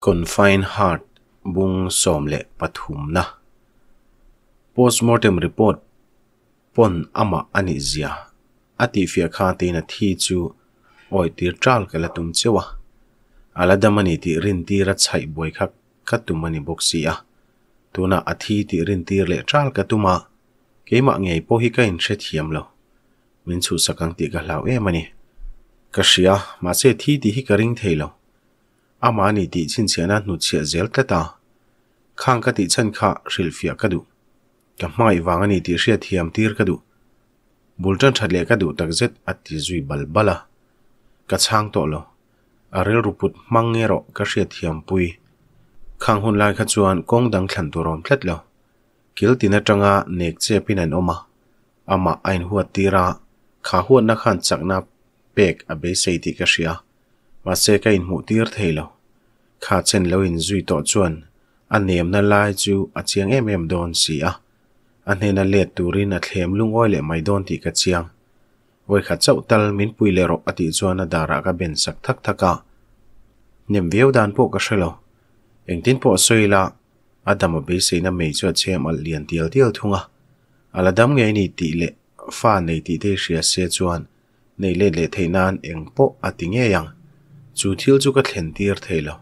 confined heart bung somle Pathumna postmortem report pon ama anizia ati fia kha te na thi chu oi tir tral ke la tum chewa ala ti rin ti ra chai boi kha ka tumani boxi tuna athi ti rin tir le tral ka tuma ke ma nge po ka in the lo min sakang ti ga e mani ka sia ma se thi ti hi ka ring lo amani di chinchena nuchia zelta ta khangka ti chankha rilfia kadu kamai wangani ti sia thiam tir kadu bulchan thale kadu takjet ati zui balbala ka chang to lo aril ruput mangero ka sia thiam pui khang hun lai kha chuan kong dang thlan turom thlat lo kil tina tanga nek huat tira kha huat na khan và xe cái in hụ tir thầy lo khá chen lo in duy tọ chuan anh em na lai chu a à chiang em em don si à anh em hên liệt let rin a à thêm lung oi lệ mai don ti ka chiang với khát chậu tal min pui lero ati chuan a dara ka ben thắc thak thaka nem viau dan po ka shelo anh tin po soila adam be se na me chu chem al lian tial tial thunga ala dam nge ni pha le fa nei ti te ria se chuan nei le le theinan eng po ati nge yang chu thil chu ka thlen tir theilo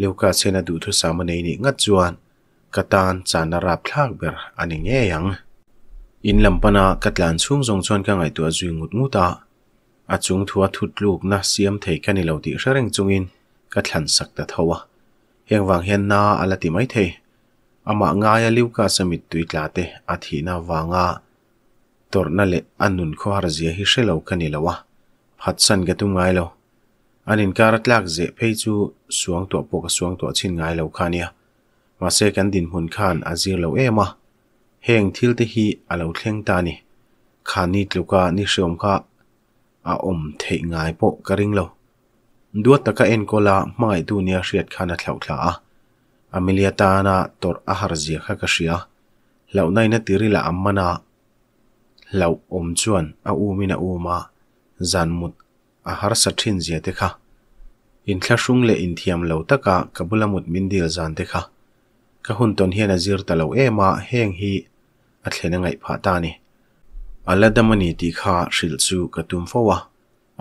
leuka sena du thu sama nei ni ngat chuan katan nà rap thlak ber anh nghe yang in nà lampana katlan chung zong chuan ka ngai tu a zui ngut nguta a chung thua thut luk na siam thei kani lo ti rareng chungin ka thlan sak ta thowa heng wang hian na ala ti mai thei ama nga ya leuka samit tui tla te a thi na wanga torna le anun kho har lâu hi shelo lâu à, phát san ga tu ngai lâu. อันอินการตลักเจ๊ไปจู่สวงตัวปกสวงตัวชิ้นไงเหล่าขานี่มาเซกันดินหุ่นขานอาจีเหล่าเอ๋มาเฮงทิลตะฮีอาเหล่าเทร่งตานี่ขานี่ลูกานีิชมก้าอาอมเทงไงปกกระริงเหล่าดวดตะกะเอ็นโกลาไม่ดูเนียเรียดขานัดเหล่าขลาอเมริกาตานาตัวอาหารเจียข้ากษียาเหล่าในนัดติริละอัมมานาเหล่าอมชวนอาอูมินาอูมาจันมุดอาหารสัตว์ชิ้นเจียติค่ะอินทรุงเลอินเทียมเหล่าตะกะกับบุลมุดมินเดิลจันเตคะกะหุนตนเฮนอาจิร์ตเหล่าเอมาแห่งฮีอัตเลนงไงผาตานีอัลลัดมานีติขาสิลซูกะตุมฟัวะ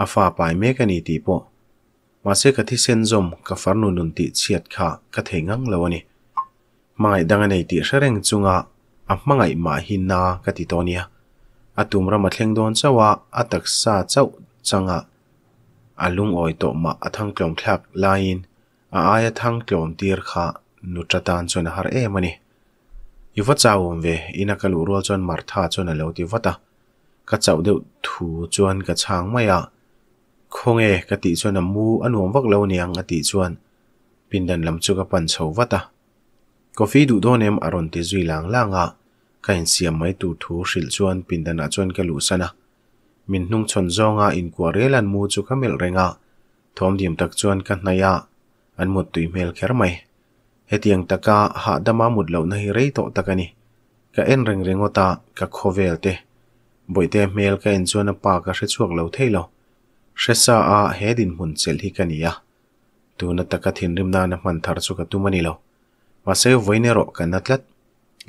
อาฟาไปเมกานีติโปมาเซกะที่เซนจมกับฟารนุนุนติเชียดคากับเฮงังเหล่านี้ไม่ดังไนติเชเรงจุงอาอัมังไงมาฮินนากับติโตเนียอัตุมรามาเทงโดนเซวะอัตักซาเจ้าจังอา alung oi to ma athang klong thak lain a aya thang klong tir kha nu cha tan chon har e mani yu va chaw um ve ina kal uru chon mar tha chon lo ti vata ka chaw de thu chon ka chang maya khong e ka ti chon a mu anuam vak lo ni ang ati chon pindan lam chu ka pan chho vata coffee du do nem aron ti zui lang langa kain siam mai tu thu shil chon pindan a chon ka lu sana min hnung chon zonga in kwa relan mu chu ka mel renga thom diam tak chuan ka hnaya an mut tui mel kher mai hetiang taka ha dama mut lo na hi rei to takani ka en reng rengota ka khovel te boite mel ka en chuan pa ka hre chuak lo theilo hresa a hedin hun chel hi tu tuna taka thin rimna na man thar chu ka tumani lo ma se voinero ka natlat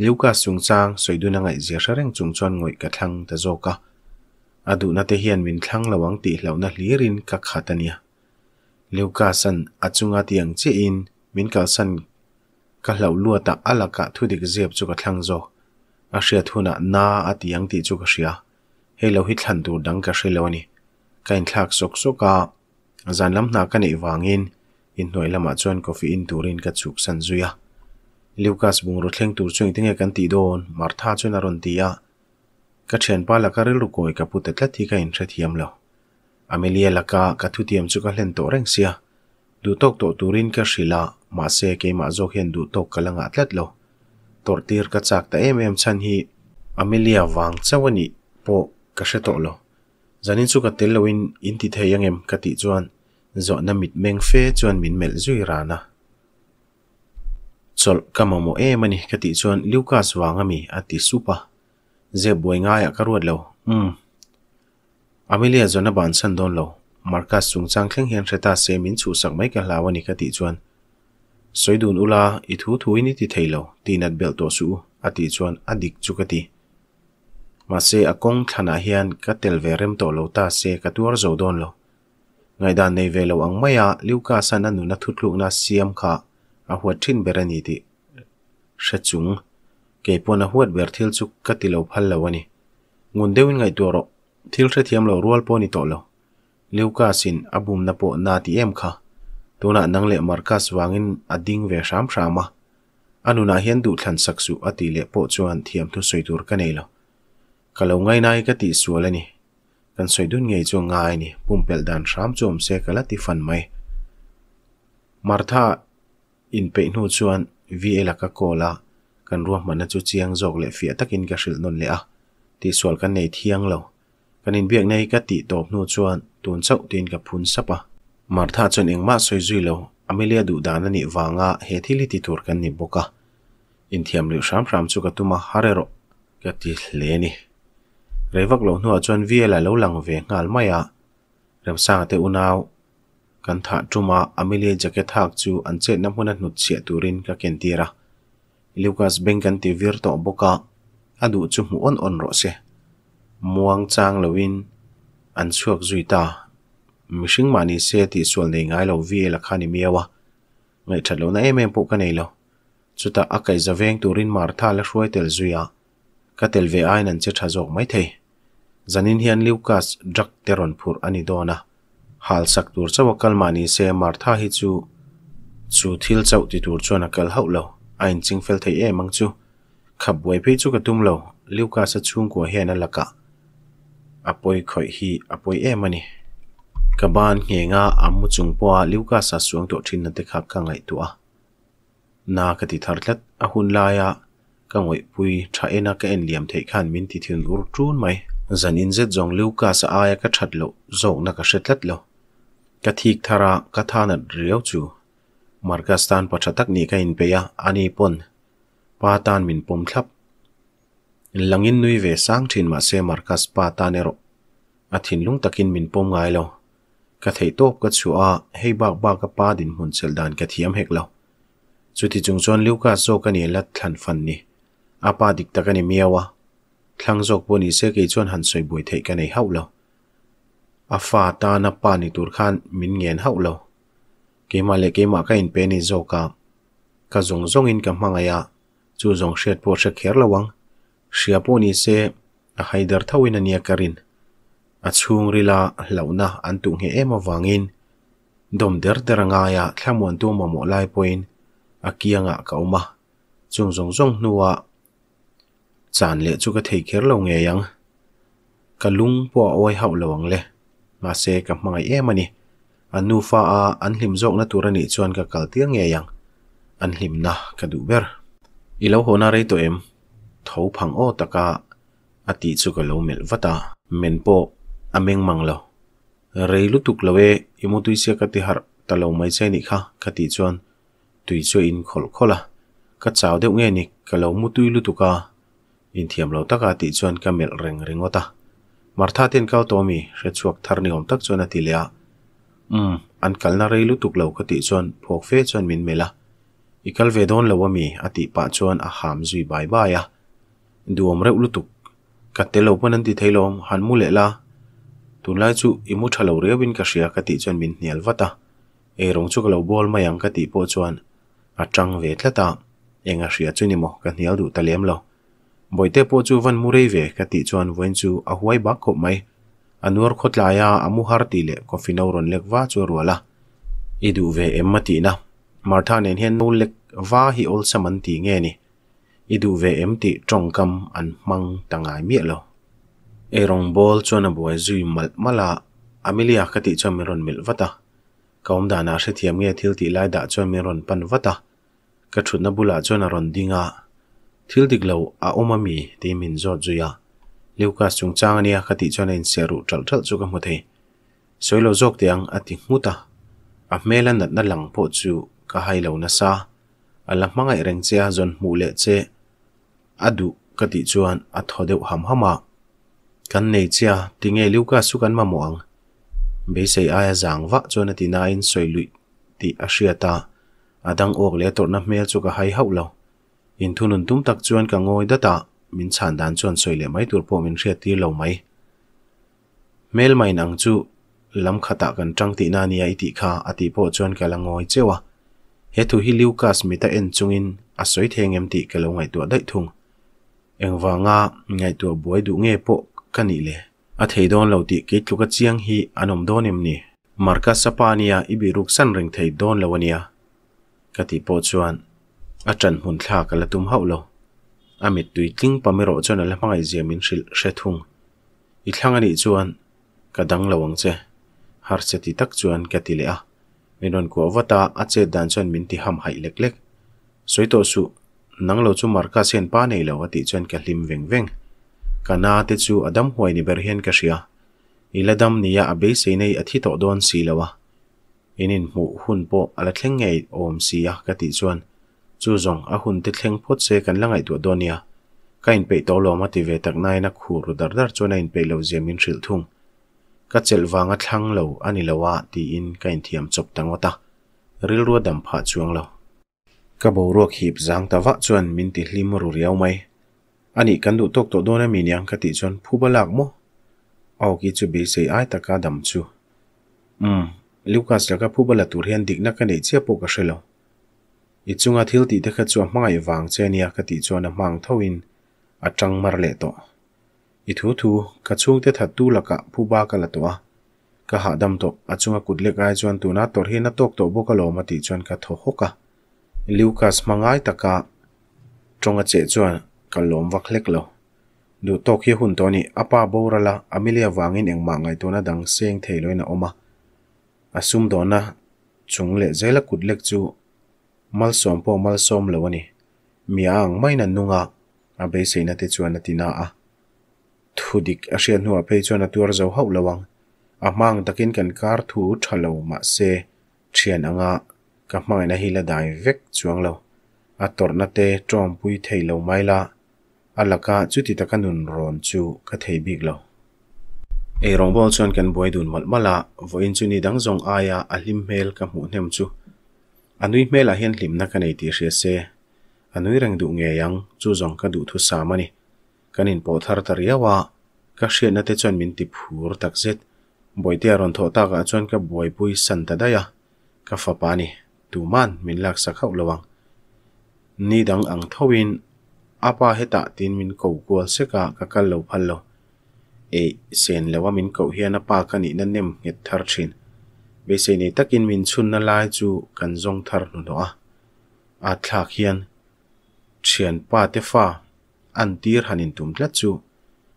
luka sungchang soiduna ngai zia reng chung chuan ngoi ka thlang ta zoka อดุนาเฮียนวินคลังระวังตีเหล่านั้ลีรินกักขัตเนียเลวกาสันอจุงอาติยังเจอินมินกาสันกัเหล่าลวดตะอัลกะทุดิกเจ็บจุกทังโจอาเชียทุนานาอาติยังตีจุกเชียให้เหล่าหิทันดูดังกัเชลวนีการคลากสกสกาอาจารย์ลำนากันในวางอินอินหน่วยละมาจวนกฟอินตูรินกัจุกสันจุยาเลวกาสบุงรถเล่งตูจุงทิ้งกันตีโดนมาร์ธาจุนารันตียา ka chen pa laka ril rukoi ka pute tla thi ka in ra thiam lo amelia laka ka thu tiam chu ka hlen to reng sia du tok to turin ka shila ma se ke ma zo hen du tok ka langa tlat lo tortir ka chak ta em em chan hi amelia wang chawani po ka she to lo zanin chu ka tel loin in ti theyang em ka ti chuan zo na mit meng fe chuan min mel zui rana chol kamamo em ani ka ti lucas wangami ati supa ze boinga ya karuat lo um amelia zona ban san don lo markas chung chang thleng hian reta se min chu sak mai ka lawani ka ti chuan soidun ula i thu thu ini ti theilo tinat bel to su ati chuan adik chu ka ti ma se akong thana hian ka tel verem to lo ta se ka tuar zo don lo ngai dan nei ve lo ang maya liuka san anu na thutluk na siam kha a huat thin berani ti hre chung kei pona huat ber thil chu ka ti lo phal lo ani ngun dewin ngai to ro thil thre thiam lo rual poni to lo leu ka sin abum na po na ti em kha to na nang le mar ka swangin ading ve sham sham ma anu na hian du thlan sak su ati le po chuan thiam thu sui ka nei lo ka lo ngai ka ti suol ani kan sui dun ngei chu ni pum sham chom se kala ti fan martha in pe nu vi ela kola kan ruam mana chu chiang lệ le tắc takin cả sự non le a ti sual kan nei thiang lo kan in biak này ka ti top nu chuan tuôn chau tin ka phun sapa mar chân chon engma soi duy lo amelia du dana ni wanga he thili ti tur kan ni boka in thiam liu sham sham chu ka tuma harero ka ti hle ni revak lo nu a chuan viela lo lang ve ngal maya ram u te unaw thà tha mà amelia jacket hak chu an che na hmun a rin che turin ka ra Lucas Benkan ti vir to boka adu chu mu on on ro se muang chang lewin an chuak zuita mishing mani se ti sual nei ngai lo vi e la khani miawa ngai thalo na em em pu ka nei lo chuta akai zaveng turin mar tha la hruai tel zuya ka tel ve ai nan che thazok mai the, zanin hian Lucas drak teron phur ani dona hal sak tur chawakal mani se Martha tha hi chu chu thil chau ti tur chuan akal hau lo a in ching fel thei em ang chu khap boi phei chu ka tum lo liu ka sa chung ko he na laka apoi à khoi hi apoi à em ani à ka ban nge nga amu chung po liu ka sa suang to thin na te khak ka ngai tu na cái thịt thar lat à hun la ya ka ngoi pui tha ena ka en liam thei khan min ti thun ur tun mai zan in zet dòng liu ka sa aya ka that lo zok na ka hret lat lo ka thik thara ka thana riau chu Margastan pachatak ni ka in peya ani pon. Patan min pom klap. Langin nui ve sang tin ma se Margast patan ero. At hin lung takin min pom ngay lo. Kathay top kat su a hei bak bak pa din hun sel dan kathiyam hek lo. Suti chung chon liu ka zo kani lat tlan fan ni. Apa dik ta kani miya wa. Tlang zok po ni se kei chon han thay kani hau hau lo. kema le kema ka in pe ni zo ka ka zong zong in ka mang aya chu zong shet po sha kher la wang shia po ni se a haider thau in ania karin a chung ri la launa an tu nge ema wang in dom der der nga ya thlamon tu mo mo lai po in a kianga ka uma chung zong zong nuwa chan le chu ka thei kher lo nge yang ka lung po oi hau lawang le ma se ka mang ema ni an nu fa a an hlim zawk na tur ani chuan ka kal tiang nge yang an hlim na ka du ber i lo hona rei to em tho phang o taka ati chu ka lo mel vata men po ameng mang lo rei lu tuk lo e imu tui se ka ti har ta lo mai chai ni kha ka ti chuan tui chu in khol khola ka chaw deuh nge ni ka lo mu tui lu tuka in thiam lo taka ti chuan ka mel reng ringota martha ten kau to mi re chuak thar ni om tak chuan ati lea um an kalna rei lutuk lo ka ti chuan phok fe chuan min mela ikal ve don lo ami ati pa chuan a ham zui bai bai a duom reu lutuk ka te lo panan ti theilom han mu le la tun lai chu imu thalo re win ka ria ka ti chuan min hnial wata e rong chu lo bol mayang ka ti po chuan a tang ve tlata enga ria chu ni mo ka hnial du ta lem lo boite po chu van murei ve ka ti chuan voin chu a huai ba khop mai anuar khotlaya amu harti le kofi nauron lekwa chorwa la. Idu ve emmati na, martha nen hen nou lekwa hi ol samanti nge ni. Idu ve emti trongkam an mang tangay miye lo. E rong bol cho na zui malt mala, amilia kati cho miron mil vata. Kaum na shithiam nge tilti lai da cho pan vata. Kachut bula cho ron di nga. Tiltik lau a di min zot Lucas chung chang ania khati chon in seru chal chal chu ka mu thei soilo jok tiang ati nguta a melan nat na lang po chu ka hai lo na sa ala manga ireng chia zon mu le che adu kati chuan a thodeu ham hama kan nei chia tinge Lucas su kan ma muang be sei aya zang wa chona ti na in soilui ti ashia ta adang à, ok le tor na mel chu ka hai hau lo in thunun tum tak chuan ka ngoi da ta à. min chan dan chuan soi le mai tur po min ria ti lo mai mel mai nang chu lam khata kan trang ti na nia iti kha ati po chuan ka langoi chewa he tu hi lucas mi ta en chungin a soi ti ka lo ngai tu dai thung eng wa nga ngai tu boi du nge po kani le a thei don lo ti ke tu ka chiang hi anom don em ni marka sapania ibi ruksan ring thei don lawania kati po chuan a hun thla ka la tum amit tui tling pamero cho na lamang ay siya min sil shethung. Itlangan ni juan, kadang lawang che, har che titak juan katili ah. Minon kuwa wata at che dan juan min tiham hay leklek. So ito su, nang lo chung marka siyan pa na ilaw at juan veng veng. Ka na adam huay ni berhen Iladam niya abay say nay at hito doon silawa. Inin mo po alatling ngay oom siya katijuan. zu zong a hun ti tleng po tse kan langai du do nia. Ka in pei tolo ma ti ve tak nai na khu ru dar dar cho na in pei lau zia min ril thung. Ka chel vang a thang lau ani lau a ti in ka in thiam chop tang ota. Ril dam pa chuang lau. Ka bau rua khip zang ta vak chuan min ti maru riau mai. Ani kan du do na mi niang ka ti chuan phu mo. Au chu bi se ai dam chu. Hmm, Lucas ya ka phu ba la tur hian dik na i chunga thil ti de kha chu ma ngai wang che nia ka ti chu na mang thoin a chang mar le to i thu thu ka chung te tha tu la ka phu ba ka la to ka ha dam to a chunga kut le ga chuan tu na tor hi na tok to bo ka lo ma ti chuan ka tho ho ka lucas ma ngai ta ka chunga che chuan ka lom wa khlek lo du tok hi hun to ni apa bo la amelia wang in eng ma ngai to na dang seng theiloina oma asum do na chung le zela kut chu malsom po malsom loo wani miyaang mayna nunga abay say nate tshuan nati naa a thudik ashyan hua pay tshuan atuar zaw haw loo wang a maang dakin kan kar thuu tshal loo maa se tshian a nga ka maay na hii la daay vek tshuan loo a tor nate chong pui thay loo may la a laka ron tshuu ka big loo e อันนี้เม่ละเห็นลิมนักในตีเชื่อเสียอันนุยรังดูเงียงจู่จงก็ดูทุสามันีกันินปอทารตรียวาก็เชื่อนัดจนมินติพูรตักเซ็ตบ่อยเตียรอนทอตากจนกับ่อยปุยสันตได้ยากับฟ้าปานีตูมันมินลักสักเข้าระวังนี่ดังอังทวินอาปาเหตัดตินมินกูากลัวเสกาก็กลัวพันโลเอเซนเลว่ามินกูเฮียนอาปากันอีนั่นเนมเหตุทารชิน bese ni takin min chun na lai chu kan zong thar nu no a a thla khian chian pa te fa an tir hanin tum tla chu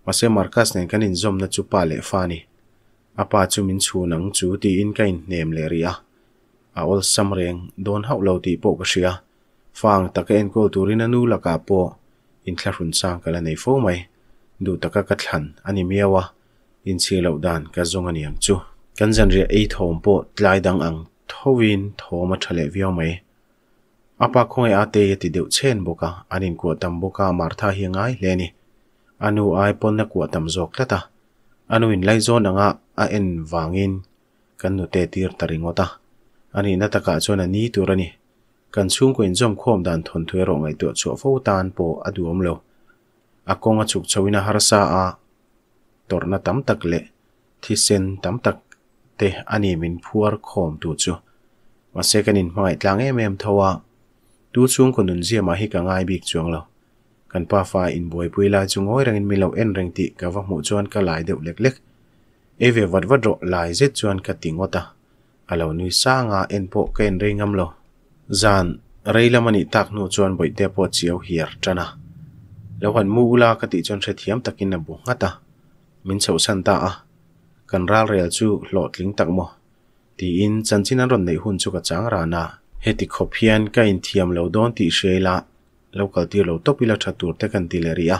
ma se markas nen kan in zom na chu pa le fa ni a pa chu min chu nang chu ti in kain nem le ria a ol sam reng don hau lo ti po ka sia fang tak en kol turin anu laka po in thla run sang kala nei fo mai du taka ka ani miawa in chi lo dan ka zong ani ang gan zan ria ee thoo mpo tlai dang ang thoo win thoo mat hale viyo may. Apa kong e ate yati deo chen boka, anin kuwa tam boka martha hingay le ni. Anu ay pon na kuwa tam zogta ta. Anu in lay zona nga a en vangin, gan nu te tir tari ngo ta. Ani nataka zona ni tu rani. Gan chungku in zon kho mdaan thon tuero ngay tuachua fou taan po adu lo. A konga chuk chawina harasa a torna tam tak le, tam tak. te ani min phuar khom tu chu ma second in mai tlang em em thowa tu chung kunun zia ma hi ka ngai bik chuang lo kan pa fa in boy pui la chung oi rang in milo en rang ti ka wa mu chuan ka lai deuh lek lek e ve wat wat ro lai zet chuan ka tingota alo nui sa nga en po ken rengam lo zan reilamani tak nu chuan boi te po chiao hiar tana lo han mu ula ka ti chuan hre thiam takin na bu ngata min chho san ta a kan ral real chu lot ling tak mo ti in chan chin an ron nei hun chu ka chang ra na he ti kho phian ka in thiam lo don ti she la local ti lo tok pila thatur te kan dileria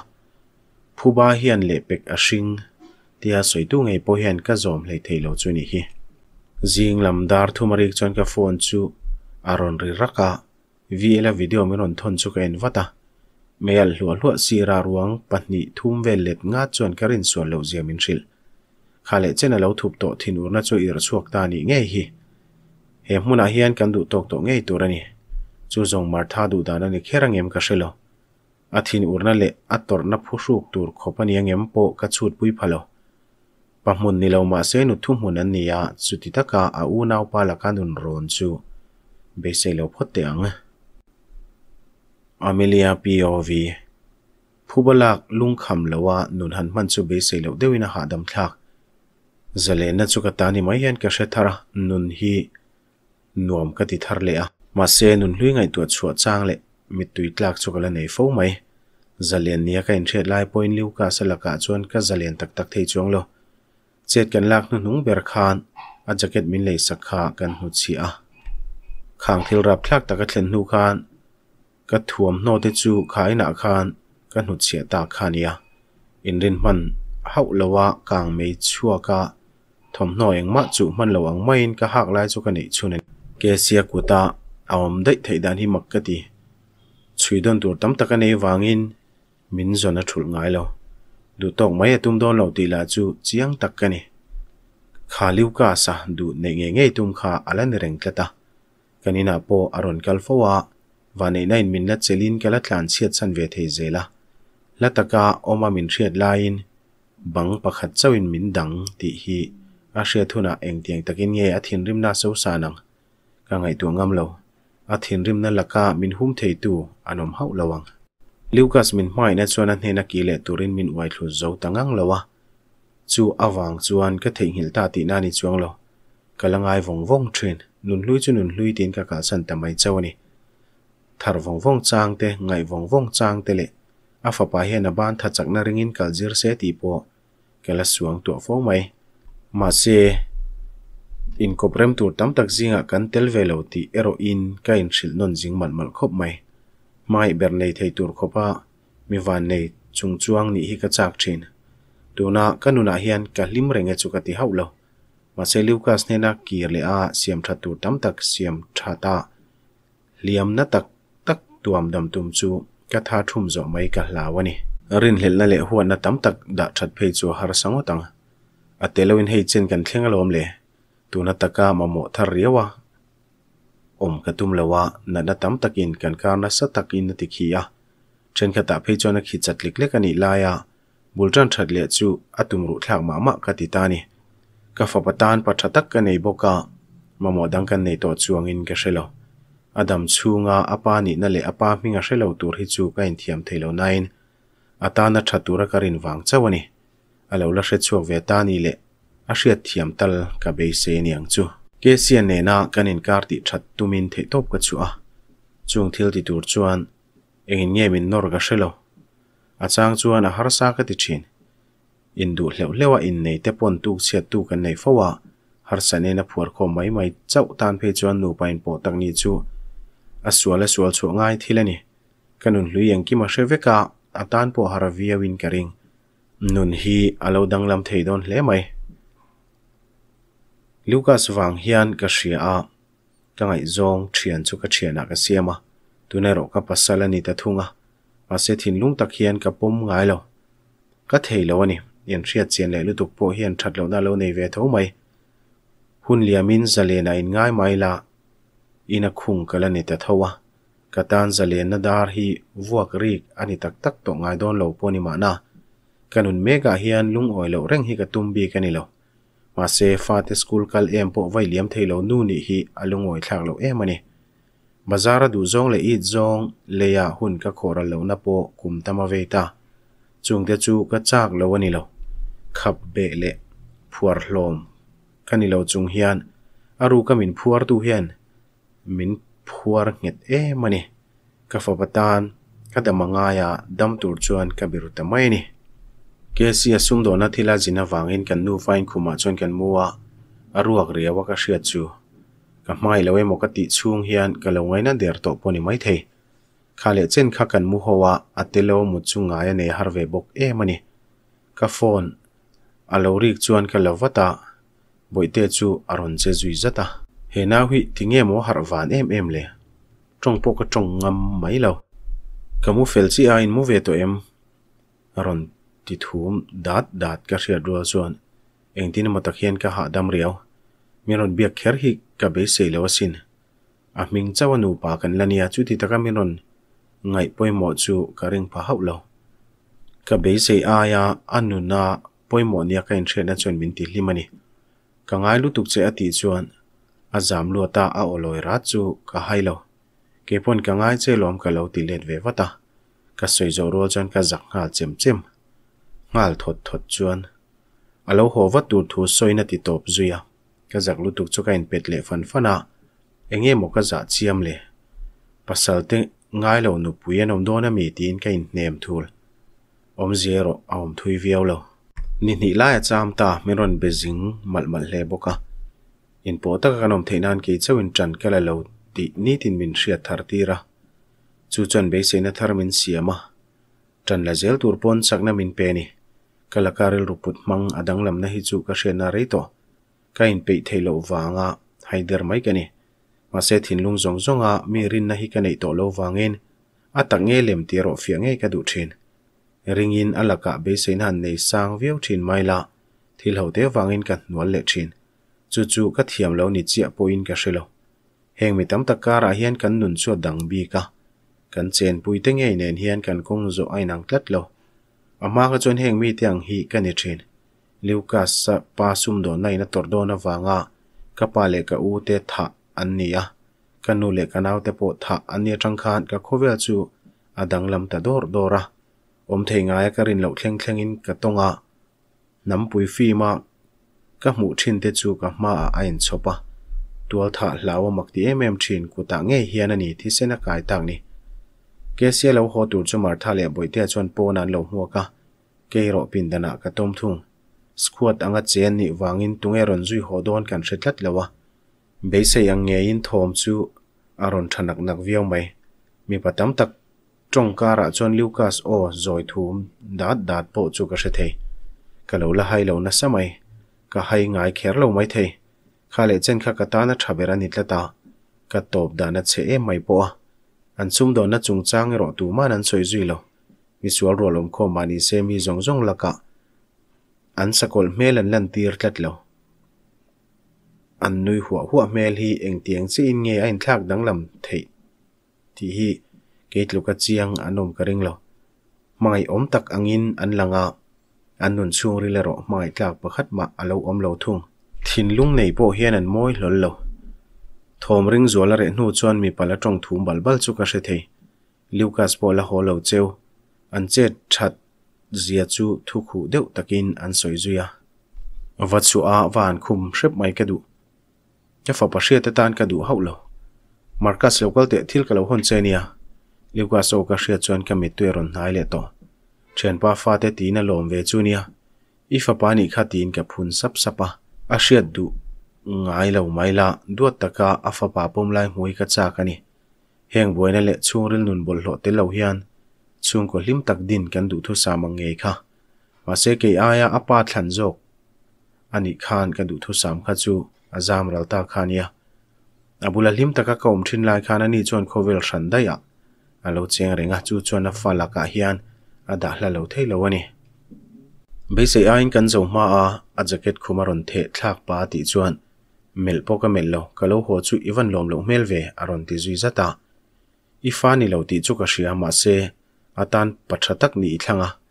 phu ba hian le pek a shing ti a soi tu ngei po hian ka zom le thei lo chu ni hi zing lam dar thu mari chon ka phone chu aron ri raka vi ela video mi ron thon chu ka in wata mel hlua hlua si ra ruang pahni thum vel let ้าเลเจนเลาทุบโตทินูร์นะจูอิรชวกตานีเงยฮีเฮมุนอาเฮียนกันดูตกโตเงยตัวนี่จู่จงมาท้าดูดานันเครังเอ็มกษลอาทินูุนั่นเลอัตตอนับผู้สูกตัวขบันยังเอ็มโปกัดชุดปุยพะโลปัมุนนิเลามาเซนุทุมุนันนียสุติตะกาอาอูนาวปาลกันุนรอนจูเบสเซลพอดเตียงอเมเลียพีโอวีผู้บลักลุงคำเลว่านุนหันมันซูเบสเซเลเดวินาหาดำทัก zalena chu ka tani mai hian ka hre thara nun hi nuam ka ti thar le a ma se nun hlui ngai tu chhuwa chang le mi tui tlak chu kala nei fo mai zalen nia ka in thret lai point liu ka salaka chuan ka zalen tak tak thei chuang lo chet kan lak nu nung ber khan a jacket min lei sakha kan hu chi a khang thil rap thlak taka thlen nu khan ka thuam no te chu khaina khan kan hu chia ta khania in rin man hau lawa kang mei chhuaka thom noi ang ma chu man lo ang main ka hak lai chu kani chune ke sia ku ta awm dai thei dan hi mak ka ti chui don tur tam ta ka nei wangin min zo na thul ngai lo du tok mai tum don lo ti la chu chiang tak ka ni kha du ne nge nge tum kha alan reng ta ta po aron kal fo wa wa nei nain min na chelin kala tlan chiat san ve thei zela la ta ka oma min riat lain bang pakhat chawin min dang ti hi a hria thuna eng tiang takin ye a thin rim na so sanang ka ngai tu ngam lo a thin rim na laka min hum thei tu anom hau lawang lucas min mai na chuan an hena ki le turin min wai thlu zo tangang lawa chu awang chuan ka thei hil ta ti na ni chuang lo kalangai vong vong thren nun lui chu nun lui tin ka ka san tamai chawani thar vong vong chang te ngai vong vong chang te le afa pa hian a ban tha chakna ringin kaljir se ti po kala suang tu fo mai Ma xe in kobrem tur tam tak zi nga kan tel ve lo ti ero in ka in xil non zing man mal khob may. Ma i berney thay tur khoba mi vanney chung chuang ni i ka chak chin. Tu na kanu na hiyan ka lim re nga e chukati hau lo. Ma xe li ukaasne na kiir le a siam chad tur tam tak siam chata. Liam na tak tak tuam dam tum chu katha chum zo may ka hlawa ni. A rin le la le huwa na tam tak da chad pei chua har sangwa at telawin hei chen kan tlinga loom le, tu na taka mamo thar riya wa. Om katum le wa na na tam takin kan ka na sa takin na tiki ya. Chen ka ta pei chona ki chat lik le kan i la ya, bul chan chat le chu atum ru thak ma ma ka ti ta ni. Ka fa patan pa cha tak ka nei bo ka, mamo dang kan nei Adam chu nga apa ni na le apa mi ka in thiam thay lo chatura karin vang อาลาเชชัวเวตานีเลอชียทียมตลกับเบสเซนียงจูเกษียณเนี่ยนากันินการติชัดตุ้มินเทตบกัจจวะจงทิลติดูจวนเองเงียบินนอร์กเชโลอาจางจวนอาหารสากติดชินอินดูเลวเลวอินเนี่ยเตปอนตูเชียตุกันในฟ้าวฮาร์สันเนนผัวคอมไม่ไม่เจ้าตานเพจวนนูไปนโปตังนี้จูอาสวและสวลชัวง่ายทีละนี่กันุนลุยยังกิมาเชเวกาอาตานปอฮาร์วิยาวินกระริง nun hi alo dang lam thei don hle mai Lucas wang hian ka hria a ka ngai zong thian chu ka thiana ka siama tuna ro ka pasala ni ta thunga ase thin lung tak hian ka pom ngai lo ka thei lo ani yan hria chen le lu tuk po hian that lo na lo nei ve tho mai hun liamin zalena in ngai mai la ina khung kala ni ta thowa katan zalena dar hi vuak rik ani tak tak to ngai don lo poni ma na kanun mega hian lung oi lo reng hi ka tumbi kani lo ma se fate school kal em po vai liam theilo nu ni hi alung oi thlak lo em ani bazara du zong le it zong leya hun ka khora lo na po kum tama veita chung te chu ka chak lo ani lo khap be le phuar hlom kani lo chung hian aru ka min phuar tu hian min phuar nget em ani ka fapatan ka damangaya dam tur chuan ka biru tamai ni kesi asum dawna thila zina wangin kan nu Fine khuma chuan kan mua aruak riawa ka hria chu ka hmai lo emaw ka tih chhung hian ka lo ngaina der tawh pawh ni mai thei kha le chen kha kan mu hoa ate lo mu chu ngai ane har ve bok em ani ka phone a lo rik chuan ka lovata boite chu aron che zui zata hena hui tinge mo har van em em le trong po ka trong ngam mai lo kamu fel si a in mu ve to em aron ti thum dat dat ka sia dro zon eng tin ka ha dam riau mi bia kher hi ka be se lewa sin a ah, ming chawa nu pa kan la nia chu ti ka ngai poi mo ring pha hau lo ka be se a ya anu na poi mo nia ka in thre na chon min ka ngai lu che ati ti chuan a a oloi ra ka hai lo ke pon ka ngai che lom ka lo ti let ve wata ka soi zo ro chan ka zak nga chim chim ngal thot thot chuan alo hova tur thu soina ti top zuya ka zak lutuk chuka in pet le fan fana enge mo ka za chiam le pasal te ngai lo nu puian om dona mi tin ka in nem thul om zero om thui viau lo ni ni la cham ta meron bezing mal mal le boka in po ta ka nom theinan ke chawin chan kala lo ti ni tin min ria thar ti ra chu chon be se na thar min siama chan la zel tur pon sakna min pe ni kalakaril ruput mang adang lam na hi chu ka hrena reito ka in pei theilo hay der mai kani ma se thin lung zong zonga mi rin na hi ka nei to lo wangin atak nge lem ti ro fia nge ka du thin ringin alaka be sein han nei sang viau thin mai la thil ho te wangin kan nual le thin chu chu ka thiam lo ni chia poin ka lo, heng mi tam takara hian kan nun chu dang bi ka kan chen pui te nge nen hian kan kong zo ainang tlat lo อามาก็จนเฮงมีเตียงฮีกันนเชนลิวกัสปาซุมโดนในนัตอร์โดนวางะกะปาเลกอูเตทะอันเนียกันนูเลกันเอาวเตโปทะอันเนียจังคานก็คคเวลจูอาดังลำตะดอร์โดระอมเทงายกะรินเหลวเคลงอินกะตงะน้ำปุยฟีมากะหมู่ชินเตจูกับมาอินชอบะตัวถ้าล่าวมักที่เอเมมชินกูตัางเงียเฮนันี่ที่เสนกายต่างนี่เกษียแล้วหอตูจมาร์ทาเลบอยเตียชวนโปนันเหลวหัวกะ kero pindana ka tom thung skuat anga chen ni wangin tunge ron zui ho kan thlat lawa be se yang nge in thom chu aron thanak nak vio mai mi patam tak tong ka ra chon lucas o zoi thum dat dat po chu ka shethe ka lo la hai lo na samai ka hai ngai kher lo mai the kha le chen kha ka ta na thabera ni tlata ka top da na che e mai po an chum do na chung chang ro tu man an soi zui lo visual role om kho mani sem hi zong zong laka an sakol mel an lan tir tlat lo an nui hua hua mel hi eng tiang chi in nge a in thlak dang lam thei ti hi ke tluka chiang anom ka ring lo mai om tak angin an langa an nun chung ri lero mai tlak pakhat ma alo om lo thung thin lung nei po hian an moi lol lo thom ring zuala re hnu chuan mi pala tong thum bal bal chu ka hre thei lucas pola ho lo cheu an che that zia chu thu khu deuh takin an soi zuya wa chu a van khum hrep mai ka du ya fa pashia te tan ka du haulo markas local te thil ka lo hon chenia leuka so ka hria chuan ka mi tu ron nai le to chen pa fa te tina lom ve chu nia i fa pa ni kha tin ka phun sap sapa a hria du ngai lo mai la duat taka a fa pa pom lai hmui ka cha ka ni heng boina le chungril nun bol lo te lo hian chung ko lim tak din kan du thu sa mang nge kha ma se ke a ya a pa thlan jok ani khan kan ral ta khan ya abula lim tak ka kom thin lai khan ani chon kho a lo cheng renga chu chon a la ka hian a da hla lo thei lo ani be se a kan zo ma a a jacket khumaron the ti chuan mel poka mel lo kalo ho chu even lom lo mel ve aron ti zui zata ifani lo ti chu ka shia ma atan pachatak ni itlanga.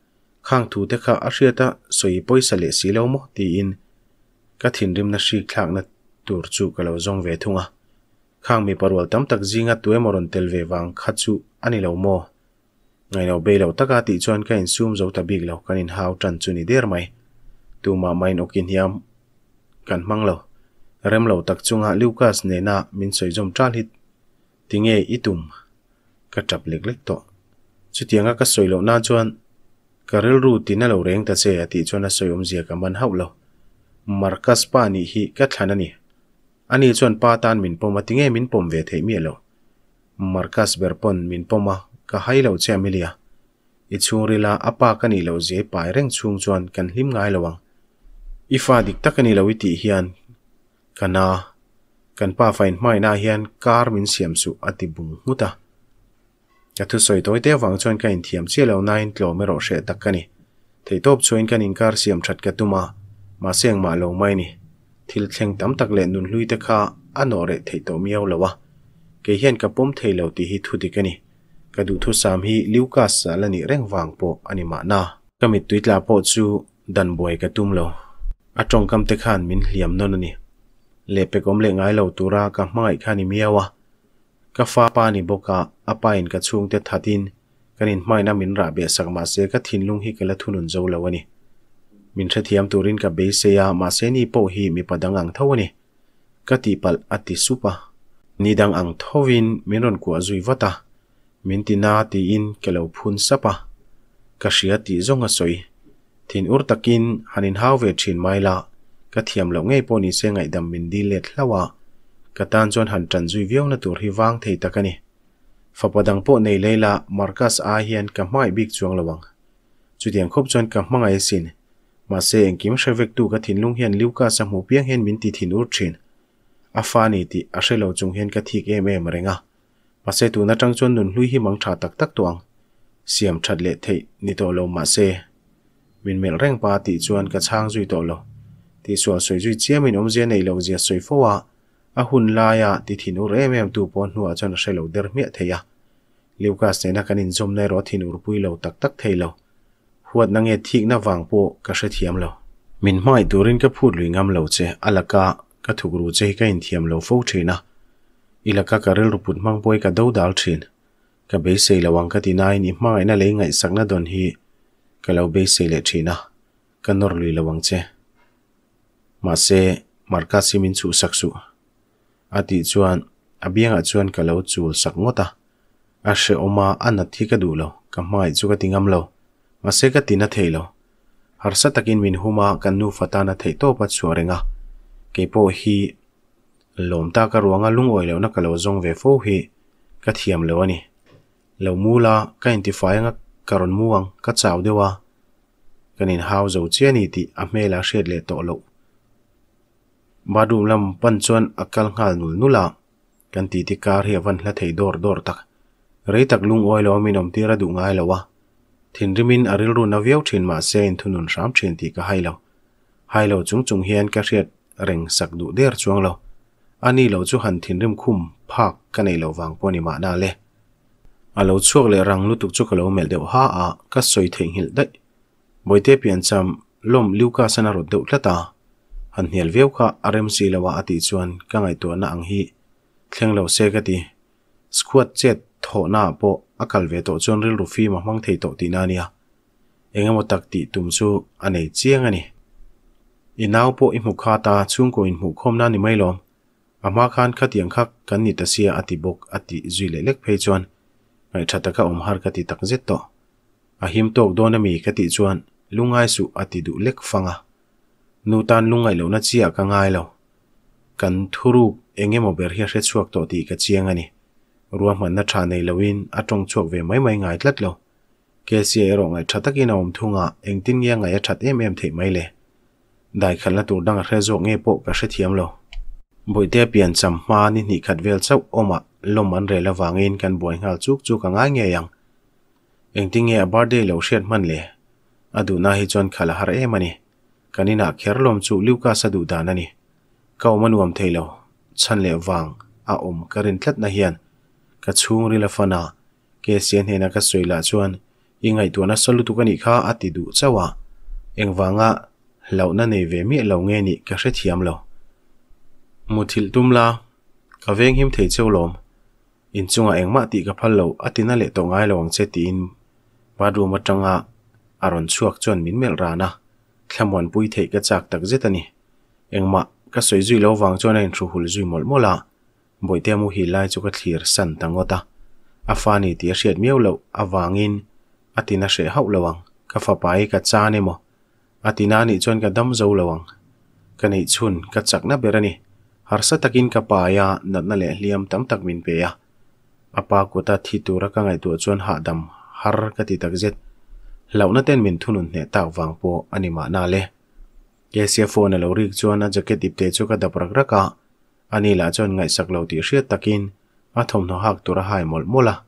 Khang tu deka asyata soi poi sali silaw mo di in. Kathin rim na si klak na turchu kalaw zong vetu nga. Khang mi parwal tam tak zi nga tuwe moron telwe vang khatsu anilaw mo. Ngay naw bay law taka ti chuan ka in sum zau tabig law kanin hao chan ni der may. Tu main okin hiam kan mang Rem law tak chunga liukas min soi zom chal hit. Tingye itum. Kachap liklik to. chu tiang ka soi lo na chuan karel ru tin lo reng ta che a ti chuan a soi um zia ka man hau lo markas pa ni hi ka thana ni ani chuan pa tan min pom atinge min pom ve thei mi lo markas ber pon min pom a ka hai lo che milia i chung rila apa ka ni lo reng chung kan hlim ngai lo wang ifa dik tak ni lo kan pa fain na hian kar min siam su ati กทุ่งสวยตัวเตี้ยวังชวนกันเทียมเชี่ยวนายนกลัวไม่รอเสียตักกันนี่ถ่ายตบชวนกันอินการเสียมชัดกันตัวมา มาเสียงมาลงไม่นี่ทิลเชงตั้มตักเล่นนุ่นลุยตะขาอันโนเรถ่ายตัวเมียวละวะเกี่ยนกับปมเทียวตีหิทุติกันนี่กระดูทุ่งสามฮีลิวกัสอะไรนี่เร่งวังโปอันนี้มาหน้าก็มีตุยลาโปจูดันบวยกันตุ้มโลอาจงกำเทขานมินเหลี่ยมนนนี่เล็บไปก้มเล็งไอเหล่าตวรากับไมกขานิเมียวะ Ka faa paani boka apaayin katsuung te tatin ka nin maay na min raabia saka maasaya ka tinlunghi ka latunun zaula wani. Min cha tiyaam tu rin ka beisaya maasay nii poohi mi pa dhaa ngang thawa nii ka ti pal ati supa. Ni dhaa ngang thawin min ron kuwa zui wata min katan chuan han tran zui viau na tur hi wang thei takani fapadang po nei leila markas a hian kamai bik chuang lawang chutiang khop chuan kamanga e sin ma se engkim shrevek tu ka thinlung hian liuka sa mu piang hian min ti thin ur thin a fa ni ti a shelo chung hian ka thik em em renga ma se tu na tang chuan nun hlui hi mang tha tak tak tuang siam that le thei ni to lo ma se min mel reng pa ti chuan ka chang zui to lo ti sual soi zui chiamin om zia nei lo zia soi fowa a hun laia ti thinu rem em tu pon nu a chon se lo der mia theya lucas ne na kanin zom nei ro thinu pui lo tak tak thei lo huat na nge thik na wang po ka se thiam lo min mai turin ka phut lui ngam lo che alaka ka thugru che ka in thiam lo fo thina ilaka karel ruput mang poi ka do dal thin ka be sei lawang ka ti nai ni mai na le ngai sakna don hi ka lo be sei le thina ka nor lui lawang che ma se marka simin chu saksu ati chuan abiang chuan ka lo chul sak ngota a she oma an athi ka du lo ka mai chu ka tingam lo ma se ka tina thei lo har sa takin min huma kan nu fatana thei to pa chuarenga kepo hi lom ta ka ruanga lungoi lo na ka lo zong ve fo hi ka thiam lo ani lo mula ka intifai nga karon muang ka chaw dewa kanin hau zo chiani ti a mela shet le to lo madu lam pan chuan akal ngal nul nula kan ti ti kar he van la thei dor dor tak re tak lung oi lo minom ti ra du ngai lawa thin rimin aril ru na viau thin ma se in thunun ram thin ti ka hai lo hai lo chung chung hian ka riat reng sak du der chuang lo ani lo chu han thin rim khum phak ka nei lo wang poni ma na le a lo chuak le rang lu tuk chu ka lo mel a ka soi thei hil dai boite pian cham lom liu ka sanarot an hiel veo ka arem si lawa ati chuan ka ngay tua na ang hi. Tleng lau se gati, skuat jet tho na po akal ve to chuan ril rufi ma mang thay to ti na niya. Enga mo tak ti tum su ane chiya ngani. I nao po imu ka ta chuan ko imu kom na tan nutan lungai lo na chi aka ngai lo kan thurup engemaw ber hi hre chuak to ti ka chiang ani ruwa man na tha nei loin atong chuak ve mai mai ngai tlat lo KCA ro ngai thataki thu om anh tin nghe ngai that em em thấy đại khẩn là thei mai le dai nghe bộ dang hre zo nge buổi ka biển thiam lo boite pian cham ma ni ni khat vel chau oma lom an re la wangin kan boi ngal chuk chu ka nga nge yang engting e bar de lo shet ở đâu aduna hi chon là har em anh ani kanina kherlom chu liuka sadu danani kaumanuam theilo chanle wang a om karin tlatna hian ka chung rila fana ke sian hena ka soila chuan ingai tuana solutu kani kha ati du chawa engwanga launa nei ve mi lo nge ni ka hre thiam lo muthil tumla ka veng him thei cheu lom in chunga engma ti ka phal lo atina le to ngai lo ang che ti in badroom atanga aron chuak chon min mel rana thlamwan pui thei ka chak tak zetani engma ka soizui lo wang chona in thu hul zui mol mola boite mu hi lai chu ka thlir san tangota afani ti hriat miau lo awangin atina hậu lâu lawang ka fa pai ka cha ne mo atina ni chon ka dam zo lawang ka nei chun ka chak na berani har sa takin ka pa ya nat na le hliam tam tak min pe ya apa ko ta thi tu ra ka ngai tu chon ha dam har ka ti tak zet lâu na tên mình thunun ne tau wang po anima na le kesia phone lo rik chuan anh jacket tiếp tế cho te đập rác rác à. anh ani la chon ngai sắc lo ti hriat takin a thom no hak tura hai mol mola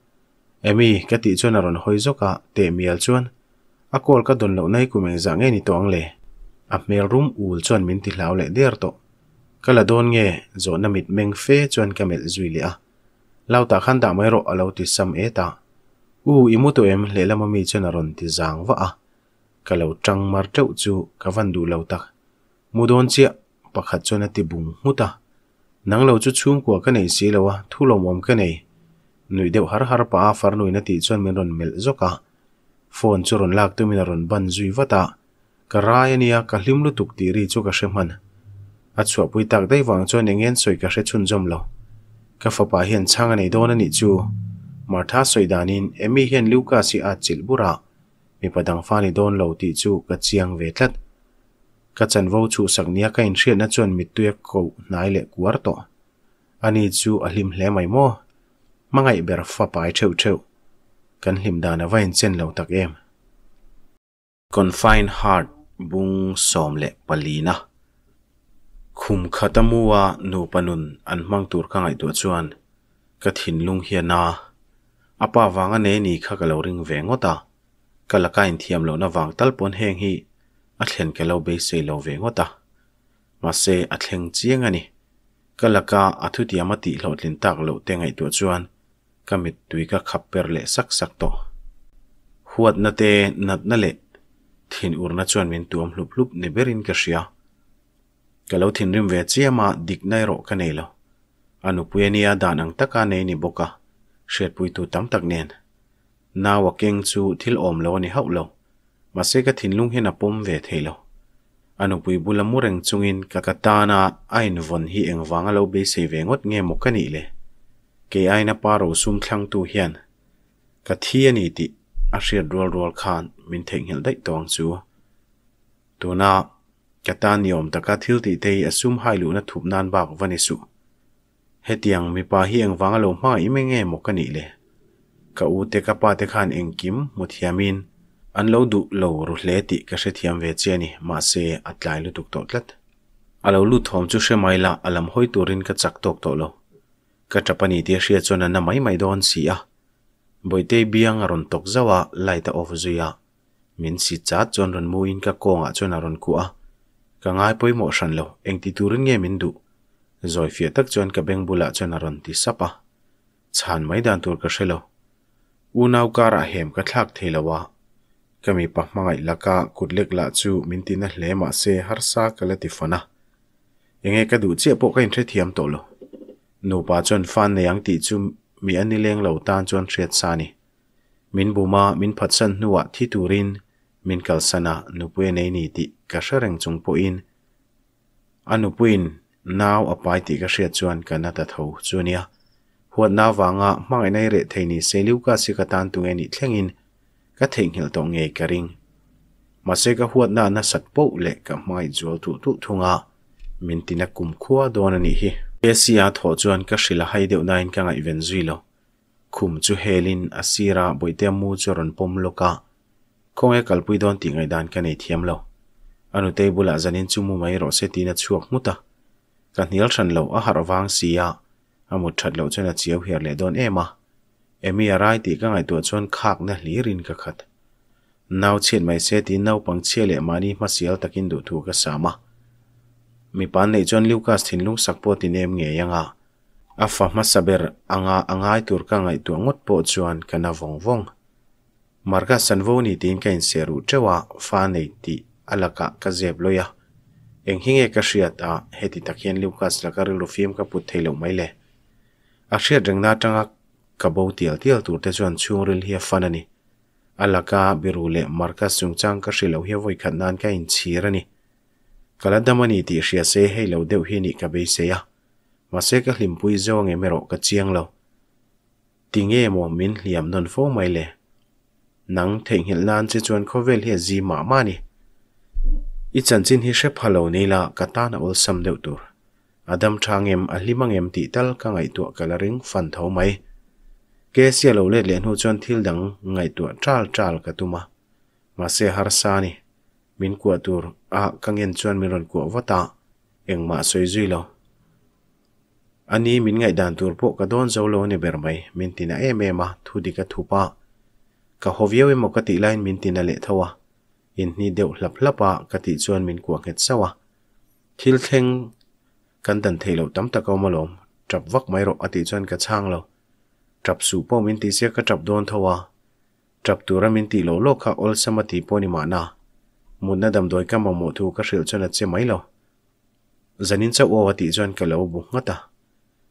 emi ka ti chuan aron hoi zoka te mial chuan a kol cái đồn lo này cũng za nge ni toang le a mail room ul chuan min ti hlau le der to kala don nge zo na mit meng fe chuan kamel zui le a lauta khan da rồi ro alo ti sam eta uu imu to em lelema mii chonaron ti zangva'a ka lau chang mar chau zuu ka vandu lau tak mudon chiak pakha chonati bung mu ta nang lau chu chung kuwa ka nai sii lau wa thulo mwam ka nai nuidew har har paa far nuinati chonminaron miil zoka fuan chu ron lak tu minaron ban zui vata ka raya niya ka limlu tukti riichu ka she man atsua pui taak dayi vaang chon ninyen soy ka she chun zom lau ka fapaa martha soidanin emi hian luka si a chilbura mi padang fani don lo ti chu ka chiang ve tlat ka chan vo chu saknia ka in hriat na chon mi tuya ko nai le kuar to ani chu a hlim hle mai mo mangai ber fa pai theu theu kan hlim dana vain chen lo tak em confine heart bung som le palina khum khatamuwa nu panun an mang tur ka ngai tu chuan ka thin lung hiana apa wanga ne ni kha ka lo ring vengo ta kalaka in thiam lo na wang tal pon heng hi a thlen ke lo be se lo vengo ta ma se a thleng chiang ani kalaka a thu ti ama ti lo tlin tak lo te ngai tu chuan kamit tui ka khap per le sak sak to huat na te nat na le thin ur na chuan min tuam hlup hlup ne berin ka ka nei lo anu puyania danang taka nei sriat pui tu tam tak nen na wa keng chu thil om lo ni hau lo ma se ka thin lung hena pom ve thei lo anu pui bula mureng chungin kakatana ain von hi engwanga lo be se ve ngot nge mokani le ke aina paro sum thlang tu hian ka thiani ti a hriat rual rual khan min theng hel dai tong chu tuna katan yom taka thil ti te asum hailu na thup nan bak vani hetiang mi pa hiang wanga lo ma imenge mokani le ka u te ka pa te khan engkim muthiamin an lo du lo ru hle ti ka she thiam ve cheni ma se atlai lu tuk to tlat alo lu thom chu she maila alam hoi turin ka chak tok to lo ka chapani te she chona na mai mai don si a boite biang aron tok zawa laita of zuya min si cha chon ron mu in ka konga chona ron ku a ka ngai poi mo shan lo engti turin nge min du rồi phía tắc tak chuan ka beng bula chuan a ron ti sapa chan mai dan tur ka hrelo u rạ nau kara hem ka thlak theilowa kami pa mangai laka kutlek la chu mintina hlema se harsa kala ti fana enge ka du che po kain the thiam to lo no pa chon fan ne yang ti chu mi ani leng lo tan chon thret sa ni min buma min phatsan nuwa thi rin turin min kalsana nupue nei ni ti ka shareng chung po in anupuin nào ở nát nau apai ti ka hriat chuan kana ta tho chuania e e huat na wanga mangai nei re theini seliu ka sikatan tu ngeni thlengin ka theng hil to Mà karing mase huấn huat nó na satpo lệ ka mai jol tu tu thung thunga mintina kum khuwa donani hi asia e tho chuan ka hrila haideu nain ka ngai venzuilo khum chu helin asira boite mu cho choron pom loka khonge kalpui don ti ngai dan ka nei thiam lo anu tebula zanin chu mu rõ sẽ ro se tina chuak ta kan nial than lo a har awang sia amut that lo chena chiao her le don ema emi arai ti ka ngai tu chon khak na hli rin ka khat nau chen mai se ti nau pang che le mani ma sial takin du thu ka sama mi pan nei chon lucas thin lung sak po ti nem nge yanga a fa ma saber anga angai tur ka ngai tu ngot po chuan kana vong vong marga sanvo ni tin ka in seru chewa fa nei ti alaka ka zeb loya eng hinge ka hriat a heti takhian lukas laka rilu fim ka put theilo mai le a hriat rengna tanga ka bo tial tial tur te chuan chung ril hi fanani alaka birule markas chungchang ka hrilo hi voi khatnan ka in chhirani kaladamani ti hria se heilo deuh hi ni ka be se ya ma se ka hlimpui zawng e mero ka chiang lo tinge mo min hliam non fo mai le nang thei hil lan che chuan khovel hi zi ma ma ni i chanchin hi hrep halo neila katana ol sam deuh tur adam thangem a hlimangem ti tal ka ngai tu kalaring fan tho mai ke sia lo le len hu chon thil dang ngai tu tral tral ka tuma ma se har sa ni min ku tur a kangen chuan miron ku wata eng ma soi zui lo ani min ngai dan tur po ka don zo lo ber mai min tina em em ma thu di ka thu pa ka hoviawe mo ka ti lain min tina le thawa in ni deu lap lapa ka ti chuan min kwa nget sawa thil theng kan dan thelo tam ta kaw malom trap vak mai ro ati chuan ka chang lo trap su po min ti se ka trap don thowa trap tu ra min ti lo lo kha ol samati po ni ma na mun na dam doi ka ma mo thu ka shil chuan che lo zanin cha wa ati ka lo bu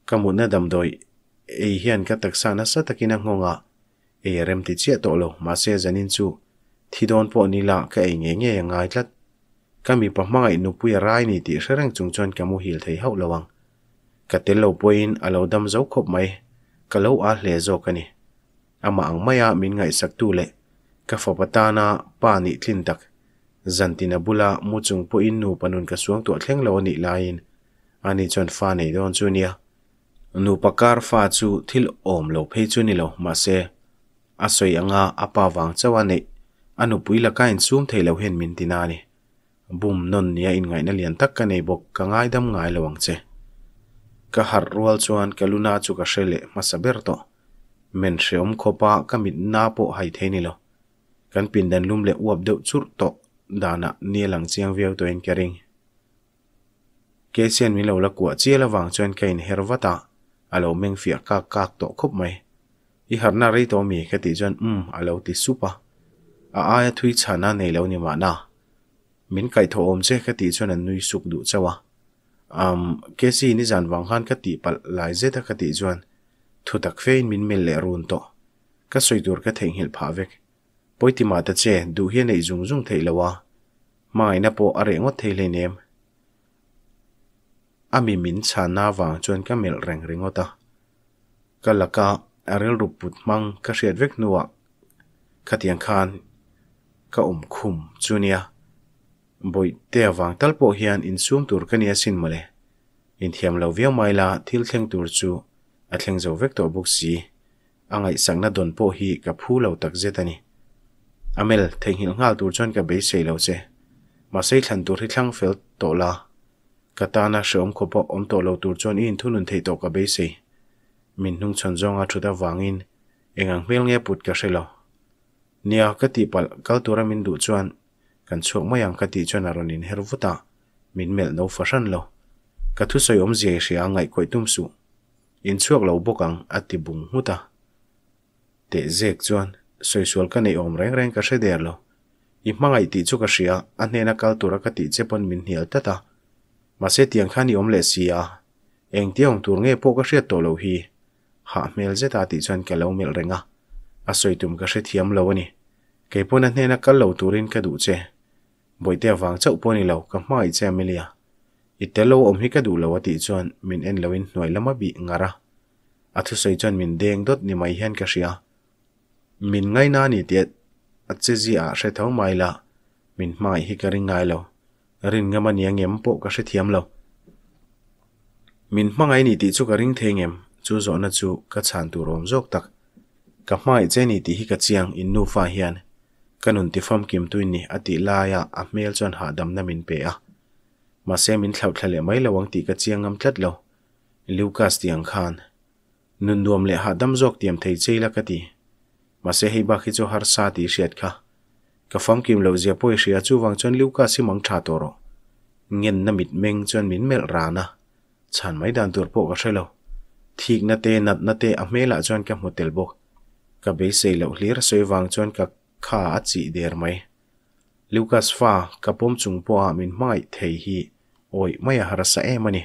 ka mun na dam doi ei hian ka na sa takina ngonga ei rem ti che to ที่โดนปนิละก็เองเงี้ยยังไงจัดก็มีประมาณนุปุยร้ายนี่ติเรื่งจุงจนกับมูหิลไทยเฮาระวังกะเตลเราปวยนอเราดำเจ้าขบไหมก็เราอาเลโจกันนี่อามาอังไม่อามินไงสักตูเละก็ฟอบตานาปานิทลินตักจันตินาบุลามุจุงปวยนนูปนุนกระสวงตัวเท่งเหรานี่ลายินอันนี้จนฟ้าในโดนจุเนียนูปการฟ้าจูทิลอมเราเพจุนิเรามาเซอาศัยงาอปาวังเจ้าวันนี่ anu pui laka in sum thei lo hen min tina ni bum non nia in ngai na lian tak ka nei bok ka ngai dam ngai lawang che ka har rual chuan ka luna chu ka hrele masaber to men hre om khopa ka mit na po hai thei ni lo kan pin dan lum le uap deuh chur to dana nia lang chiang viau to in kering ke sian mi lo la kwa chiela wang chuan ka in herwata alo meng fia ka kak to khop mai i harna rei to mi khati chuan um mm, alo ti super a ai thui chana nei lo ni ma na min kai tho om che khati chon an nui suk du chawa um kesi ni jan wang han khati pal lai je ta khati juan thu tak fein min mel le run to ka soi dur ka theng hil pha vek poiti ma ta che du hi nei jung jung thei lawa mai na po are ngot thei le nem ami min chana wang chuan ka mel reng ringota kalaka arel ruput mang ka hriat vek nuwa khatiang khan ka um khum chu nia boi te awang tal pawh hian in sum tur ka nia sin male in thiam lo viau mai la thil thleng tur chu a thleng zo vek to buk si angai na don po hi ka phu lo tak zetani amel theng hil ngal tur chon ka be sei lo che ma sei thlan tur hi thlang fel to la katana shom khopo om to lo tur chon in thunun thei to ka be sei min nung chon zonga thuda wangin engang hmel nge put ka hrelo nia ka ti pal kal tura min du chuan kan chuak mai ang ka ti chuan aron in her vuta min mel no fa ran lo ka thu soi om je sia ngai koi tum su in chuak lo bokang ati bung huta te zek chuan soi sual ka nei om reng reng ka she der lo i mangai ti chu ka sia a hne na kal tura ka ti chepon min hial ta ta ma se tiang khani om le sia eng tiang tur nge po ka hriat to lo hi ha mel zeta ti chuan ka lo mel renga asoitum ka hre thiam lo ani keipawna hnena kal lo turin ka duh che boite awang chauh pawh ni lo ka hma che amelia ite lo awm hi ka duh lo atih chuan min en loin hnuai lama bi ngara a thu soi chuan min deng dot ni mai hian ka hria min ngai na ni tiet a che zi a ah hre tho mai la min mai hi ka ring ngai lo rin ngama ni em po ka hre thiam lo min hmangai ni ti chu ka ring thengem chu zawna chu ka chan tu rom zawk tak ka hmai cheni ti hi ka chiang in nu fa hian kanun ti fam kim tuin ni ati laia a mel chon ha dam namin pe a ma sem in thlau thlale mai lawang ti ka chiang am thlat lo lucas tiang khan nun duam le ha dam jok tiam thei cheila ka ti ma se hei ba khi chu har sa ti hriat kha ka fam kim lo zia poi hria chu wang chon lucas hi mang tha toro ngen na mit meng chon min mel rana chan mai dan tur po ka hrelo thik na te nat na te a mela chon ka hotel bok ka be se lo hlir so wang chon ka kha a chi der mai lucas fa ka pom chung po a min mai thei hi oi mai har sa e mani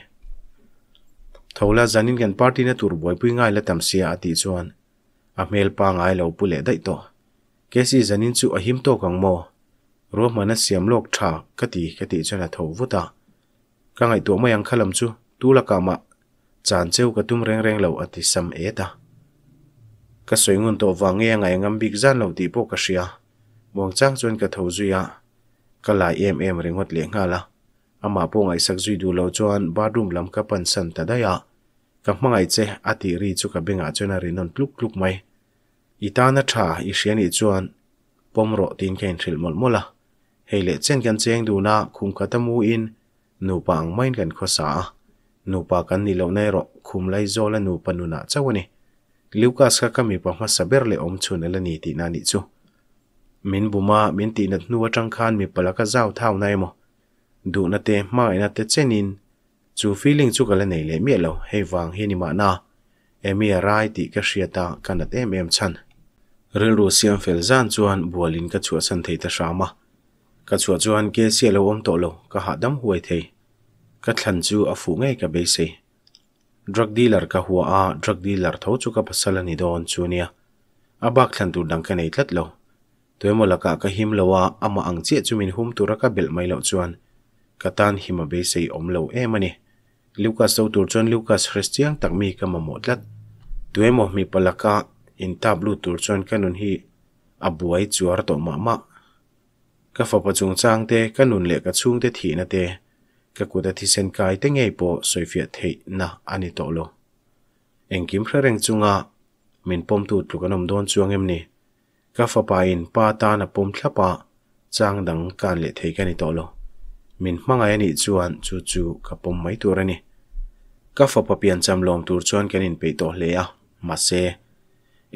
thola janin gan party na tur boy pui ngai la tam sia a ti chuan a mel pa ngai lo pule dai to kesi janin chu a him to kang mo ro mana siam lok tha ka ti ka ti chana tho vuta ka ngai to mai ang khalam chu ka soi ngun to wang ye ngai ngam big zan lo di po ka sia mong chang chon ka thau zu ya ka la em em ringot le nga la ama po ngai sak zui du lo chuan bathroom lam ka pan san ta da ya ka hma ngai che ati ri chu ka benga chona ri non pluk pluk mai ita tha i sian i chuan pom ro tin mol mola hele chen kan du na khum ka tamu in nu pang main kan khosa nu kan ni lo nai ro khum lai zo la nu panuna chawani Lucas ka kami pa ma saber le om chu ti na ni chu min bu ma min ti na nu atang khan mi pala ka zau thau nai mo du na te ma ina te chenin chu feeling chu kala nei le mi lo he wang he ni ma na e mi rai ti ka shia ta kana te mem chan ril ru siam fel zan chuan bualin ka chu san thei ta shama ka chu chuan ke sia lo om to lo ka ha dam huai thei ka thlan chu afu fu ka be se drug dealer ka huwa drug dealer thau chuka phasala ni don chunia abak thlan tu dang kanai thlat ka him lowa ama ang che chumin hum tu bel mai chuan katan hima be sei om lo e mani lucas so tur chon lucas christian tak ka mamo thlat toimo mi palaka in tablu tur chon kanun hi abuai chuar to ma ka fa pa chung chang te kanun le ka chung te thina te kakuda ti sen kai te ngay po soy fia thay na ani to lo. Eng kim pra reng chu nga, min pom tu tlu kanom doon chu ang em ni, ka fa pa in pa ta na pom tla pa, dang kan le thay kani to Min ma ngay ni chu chu chu ka pom may tu rani. Ka pa pian cham loom tur chu an kanin pe to le ya, ma se.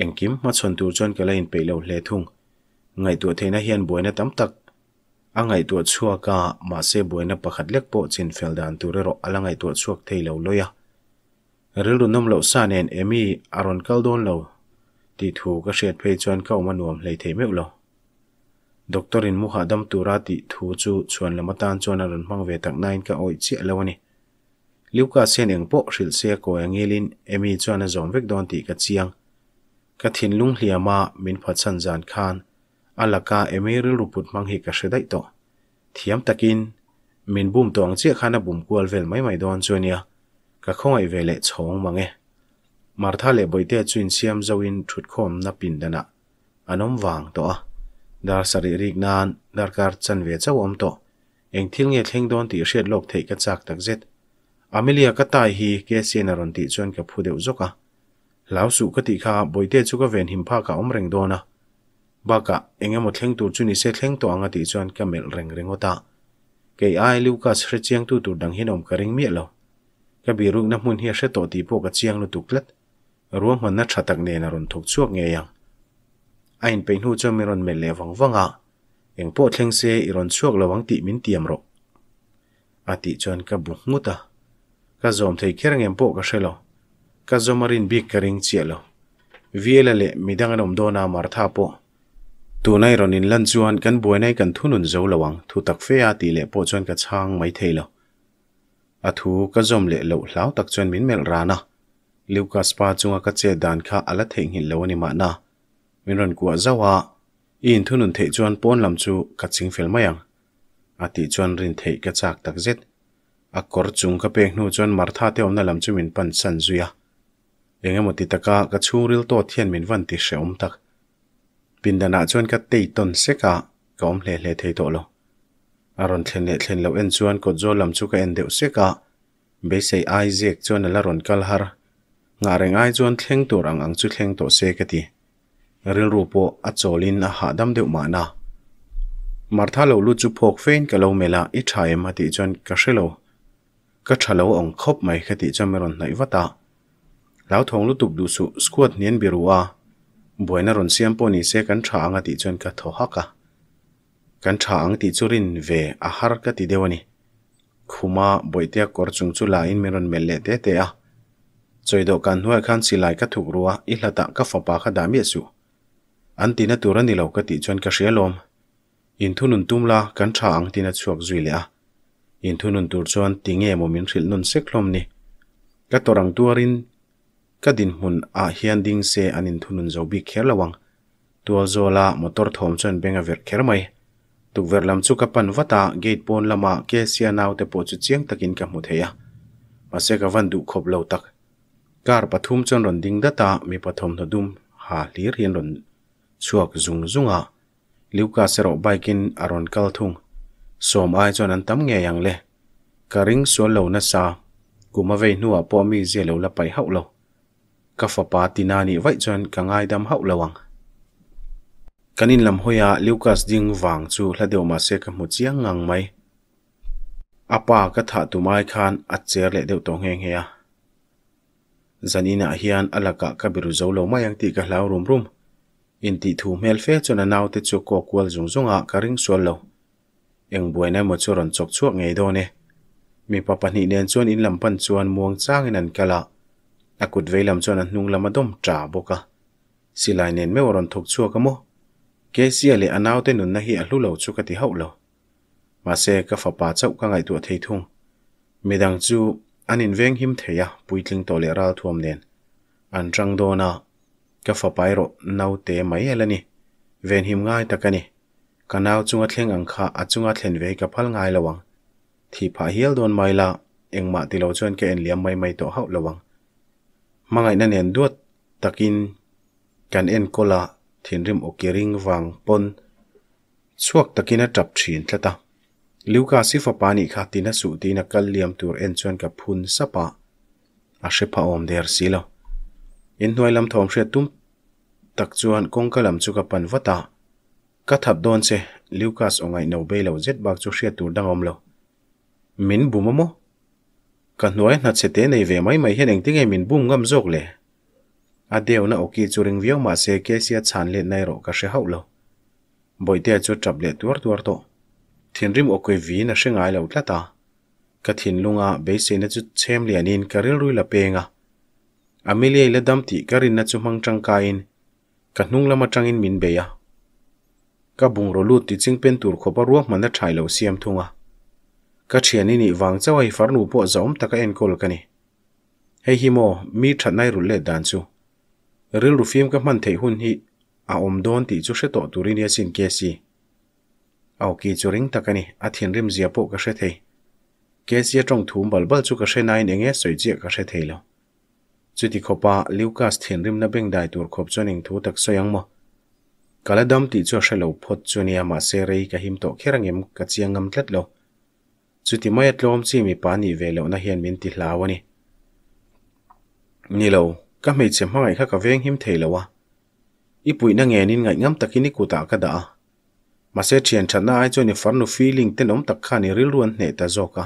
Eng kim ma chon tur chu an kala in pe lau le thung, ngay tu thay na hiyan buay na tam tak ā ngāi tuā chuā kā mā sē buay nā pā khat lēk pō chīn fēldāntū rero ala ngāi tuā chuā kā thayi lau lo ya. Rīlu nōm lau sā nēn ē mi ā ron kāldon lau tī thū kā shēt pē chōn kā u ma nuam lai thayi miak lau. Dr. rin muhā dham tū rā tī thū chū chōn lamatān chō na ron māng vē tāg nāin kā oi chīa lau wani. Liukā sēn ā ngā pō shīl sē kō ya ngī līn ē mi chō na zōn wēk dōn อลกาเอเมรลูปุตมังเฮกาเสดตเที่ยมตะกินมินบุมตองเจีาขานบุมกวลเวลไม่ไม่ดอนจวนเนียกะคงไอเวลเลชงมังเอมาร์ทาเลบอยเตจุนเซียมจาวินชุดคมนับปินดนะอนมวางตัวดาร์สริริกนานดาร์การ์จันเวเจ้าอมตัวเองทิ้งเงยเงดอนตีเชีดโลกเทกจากตักเจ็ดอเมิเลียก็ตายฮีเกเซนารันติจวนกับผู้เดือดจกะแล้วสุกติคาบอยเตจุก็เวนหิมพากับอมเริงดอนะบากะเองมดเลงตัวจุนิเซเลงตัวอังติจวนกับเมลเริงเริงอตาเกย์ไอลิวกัสเรจียงตัวตัวดังเฮนอมกระิงมียโลกับบีรุกน้ำมันเฮียเสตัวตีโวกกัจียงนุตุกลัดรวมมันนัดชตักเนนารุนทุกช่วงเงียังไอ้นเป็นหูจอมรอนเมลเลวังวังอ่ะเองโปดเลงเซอิรอนช่วงระวังติมินเตียมรกอาติจวนกับบุกงุตะกับจอมเทียเคร่งเองโปกับเชลโลกับจอมารินบีกกระิงเชียโลวิเอลเล่ไม่ดังนั้นอมโดนามาร์ทาโป tu nay ron in lan chuan kan buai nay kan thunun zo lawang thu tak phê à ti lệ bộ chuan ka chang mấy thế lo À thu ka zom le lo hlau tak chuan min mel rana lucas pa chunga ka à che đàn kha ala à thei hin lâu ni mà na min ron ku zawa in à, thunun thế chuan pon làm chu ka phim fel mayang À ti chuan rin thế ka chak tak zết, à kor chung ka pek nu chuan mar tha te omna lam chu min pan san zuya engemaw ti taka ka chhuril to thian min van ti hreom tak bin da na chuan ka tei ton se ka kom le le thei to lo aron thlen le thlen lo en chuan ko zo lam chu ka en deu se ka be se ai zek chuan la ron kal har nga reng ai chuan thleng tur ang ang chu thleng to se ka ti ril ru po a a ha dam deu martha lo lu chu phok fein ka lo mela i thai ma ti chuan ka she lo ka thalo ong khop mai kha ti chamaron nai wata lau thong lu tup du su squat nien biruwa buena ron siam po ni se kan tha anga ti chon ka tho ha ka kan tha ang ti churin ve a har ka ti dewani khuma boitya kor chung chu lain meron melle te te a choi ka thuk ka fa pa kha da mi ka ti ka shialom in thunun tumla kan tha chuak zui le a in thunun tur nun se ka torang tuarin kadin hun a hian ding se anin thunun zo bi kher lawang tua zola motor thom chon benga ver kher mai tukver lam chu ka pan wata gate pon lama ke sia nau te po chu chiang takin ka mu theya ase ka van du khop lo tak kar pathum chon ron ding data mi pathom na dum ha lir hian ron chuak zung zunga liuka sero baikin aron kal thung som ai chon an tam nge yang le karing so lo na sa kuma vei nuwa po mi je lo la pai hau lo kafapa tinani vai chuan kangai dam hau lawang kanin lam hoya lucas ding wang chu hladeu ma se ka mu chiang ngang mai apa ka tha tu mai khan a cher le deu to heng heya zanina ah hian alaka ka biru zo lo mai ang ti ka hlau rum rum in ti thu mel fe chon a nau te chu ko kwal zung zunga ah ka ring sual lo eng buaina mo chu ron chok chuak ngei do ne mi pa pa ni nen chuan in lam pan chuan muang chang in an kala akut veilam chuan an hnung lama dawm tra bawk a silai nen meu ron thuk chua ka maw kesia le anau te nun na hi a hlu lo chu ka ti ho lo ma se ka fa pa chau ka ngai tu thei thung medang chu anin veng him theya puitling to le ral thuam nen an trang do na ka fa pai ro nau te mai elani ven him ngai takani kanau chunga thleng ang kha achunga thlen ve ka phal ngai lawang thi pha hial don maila engma tilo chuan ke en liam mai mai to hau lawang mangai na nen duat takin kan en kola thin rim okiring wang pon chuak takina tap thin tlata luka sifa pani đã tina tin tina kal liam tour en chuan gặp phun sapa a shepa om der silo in noi lam thom hre tum tak chuan kongkalam chu ka pan vata ka thap don se lukas ongai no be lo zet bak chu hre tur dangom lo min bumomo kanuai na chete nei ve mai mai hereng tinge min bum ngam jok le a deu na oki churing vio ma se ke sia chan le nai ro ka she hau lo boi te chu chap le tuar tuar to thin rim okoi vi na sheng ai lo tla ta ka thin lunga be se na chu chem le anin karil rui la penga amelia le dam ti karin na chu mang chang ka in ka nung lama chang in ka bung ro lu ti ching pen tur kho pa ruah man na thailo siam thunga các chiến ka thiani nih wang chawai farnu pawh zawm taka en kol ka ni hei hi maw mi thatnai rul le dan chu ril phim các hman thei hun hi a à om don ti chu hreto turin ya chin ke si à au ki chu ring takani a à thin rim zia pawh ka hre thei ke zia tong thum bal bal chu ka hre nain enge soi zia ka hre thei lo ba liu lucas thin rim na beng dai tur khop choning thu tak soyang mo kaladam ti chu hre lo phot chu ni ama se rei ka him em các ka chiangam tlet lo chuti mai atlom chi mi pa ni ve lo na hian min ti hlawani ni lo ka mei che mai kha ka veng him thei lowa i pui na ngen in ngai ngam takini ku ta ka da ma se thian thana ai choni nu feeling te nom tak khani ril ruan hne ta zoka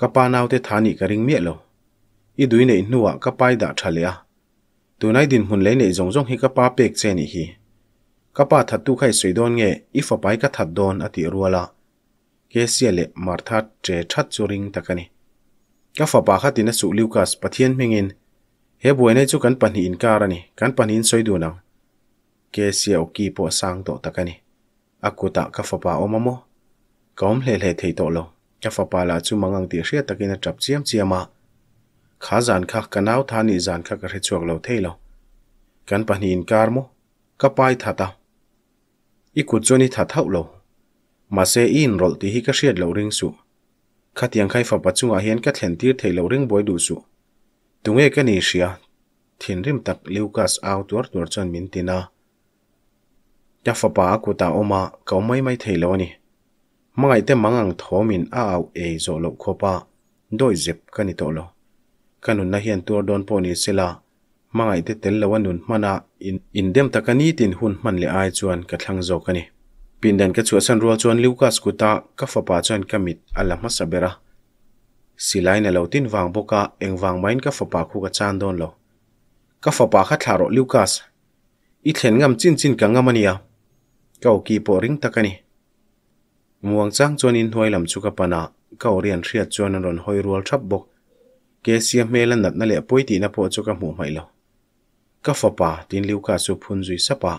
ka pa naw te thani ka ring mi lo i dui nei nuwa ka pai da thalea tunai din hun le nei zong zong hi ka pa pek che ni hi ka pa that tu khai suidon nge i fa pai ka that don ati ruala ke sia le martha tre that churing takani ka fa pa khatin a su lucas pathian mengin he boine chu kan panhi in karani kan panhi in soiduna ke sia oki po sang to takani akuta ka fa pa omamo kaum hle hle thei to lo ka fa pa la chu mangang ti hria takina tap chiam chiama khá zàn khắc cả nào thà nị zàn khắc cả hết chuộc lâu thế lâu. Căn bản hình car mo, cả bài thà tao. Ít cuộc cho ni thà thâu lâu, Masay iin rol tihi kashiyad lau ring su. Katiyang kai fa patsu nga hiyan katlen tir thay lau ring boi du su. Tungwe ka ni siya, thin rim tak liu kas ao tuar tuar chan min tina. Ya fa pa aku ta oma kao may may thay lau ni. Mangay te mangang tho min a au e zo lau ko pa, doi zip ka ni to lo. Kanun na hiyan tuar don ni sila, mangay te tel lau nun mana in dem takani tin hun man li ai chuan katlang zo ka ni. pin pindan ka chu san rual chuan lucas kuta ka fapa chuan kamit ala ma sabera lại na lo tin wang boka eng wang main ka fapa khu ka chan don lo khát ka fapa kha tharo lucas i thlen chín chin chin ka ngamania kau ki po ring ta takani muang chang chuan in hoài làm chu ka pana kau rian thriat chuan an ron hoi rual thap bok ke sia mel an nat na le poiti na po chu ka mu mai lo ka fapa tin lucas số phun zui sapa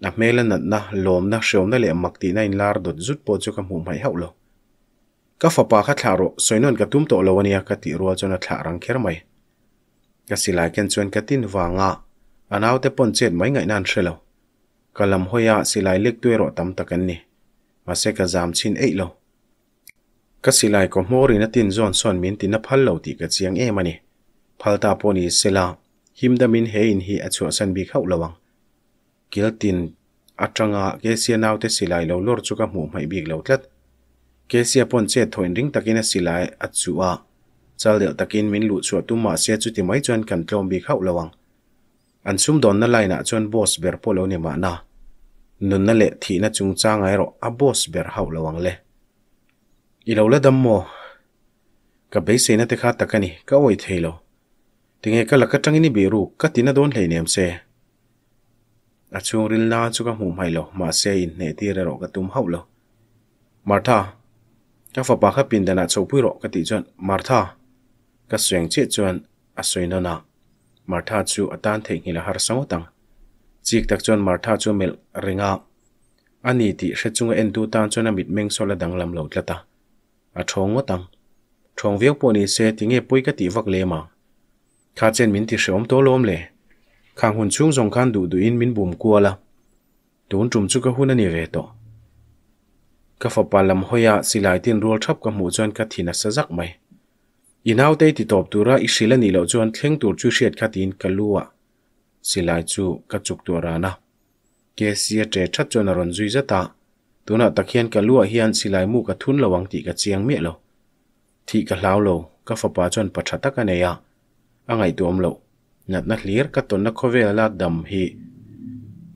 a hmel a natna lawmna hreawmna leh mak tihna in lar dawt zut pawh chu ka hmuh hmai ho lo ka fapa kha thla rawh soinawn ka tum tawh lo ania ka tih rua chuan a thla rang kher mai ka silai ken chuan ka tin wanga anau te pon chet mai ngai nan hrelo ka lam hoya silai lek tui rawh tam takan ni ase ka zam chin ei lo ka silai ko hmori na tin zon son min tin a phal lo ti ka chiang em ani phalta pawni sela himdamin hein hi achua san bi khau lawang kiltin atanga kesia naute silai lo lor chuka hmu mai bik lo tlat kesia pon che thoin ring takin a silai achua chal del takin min lu chu tu ma se chu ti mai chuan kan tlom bi khau lawang an sum don na lai na chuan boss ber polo ni ma na nun na le thi na chung cha ngai ro a boss ber hau lawang le i lo la dam mo ka be se na te kha takani ka oi thelo tinge ka lakatangini beru ka tina don hleinem se a chung rin la chu ka hmu mai lo ma se in ne ti ra ro ka tum hau lo martha ka fa pa kha pin dana chho pui ro ka ti chon martha ka sweng che chon a soina na martha chu atan là ngila har sang tang chik tak chon martha chu mel ringa ani ti hre chunga en tu tan chona mit meng sola dang lam lo tlata a à thongo tang thong viak po xe se tinge poi ka ti vak le mà kha chen min ti shom to lôm le khang hun chung zong khan du du in min bum kwa la tun chum chu ka hun ani re to ka fa palam hoya silai tin rol thap ka mu chuan ka thina sa zak mai inau te ti top tura i shila ni lo chuan thleng tur chu hriat kha tin ka luwa lai chu ka chuk tu ra na ke sia tre that chuan ron zui zata tuna takhian ka luwa hian lai mu ka thun lawang ti ka chiang me lo thi ka hlau lo ka fa pa chuan pathata ka neya angai tuam lo ngat na hlir ka ton na khowel la dam hi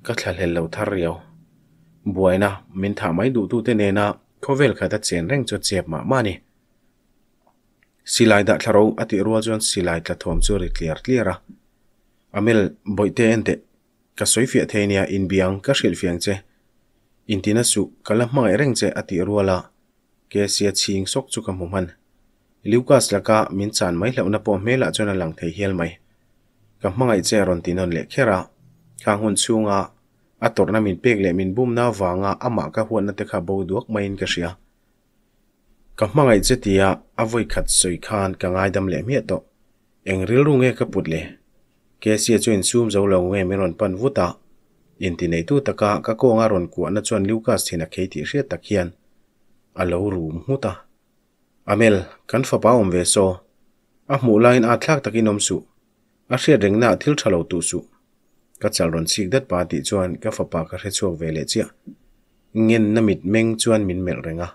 ka thlal hel lo thar riau buaina min tha mai du tu te ne na khowel kha ta chen reng chu chep ma ma ni silai da thlaro ati rual chuan silai tla thom chu ri clear clear a amel boite ente ka soifia theinia in biang ka hril fiang che intina su kala hmai reng che ati ruala ke sia ching sok chu ka mu man lucas laka min chan mai hlawna pawh hmela chuan a lang thei hel mai ka hmangai che ron tin an leh khera khang hun chunga a torna min pek le min bum na wanga ama ka huan na te kha bo duak in ka ria ka hmangai che tia a voi soi khan ka ngai dam le mi to eng ril ru nge ka put le ke sia chuin sum zo lo nge mi ron pan vuta in ti nei tu taka ka ko nga ron ku na chuan lucas thina ke ti hria takian a lo rum huta amel kan fa paum ve so a mu lain a thlak takin om su ashe dingna thil thalo tu su ka chalron chik dat pa ti chuan ka fa pa ka re chok ve le chiya na mit meng chuan min mel renga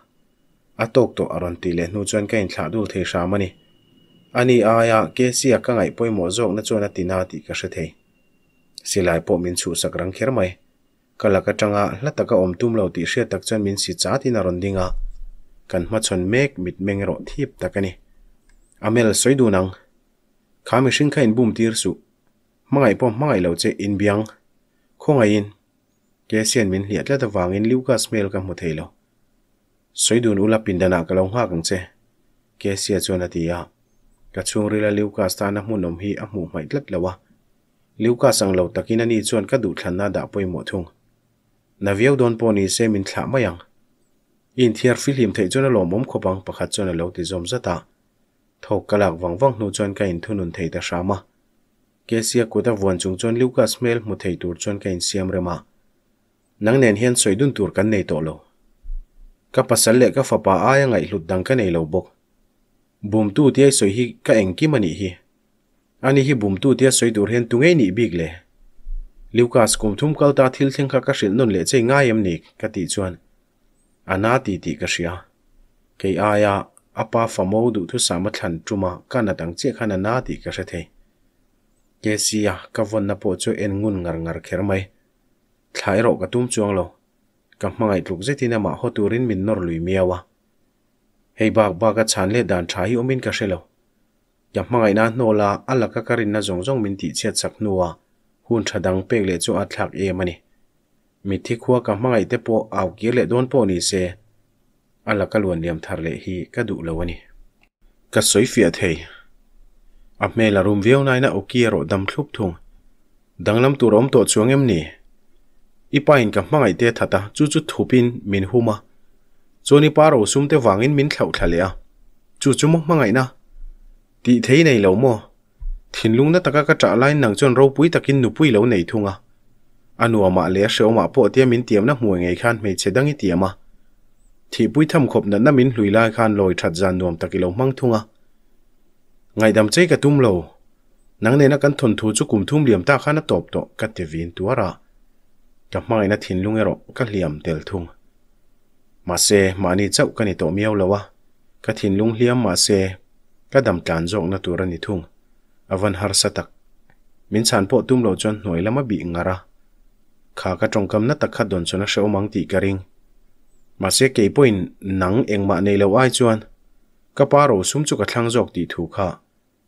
a tok to aron ti le nu chuan ka in thla dul the sha mani ani aya ke si ka ngai poi mo zo na chuan ati na ti ka she the silai po min chu sak rang kher mai ka la ka tanga la ta ka om tum lo ti she tak chuan min si cha ti na ron dinga kan ma chon mek mit meng ro thip takani. ka ni amel soidu nang ขามิชิงข้าอินบุมตีรสุมังไงป้อมมังไงเหล่าเจอินเบียงคงไงอินแกเียนมินเหลียดและตะวางอินลิวกาสเมลกับหมดเทลสวยดูนุลปินดานากะลองห้ากังเจแกเียจวนอติยากระชวงเรลลิวกาสตานะมุนอมฮีอหมูไม่เล็ดละวะลิวกาสังเหล่าตะกินนนี่ชวนกระดูขันนาดาปวยหมดทุงนาเวียวโดนปอนีเซมินถามายังอินเทียร์ฟิลิมเทจวนหลอมมขบังประคัดจวนเหล่าติจอมสะตา thok kalak wang wang nu chon ka in thunun thei ta sha ma ke sia ko ta won chung chon liu ka smel mu thei tur chon ka in siam re ma nang nen hian soi dun tur kan nei to lo ka pasal le ka fapa a ya ngai lut dang ka nei lo bok bum tu tie soi hi ka eng ki mani hi ani hi bum tu tie soi dur hen tu ngei ni big le liu ka thum kal ta thil thing ka ka shil nun le chei ngai em ka ti chuan ana ti ti ka shia ke a apa famau du thu sam thlan tuma kana tang che khana na ti ka sa the ke si ya ka von na po cho en ngun ngar ngar kher mai thlai ro ka tum chuang lo ka mangai tuk je tin ma ho turin min nor lui mia wa hei ba ba ka chan le dan thai o min ka she lo ya mangai na no la ala ka ka rin na jong jong min ti che chak nuwa hun tha dang pe le cho a thak e mani mi thi khuwa ka mangai te po aw ke le don po ni se ala ka luan liam thar le hi ka du lo ani ka soi fia thei a me la rum veo nai na okia ro dam thlup thung danglam tu rom to chuang em ni ipa in ka mangai te thata chu chu thupin min huma choni pa ro sum te wangin min thlau thalea chu chu mong mangai na ti thei nei lo mo thin lung na taka ka tra lain nang chon ro pui takin nu pui lo nei thunga anu ama le shoma po te min tiam na muai ngai khan me chedang i tiama ที่ปุ้ยทำขบนั้นน้ำมินลุยลายคานลอยถัดจานนวมตะกิโลมังทุงะไงดำใจกระตุ้มโลนังในนักกันทนทูจุกุมทุ่มเหลี่ยมตาข้านัตบโตกัตเตวินตัวระกับไม่นัดถินลุงเอรก็เหลี่ยมเตลทุงมาเซมานี่เจ้ากันในโตเมียวละวะกัถินลุงเหลี่ยมมาเซก็ดำการจกนัตัวรันิทุงอวันฮาร์สตัก มินชานโปตุ้มโลจนหน่วยละมาบีงระขากระจงกำนัตตะขัดดนชนักเสอมังตีกระริง Masya kei poin nang eng ma nei lau ai chuan. Ka paro sum chuka thang jok di thu ka.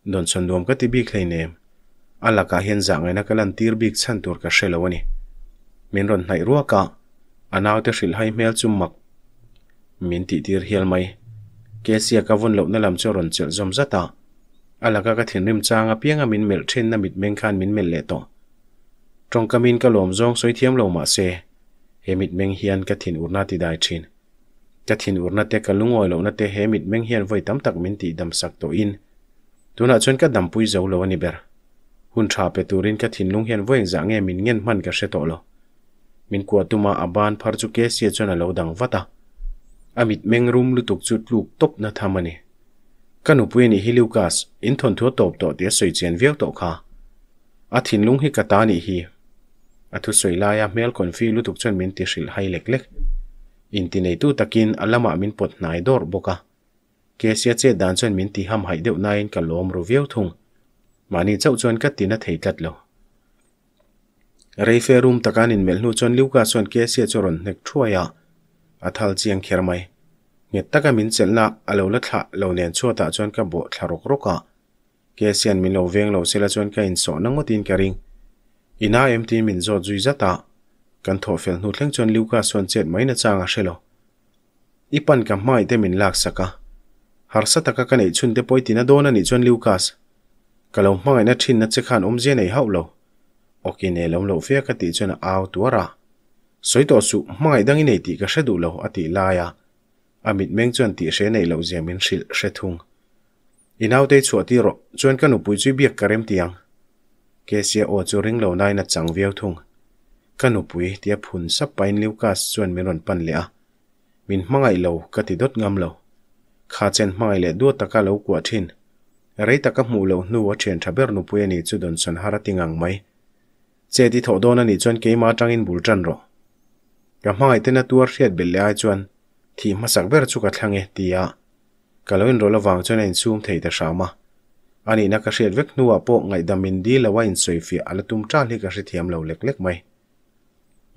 Don chan duam ka tibik lai neem. Alla ka hien zang ay nakalan tir bik chan tur ka shay lau ni. Min ron nai rua ka. Anao te shil hai mel chum Min ti tir hiel mai. Ke siya ka vun lau na lam cho ron chel zom zata. Alla ka ka thin rim cha nga pia nga min mel chen na mit meng min mel le to. Trong ka min ka loom zong soy thiem lau lau ai hemit meng hian kathin urna ti dai thin kathin urna te kalungoi lo na te hemit meng hian voi tam tak min ti dam sak to in tuna chon ka dampui zo lo ani ber hun tha pe turin kathin lung hian voeng za nge min ngen man ka she to lo min kwa tuma aban phar chu ke sia chona lo dang wata amit meng rum lu tuk chu tluk top na thamani kanu puini hilukas in thon thua top to te soi chen viak to kha a thin lung hi katani hi a thu soi laia mel kon fi lutuk chon min ti hril hai lek lek in ti nei tu takin alama min pot nai dor boka kesia che dan chon min ti ham hai deuh nain ka lom ru viau thung mani chau chon ka tina thei tlat lo reife room takan in mel nu chon liuka chon kesia choron nek thuaya athal chiang kher mai nge taka min chelna alo la thla lo nen chu ta chon ka bo thlarok roka kesian min lo veng lo sela chon ka in so nangotin ka ring ina mt min zo zui zata kan tho fel nu thleng chon luka son chet maina changa shelo ipan ka mai te min lak saka har sa taka kan ei chun te poitina dona ni chon lukas kalau mangai na thin na che khan om je nei haulo okine lom lo fe ka ti chona aw tuara soito su mangai dangi nei ti ka shedu lo ati laya amit meng chon ti she nei lo zemin shil she thung inaute chuati ro chon kanu pui chui biak karem tiang Ke siya oozu ring lau nāi na tsang viau thung, ka nupui tiya pun sapa inliu kaas zuwan miro npan lia, min ma ngāi lau ka ti dot ngam lau. Ka tsen ma ngāi le duot taka lau kuwa tin, rei taka muu lau nuwa tian taber nupui ya nii zu don zon harati ani na ka hriat vek nuwa pawh ngaih damin di lo a insawifi ala tum ṭa hli ka hri thiam lo leklek mai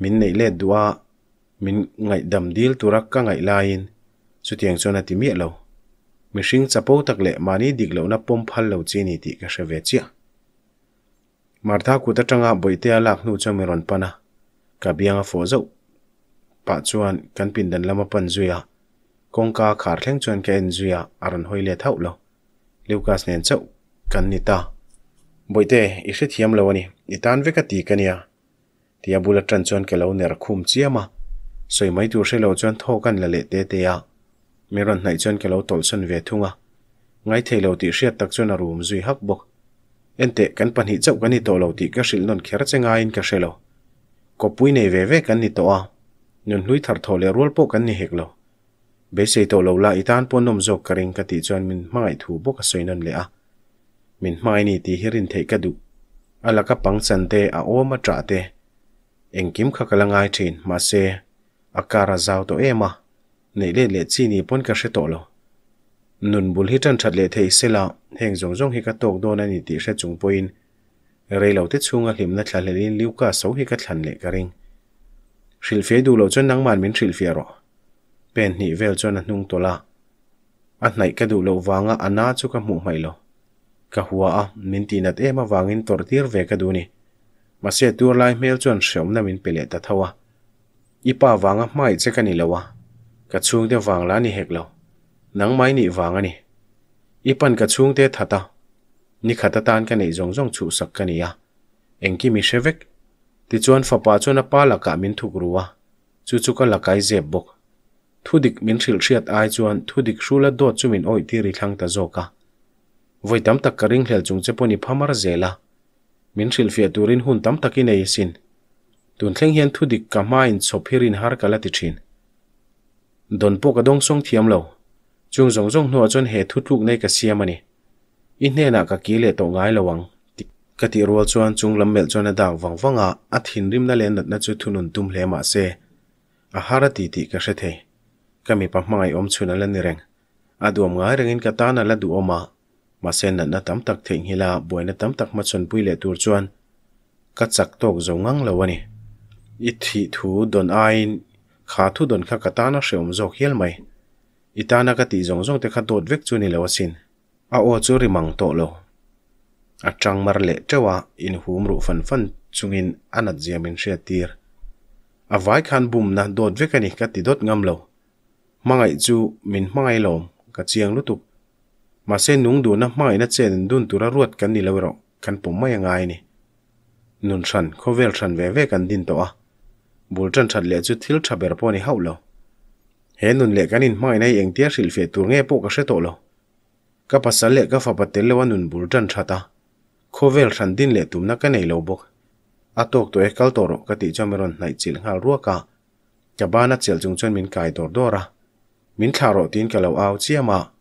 min neih let du a min ngaih dam dil turak ka ngaih laiin chutiang chuan a ti miah lo mi hring chapo tak leh mani diklona pawm phal lo chi ni tih ka hre ve chiah martha kuta tanga boite a lak hnu chawmi ron pana ka bianga fo zo pa chuan kan pin dan lama pan zuya kongka khar thleng chuan ka en zuya aran hoile thau lo lucas nen chau kan ni ta boite i se thiam lo ani i tan ve ka ti kania ti abula tran chon ke lo ner khum chiama soi mai tu se lo chon tho kan la le te te ya meron nai chon ke lo tol son ve thunga ngai thei lo ti hriat tak chon a room zui hak bok ente kan pan hi chau kan ni to lo ti ka sil non kher chenga in ka shelo ko pui nei ve ve kan ni to a nun hlui thar tho le rol po kan ni hek lo be lâu to lo la itan pon nom jok karing ka ti chon min mai thu bok a soi non le à? mình mai ni ti hirin thei ka du alaka pangchan te a oma tra te engkim khakalangai thin ma se akara zau em à, nei le le chi ni pon ka she to lo nun bul hi tan that le thei sela heng jong jong hi ka tok don ani ti she chung poin rei lo te chunga hlim na thla le lin liu ka so hi ka thlan le ka ring hril fe du lo chon nang man min hril fe ro pen ni vel chon a hnung tola a nai ka du lo wanga ana cho ka mu mai lo กะหัวมินตีนัดเอมาวางินตัวทีร์เวกดูนี่มาเสตัวลายเมลจวนเฉียมนั้นมินเปลี่ยนตาทว่าอีป้าวางอ่ะไม่ใช่กันนี่เล้วะกระช่วงเดียวางล้านี่เหกแล้วนังไม่นีวางอันนี่อีปันกระช่วงเตะถัดตานี่ขัดตาอันกันไอ้จงจงชูสักกันนี่อ่ะเอ็งกี่มีเชฟกติดจวนฝ่าป้าจวนอ่ะป้าลักกะมินถูกรัวจู่จู่ก็ลักไอ้เจ็บบกทุดิกมินสิลเชียดไอจวนทุดิกสูและโดดจู่มินโอ้ยที่ริขังตาโจกะ voi tam tak ka ring hlel chung che pawh ni phamar zela min hril fia turin hun tam takin ei sin tun thleng hian thu dik ka hma in chhop hirin har kala ti thin don pawh ka dong song thiam lo chung zong zong hnuah chuan he thu tluk nei ka siam ani i hnena ka ki le to ngai lowang ka ti rual chuan chung lam mel chuan a dak wang wanga a thin rim na len na chu thunun tum hle ma à, se a hara ti ti ka hre the kami pa hmangai om chuna lan ni à, reng aduam ngai rengin ka tana la du oma mà sen nặn na tam tak thịnh hi la buổi na tam tak mà chuẩn bị lệ tur chuan cắt chặt tộc giống ngang lâu anh ít thị thú đồn ai khá thu đồn khá cả ta nó sẽ ôm dọc hiel mày ít ta na cái tỷ giống giống thì khá tốt vết chuan là vậy xin à ô chú rì măng tổ lâu à trăng mar lệ trwa in phân rụ phần phần chungin anat ziamin sẽ tir à vai khan bùm na đốt vết cái này cái tỷ đốt ngâm lâu mang ai chú mình mang ai lồm cả chiang lúc tục Masay nung du na maa ina tse din dun tura ruat kan nilawiro, kan pumma yang aay ni. Nun san, ko vel san vewe kan din to a. Bul chan chad le ju til cha berpo ni hau lo. He nun le kan in maa ina yeng tia shil fe nge po ka se lo. Ka pasa le ka fa patel lewa nun a. Ko vel din le tum na kan ay bok. A tok to e kal toro ka ti jo na i chil ngal rua ka. Ka ba na chil min kai tor do Min tla tin ka lau au chi maa.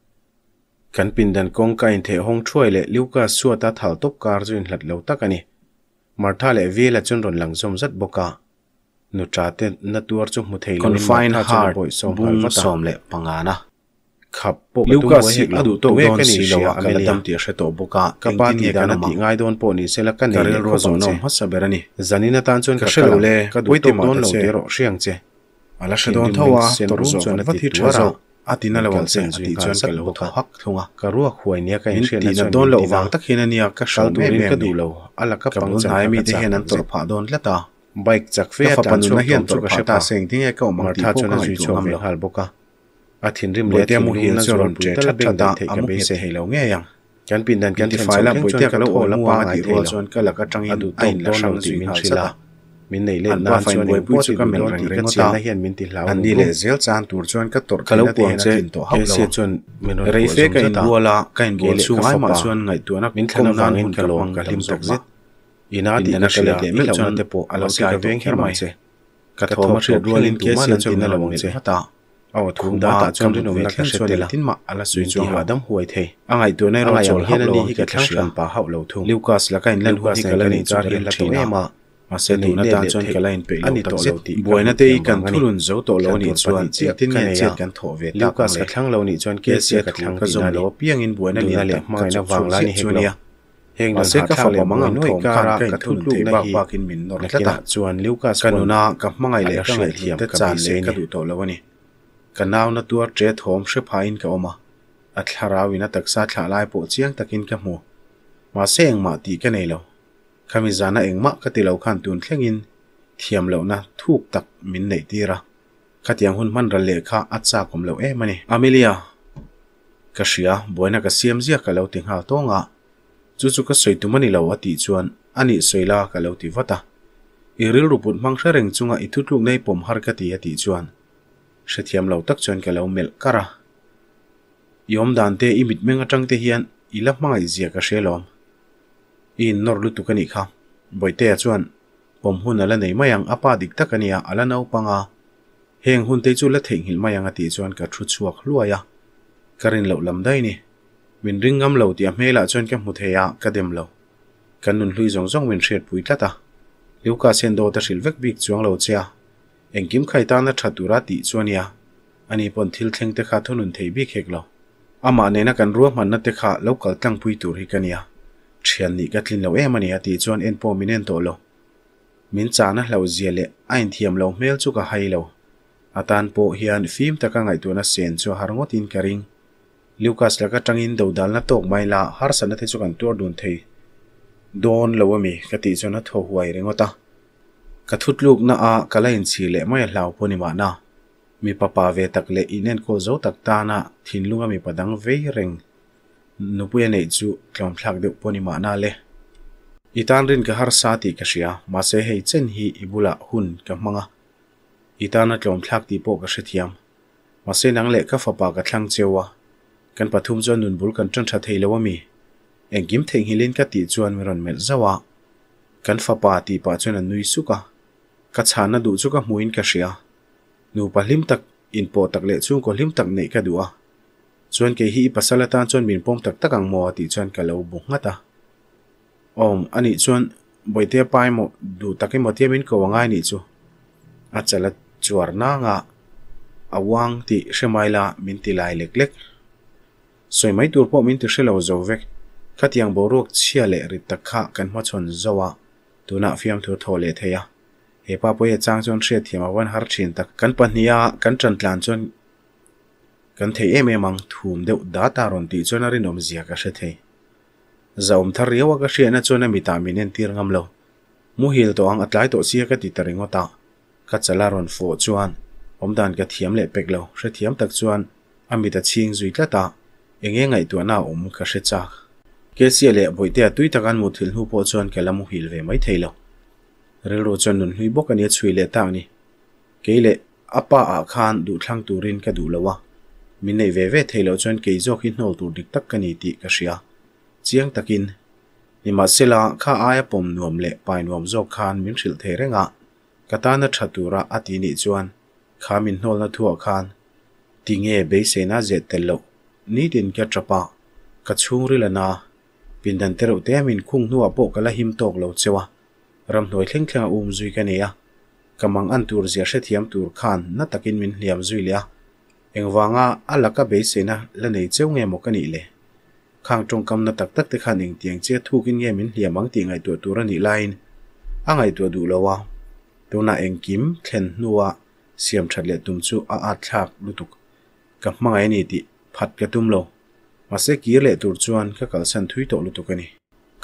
kan pindan kong ka in the hong chhoi le liuka suwa ta thal top kar jun hlat lo ta kani martha le ve la chun ron lang zom zat boka nu cha te na tuar chu mu thei lin ma tha cha boi so bung som le panga na khap po tu ka si la du to ve ka tam ti she boka ka pa ti da na ti po ni se la kan zani na tan chun lo le ka du ti te ro shiang che ala she don tho wa to atina lo lawal sen zui chuan ka lo tha hak thunga ka khuai nia ka in thian na don lo wang tak hin ania ka shal tu rin ka du lo ala ka pang chan nai mi te hen an tor pha don la ta bike chak fe ta pan na hian tor ka ta seng ding e ka omar tha chona zui chu lo hal boka athin rim le te mu hin zoron ta tha tha da amu se he lo nge yang kan pin dan kan ti fai la te ka lo ola pa ti ro chuan ka la ka tang tangin ain la shang ti min chila min nei len na fain boi pui chu ka min reng reng ta hian min ti hlau an ni le zel chan tur chuan ka tor khalau puang che to hau lo chuan min rei fe ka in buala ka in bol chu ngai ma chuan ngai tu na min thlan na in ka long ka lim tok zet ina ti na ka le mi lo nan te po alo ka veng her ma che ka thoma che rualin ke sian chuan na lawang che ta aw thum da ta chuan rin ve ka she te la tin ma ala sui chu adam huai the angai tu na ro chol hian ni hi ka thlang pa hau lo thum lucas la ka in lan hu hi ka la ni char hian la to ema mà sẽ ase tu na tan chon kala in pe lo tak se buai na te i kan thulun zo to lo ni chuan che tin ne che kan tho ve ta lucas ka thlang lo ni chuan ke se ka thlang ka zom lo piang in buai na ni le ma na wang la ni chunia heng na ka fa ba manga noi ka ra cái ka thul lu ba ba kin min nó là ta chuan lucas kanuna ka mangai le ka ngai thiam ka chan le ka du to lo ni cái ôm à, tre thom hre phain ka oma athlarawina taksa thlalai po chiang takin ka mu ma seng ma ti cái này lo khami zana engma katilo tuôn tun thlengin thiam lo na tập thuk này đi ra cái khatiang hun man ra le kha acha kom lo em này amelia ka shia boina ka siam zia ka lo ting ha tonga chu chu ka soi tumani lo ati chuan ani soila ka lo ti vata iril ruput mangsha reng chunga ithutluk nei pom har ka ti ati chuan shethiam lo tak chuan ka lo mel kara yom dan te imit menga tang te hian mang mangai zia ka shelom in nor lu tu kani kha boi te chuan pom hun ala nei mayang apa dik ta kania ala nau panga heng hun te chu la theng hil mayang ati chuan ka thu chuak luaya karin lo lam dai ni min ring am lo ti a mela chuan ka mu theya ka dem lo kan nun hlui zong zong min thret pui ta ta liu ka sen do ta sil vek bik chuang lo chia eng kim khai ta na thatura ti chuan ani pon thil thleng te kha thonun thei bi khek lo ama ne kan ruah man na te kha pui tur hi kania thian ni katlin lo em ani ati chuan en po minen to lo min cha na lo ziale ain thiam lo mel chu ka hai lo atan po hian fim taka ngai tu na sen chu har ngot in karing lucas la ka tang in do dal na tok mai la har sana the chu kan tur dun thei don lo mi kati chuan a tho huai rengota ka thut luk na a kalain chi le mai hlau na mi papa ve inen ko zo ta na thin lunga mi padang ve nupuya nei chu tlom thlak de poni ma na le itan rin ka har sa ti ka shia ma se hei chen hi ibula hun ka manga itana tlom thlak ti po ka shithiam ma se nang le ka fa pa ka thlang chewa kan pathum chon nun bul kan chan tha thei lo mi eng gim theng hi lin ka ti chuan meron mel zawa kan fa pa ti pa chuan nui su ka ka chana ka muin ka shia nu pa lim tak in tak le chu ko lim tak nei ka duwa suwan ka hii i pa salataan suwan min pom tak tak ang moa ti suwan ka lau bux nga ta. Aum, anii suwan bwoy tia paay mo, duu taki mo tia min kawa ngaay nii suwa. Acha la juwar naa nga awaang ti shimaylaa min ti laay leklik. Suwaimay turpo min ti shilaw zowwek ka ti yang boroog chia le kan maa suwan zawa tu fiam tu thaw le thaya. He chang suwan shia tia wan har chin tak kan panhiaa kan chantlaan suwan kan thei em emang thum deuh data ron tih chuan a rin awm zia ka hre thei za awm thar reuwa ka hriana chuan a mitamin en tir ngam lo mu hil tawh ang a tlai tawh sia ka ti taringaw ta ka chala ron fawh chuan awm dan ka thiam leh pek lo hre thiam tak chuan a mita chhing zui tla ta enge ngai tuana awm ka hre chak kesia le boite tui takan mu thil hu po chuan kelamu hil ve mai theilo rel ro chuan nun hlui bok ani chui le tang ni keile apa a khan du thlang turin ka du lawa Minnei wewe thee lau choan kei zoki nol tur dik takka niti kashi ya. Tsiang takin, Nima sila kaa aaya pom nuam le paay nuam zook kaaan min shil thee re ngaa. Kataa na chatuura ati nii choan. Kaa min nol na thuwa kaaan. Ti nge e bei se naa zeet tel lau. Nii din kia chapaa. Kachung ri la Pindan teru te min kuung nua poka la him tok lau ce Ram nui ling kaa uum zui ka ne ya. Ka an tur zia she thiam tur kaaan naa takin min liam zui le engwanga alaka beisena la nei cheu nge mokani le khang tong kamna tak tak te khan ing tiang che thukin nge min hiamang ti ngai tu tur ani line angai tu du lawa tuna engkim thlen nuwa siam thatle tum chu a a thak lutuk ka mangai ni ti phat ka tum lo mase kir le tur chuan ka kalsan thui to lutuk ani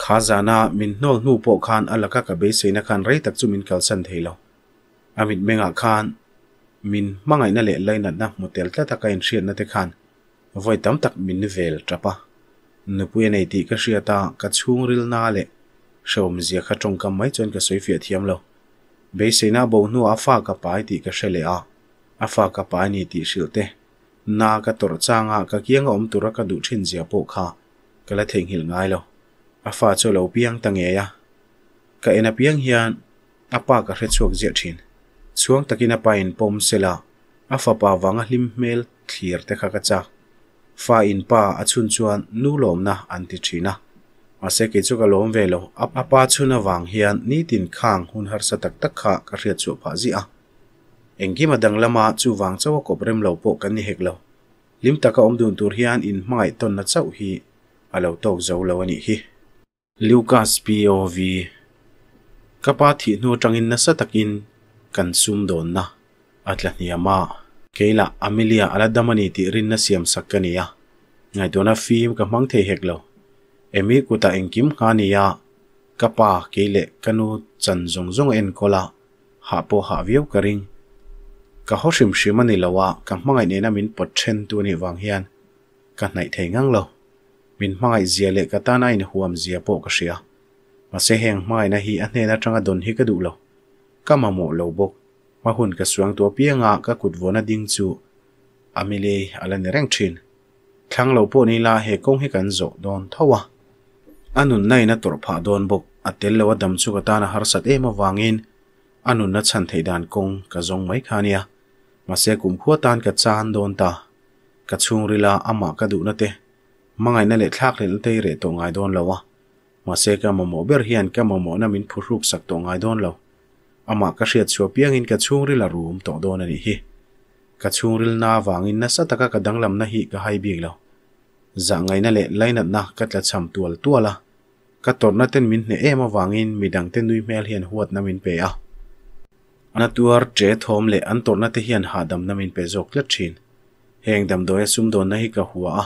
kha jana min nol nu po khan alaka ka beisena khan rei tak chu min kalsan theilo amit menga khan min mangai na le lainat na motel ta taka in shiat na te khan voi tam tak min vel trapa nu pu e nei ti ka shia ta ka chung ril na le shom zia kha chong kam mai chon ka soi fiat hiam lo be se na bo nu a fa ka pai ti ka shele a a fa ka pai ni ti shil te na ka tor changa ka kiang om tur ka du thin zia po kha ka la theng hil ngai lo a cho lo piang tang e ya piang hian apa ka re chuak zia thin chuang takina pain pom sela afa pa wang hlim mel thlir te kha kacha fa in pa achun chuan nu lom na anti thina chuka lom velo ap apa chuna wang hian ni tin khang hun har sa tak tak kha ka zi a engi madang lama chu wang chawa ko brem lo kan ni hek lo lim taka om dun in mai ton na chau hi alo to zo lo ani hi lucas pov kapathi nu tangin na sa consume don na atlatni ama keila amelia aladamani ti rin na siam sakania ngai dona fim ka mang the heklo emi kuta engkim khania kapa keile kanu chan zong zong en kola ha po ha viau karing ka ho shim shim ani lawa ka mangai ne na min pothen tu ni wang hian ka nai thei ngang lo min mangai zia le ka ta na in huam zia po ka sia ma se heng mai na hi a hne na tanga don hi ka du lo kamamu lawbog. Mahun ka suang tuwa piya nga ka kutvo na ding zu. Amili ala nireng chin. Klang lawbog ni la he kong he kan zog doon tawa. Anun na ina torpa doon bog. Atel lawa dam zu ka taan harsat e ma vangin. Anun na chan thay daan kong ka zong may kaniya. Masya kum kuwa taan ka chan doon ta. Ka chung rila ama ka du na te. Mangay na le thak le na tay re to ngay doon lawa. ama ka hriat chua piangin ka chhungril a room tawh dawn anih hi ka chhungril na wangin na sataka ka danglam na hi ka hai biak lo za ngaina le lainat na ka tla cham tual tuala ka torna ten min hne ema wangin midang te nui mel hian huat namin pe a ana tuar tre thom le an torna te hian hadam namin pe zok tla thin hengdam doe sum don na hi ka huwa a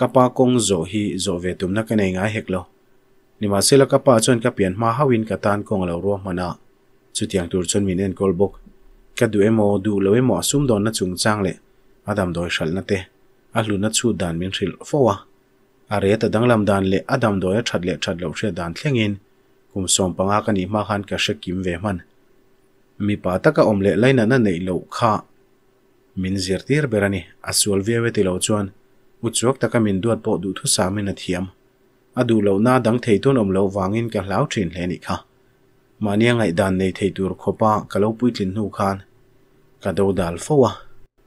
kapa kong zo hi zo ve tum na ka nei nga hek lo nima sela kapa chon ka pian ma hawin ka tan kong lo ro mana สุดยังตูร์ชนวินเอ็นกอลบกกัดดูเอโมดูเลวเอโมอซุ่มโดนนัดจุงจ้างเลยอาดัมโดยฉันนั่เตะอาลูนัดชูดานมินชิลฟัวอาเรียตดังลำดานเลยอาดัมโดยชัดเลยชัดเลวเชียดานเที่ยงอินคุมส่งปังอากันอีมาฮันกับเชกิมเวมันมีป้าตะกะอมเล่ไลนั่นั่นในเลวข้ามินเซียร์ตีร์เบรานีอาสวลเวียเวติเลวจวนอุจวกตะกะมินดวดโปดูทุสามินาเทียมอาดูเลวหน้าดังเทยตุนอมเลววางอินกับเลวทรินเลนิค่ะ mania ngai dan nei thei tur khopa kalo pui tin nu khan ka do dal fowa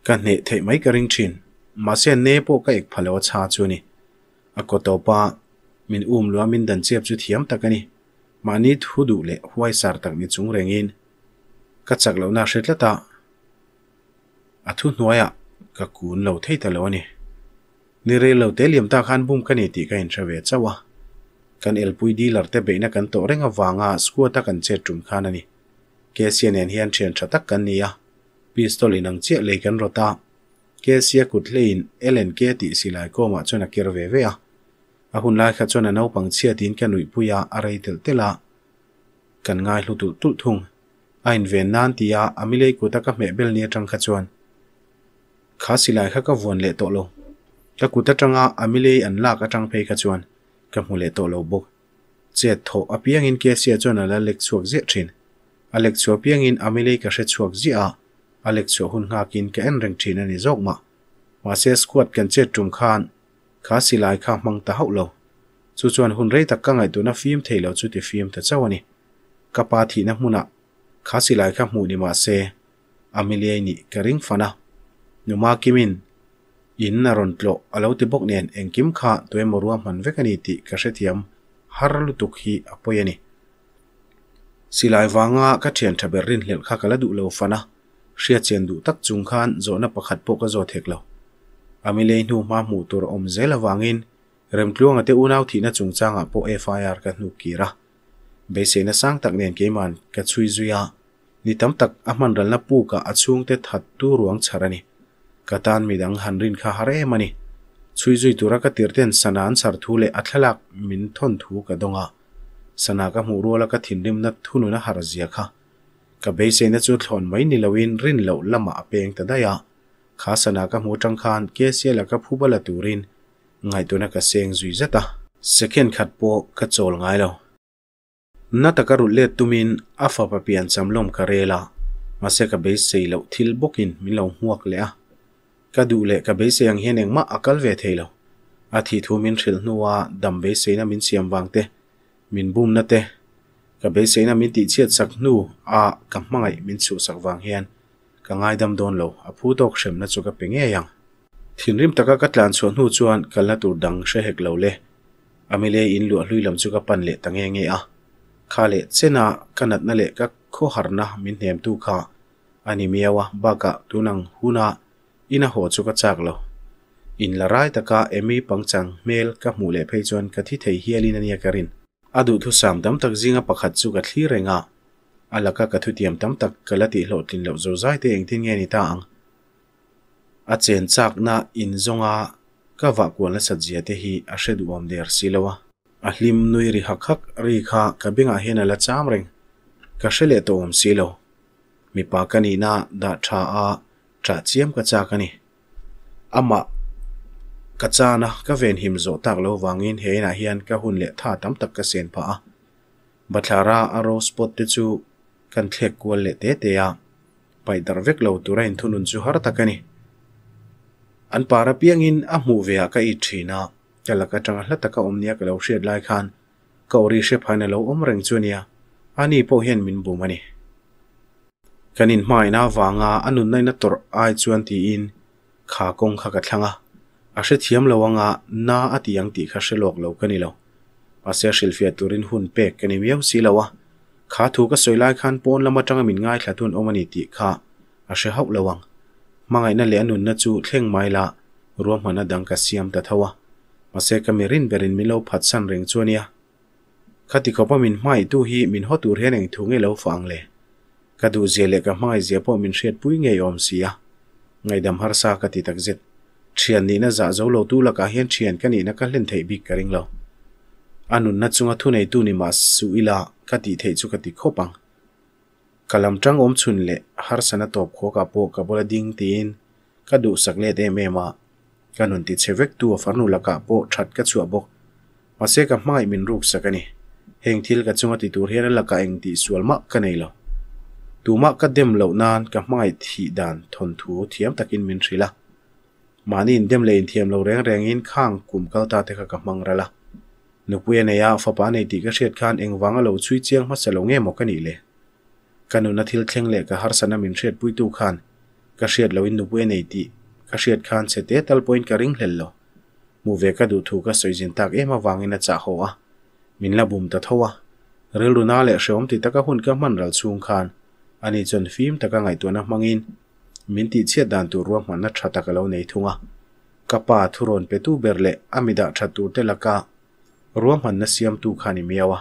ka ne thei mai ka ring thin ma se ne po ka ek phalo cha chu ni a ko to pa min um lua min dan chep chu thiam takani mani thu du le huai sar tak ni chung rengin ka chak lo na hretla ta a thu hnuaya ka kun lo thei ta lo ni ni re lo te liam ta khan bum ka ni ti ka in thave chawa kan elpui dealer te beina kan tawh renga wanga skuata kan che tum khan ani kcnn hian thian tha tak kan ni a pistol in ang chiah lei kan rota ksia kut lein lnk ti silai koma chona kirve ve a à hun lai kha chona no pang chia tin kan ui puya arai tel tela kan ngai hlu tu tul thung ain ve nan tia amilei ko ta ka me bel ni tang kha chuan kha silai kha ka von le to lo ka ku ta tanga amilei an la ka tang phei kha chuan ka hmule to lo bok che tho apiang in kesia chon ala lecture ze thin a lecture piang in amile ka she chuak zi a a lecture hun nga kin ka en reng thin ani zok ma ma se squad kan che tum khan kha silai kha mang ta hau lo chu chuan hun rei tak ka ngai tu na film theilo chu ti film ta chawani ka pa thi na hmuna kha silai kha mu ni ma se amile ni ka ring fana numa in in na ron tlo alo ti bok nen engkim kha tuai morua man vekani ti ka hre thiam har lutuk hi apoyani silai wanga ka thian thaber rin hlel kha kala du lo fana hria chen du tak chung khan zo na pakhat po ka zo thek lo ami le nu ma mu tur om zela wangin rem tluang ate unaw thi na chung changa po e fir ka nu kira be se na sang tak nen ke man ka chui zuya ni tam tak a man ral na pu ka achung te that tu ruang charani katan midang hanrin kha hare mani chui zui tura ka tirten sanan sar thu le athalak min thon thu ka donga sana ka muru la ka thindim na thunu na har zia kha ka be se na chu thon mai ni lawin rin lo lama apeng ta da ya kha sana ka mu tang khan ke se phubala turin ngai tu ka seng zui zata second khat po ka chol ngai lo na ta ka ru le tumin afa pa pian chamlom ka rela ma se ka be se lo thil min lo huak le Ka du le ka bay sayang hien eng maa aqalwe thee law. A thi thu min shil nuwaa dam bay say na min siyambang te. Min bum na te. Ka bay say na min ti chiyat sak nu a kamangay min su sak vang hien. Ka ngay dam don law a phu tok shim na tsuka pingayang. E Thin rim taka katlaan suan huu zuwan kal na tu dang sha hek law le. A in luwa lui lam tsuka pan le tangayang e ah. Ka le tse kanat na le ka kohar na min hem tu ka. A ni miawa ba ka ina ho chu ka chak lo in la rai ta ka emi pangchang mel ka mu le phei chon ka thi thei hiali na nia karin adu thu sam dam tak jinga pakhat chu ka thli renga alaka ka thu tiam tam tak kalati lo tin lo zo zai te eng tin nge ni ta ang a chen chak na in zonga ka wa la sat hi a she du om der si ka binga la cham ka shele to om si lo da tha a chachiam ka chaka ni ama ka chana ka ven him zo tak lo wangin he na hian ka hun le tha tam tak ka sen pa bathara aro spot te chu kan thlek kwal le te te ya pai dar vek lo turain thunun chu har takani an para piang ka i kala ka tanga ka lo shed lai ka ori she phaina lo om reng chu ani po กันอินหมายน่าวางอาอนุนในนัตตอไอจวนตีอินขากงขากระทังอ่ะอาชีพเทียมเลวังอาน้าอติยังตีข้าเชลโลกเลวกันอีโลวภาเษาศิลปีตุรินหุ่นเป็กกันอีเมียวสีเลวะขาถูกก็สวยไล่ขันปนละมาจังมินง่ายขาดทุนอมันิติขาอาเชีพฮอกเลวังมังไงนั่นแหละอนุนนัจูเทร่งไม่ละรวมหัวนัดดังกัสเซียมแต่ทว่าภาษากามรินเบรินมิโลผัดสันเริงชวนเนียขัดติ่เขาพมินไม่ตู้ฮีมินหัวตูเรียนเองทุงเงเอลวฟังเลย kadu zele ka mai je po min shet pui nge yom si ya ngai dam har sa ka ti tak zet thian ni na za zo tu la ka hen thian ka ni na ka len thei bi karing lo anu na chunga thu tu ni ma su ila ka ti thei chu ka pang kalam trang om chun le har sana to kho ka po ka bola ding tin ka du sak le de me ma ka nun ti chewek tu a farnu la ka po that ka chu a bo ma ka mai min ruk sakani heng thil ka chunga ti tur hera la ka eng ti sulma ka nei lo tuma ka dem lo nan ka hmai thi dan thon thu thiam takin min rila manin dem le in thiam lo reng reng in khang kum kalta te ka ka mang rala nukwe ne ya fapa nei ti ka hriat khan engwang lo chui chiang ma chalo nge mo ka ni le kanu na thil thleng le ka har sana min hriat pui tu khan ka hriat lo in nukwe nei ti ka hriat khan se te tal point ka ring hlel lo mu ve ka du thu ka soijin tak ema wangin a cha hoa min la bum ta thowa rel runa le shom ti taka hun ka man ral chung khan ani chon fim taka ngai tuana mangin minti che dan tu ruang man na tha taka lo nei thunga kapa thuron pe tu berle amida tha tu te laka ruang man na siam tu khani miawa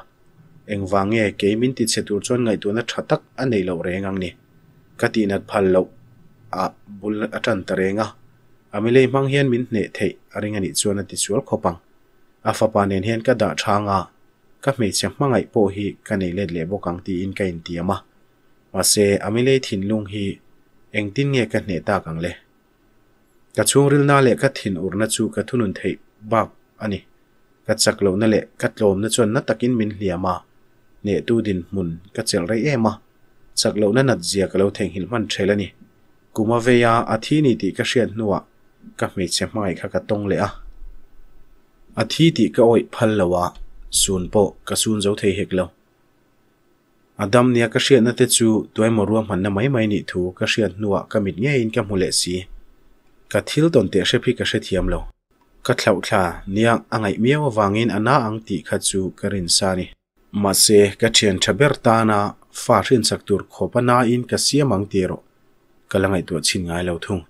engwange ke minti che tur chon ngai tuana tha tak anei lo rengang ni katina phal lo a bul atan amile mang hian min ne the aringa ni chuan ati chual khopang afapa nen hian ka da thanga ka me chem mangai po hi kanei le le bokang ti in kain tiama ว่าเซอามิเลถิ่นลุงฮีเองตินเงยกันเนตากังเลกระช่วงริลนาเลก็ถิ่นอุรนาจูกระทุนุนเทบักอันนี้กัดจักโลนั่นเละกระโลมนั่นจนนัตตะกินมินเหลียมาเนตูดินมุนกัดเจลไรเอมาจักโลนั่นนัดเสียกระโลเทงหินมันเทลนี่กูมาเวียอาทินิติกระเชียนนัวกัมีเช่ไม่ข่ะกระตงเลยอ่ะอาทิติก็อ่อยพันละวะส่วนโปกระสูนเจ้าเทเฮกแล้วอดัมเนี่ยก็เชียนนัดตจูตัวมารวมหันนำไม้ไม้นิทูก็เชียนนัวก็มิดเงี้ยอินกับมุเลสีกัดทิลตอนเตะเชพีกเชเียมโลกัดเหล่าขลาเนี่ยอ่างไอเมียววางอินอนาอังติขัดจูกรินซานีมาเสกัเชียนชเบิร์ตานาฟาเรียนสักตัวขบปนาอินก็เสียมังเตียโรกัลังไอตัวชินไงเหล่าทุ่ง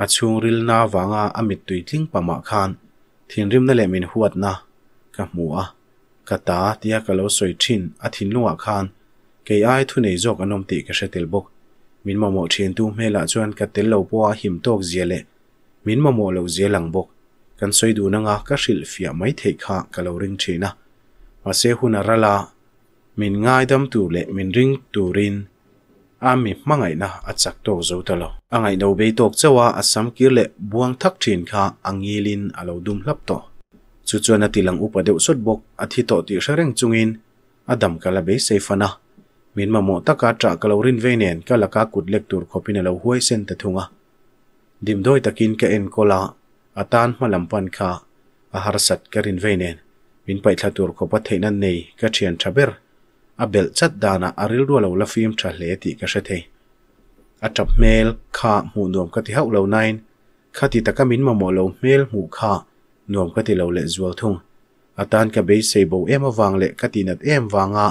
อาชูงริลนาวางอาอมิดตุยทิ้งปะมาคานทิ้งริมนั่นแหละมินหวดนากับหมัวกับตาเตียกัลเอาสวยชินอาทินลุงอาคาน KI thu nei jok anom ti ka shetel bok min mo mo thien tu me la chuan ka tel lo po a him tok jiele min mo mo lo jielang bok kan soi du na nga ka shil fia mai thei kha ka lo ring thina ma se hun ara la min ngai dam tu le min ring tu rin a mi mangai na a chak to zo ta lo angai no be tok chawa asam kir le buang thak thin kha angilin alo dum lap to chu chuan a tilang upadeu sot bok athi to ti sareng chungin adam kala be sei fana min ma mo taka tra ka lo rin veinen ka laka kut lek tur khopin lo huai sen ta thunga dim doi takin ka en kola atan ma lampan kha a har sat rin veinen min pai thla tur khopa theinan nei ka thian thaber a bel chat dana aril du lo la fim tha hle ti ka she thei a tap mel kha mu nom ka ti hau lo nain kha ti taka min ma mo lo mel mu kha nom ka ti lo le zual thung atan ka say seibo em vang le ka ti nat em wanga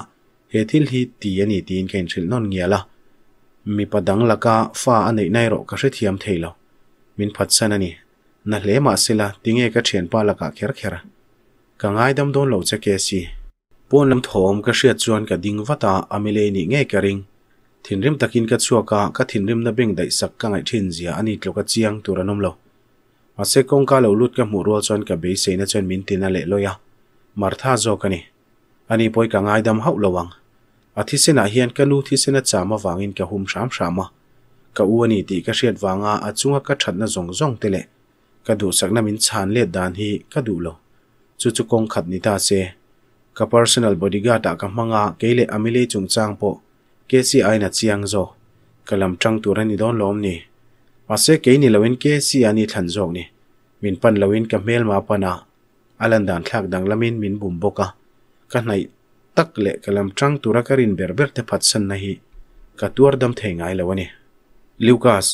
he thil hi ti ani tin kein thil non ngia la mi padang laka fa anei nai ro ka hre thiam theilo min phat san ani na hle ma sila tinge ka thian pa laka kher khera ka à. ngai dam don lo che ke si pon lam thom ka hria chuan ka ding wata amile à, à ni nge ka ring thin rim takin ka chuaka ka thin rim na beng dai sak ka ngai thin zia ani tloka chiang turanom lo ase kong ka lo lut ka mu rol chuan ka be se na chuan min tin a le ya, martha zo ka ni ani poi ka ngai dam hau lowang athisena ah hian kanu thisena chama wangin ka hum sham shama ka uani ti ka shet wanga achunga ka thatna zong zong tele ka du sakna min chan le dan hi ka du lo chu chu ka personal bodyguard ta ah ka manga kele amile chung chang po kci na chiang zo kalam chang don lom ni pase ke ni lawin kci ani than zong ni pan lawin ka mel ma pana alandan thak dang lamin min bum boka ka nai tắc tak leh kalam tang tura karin berber te phat san na hi ka tuar dam thei ngai lo ani lucas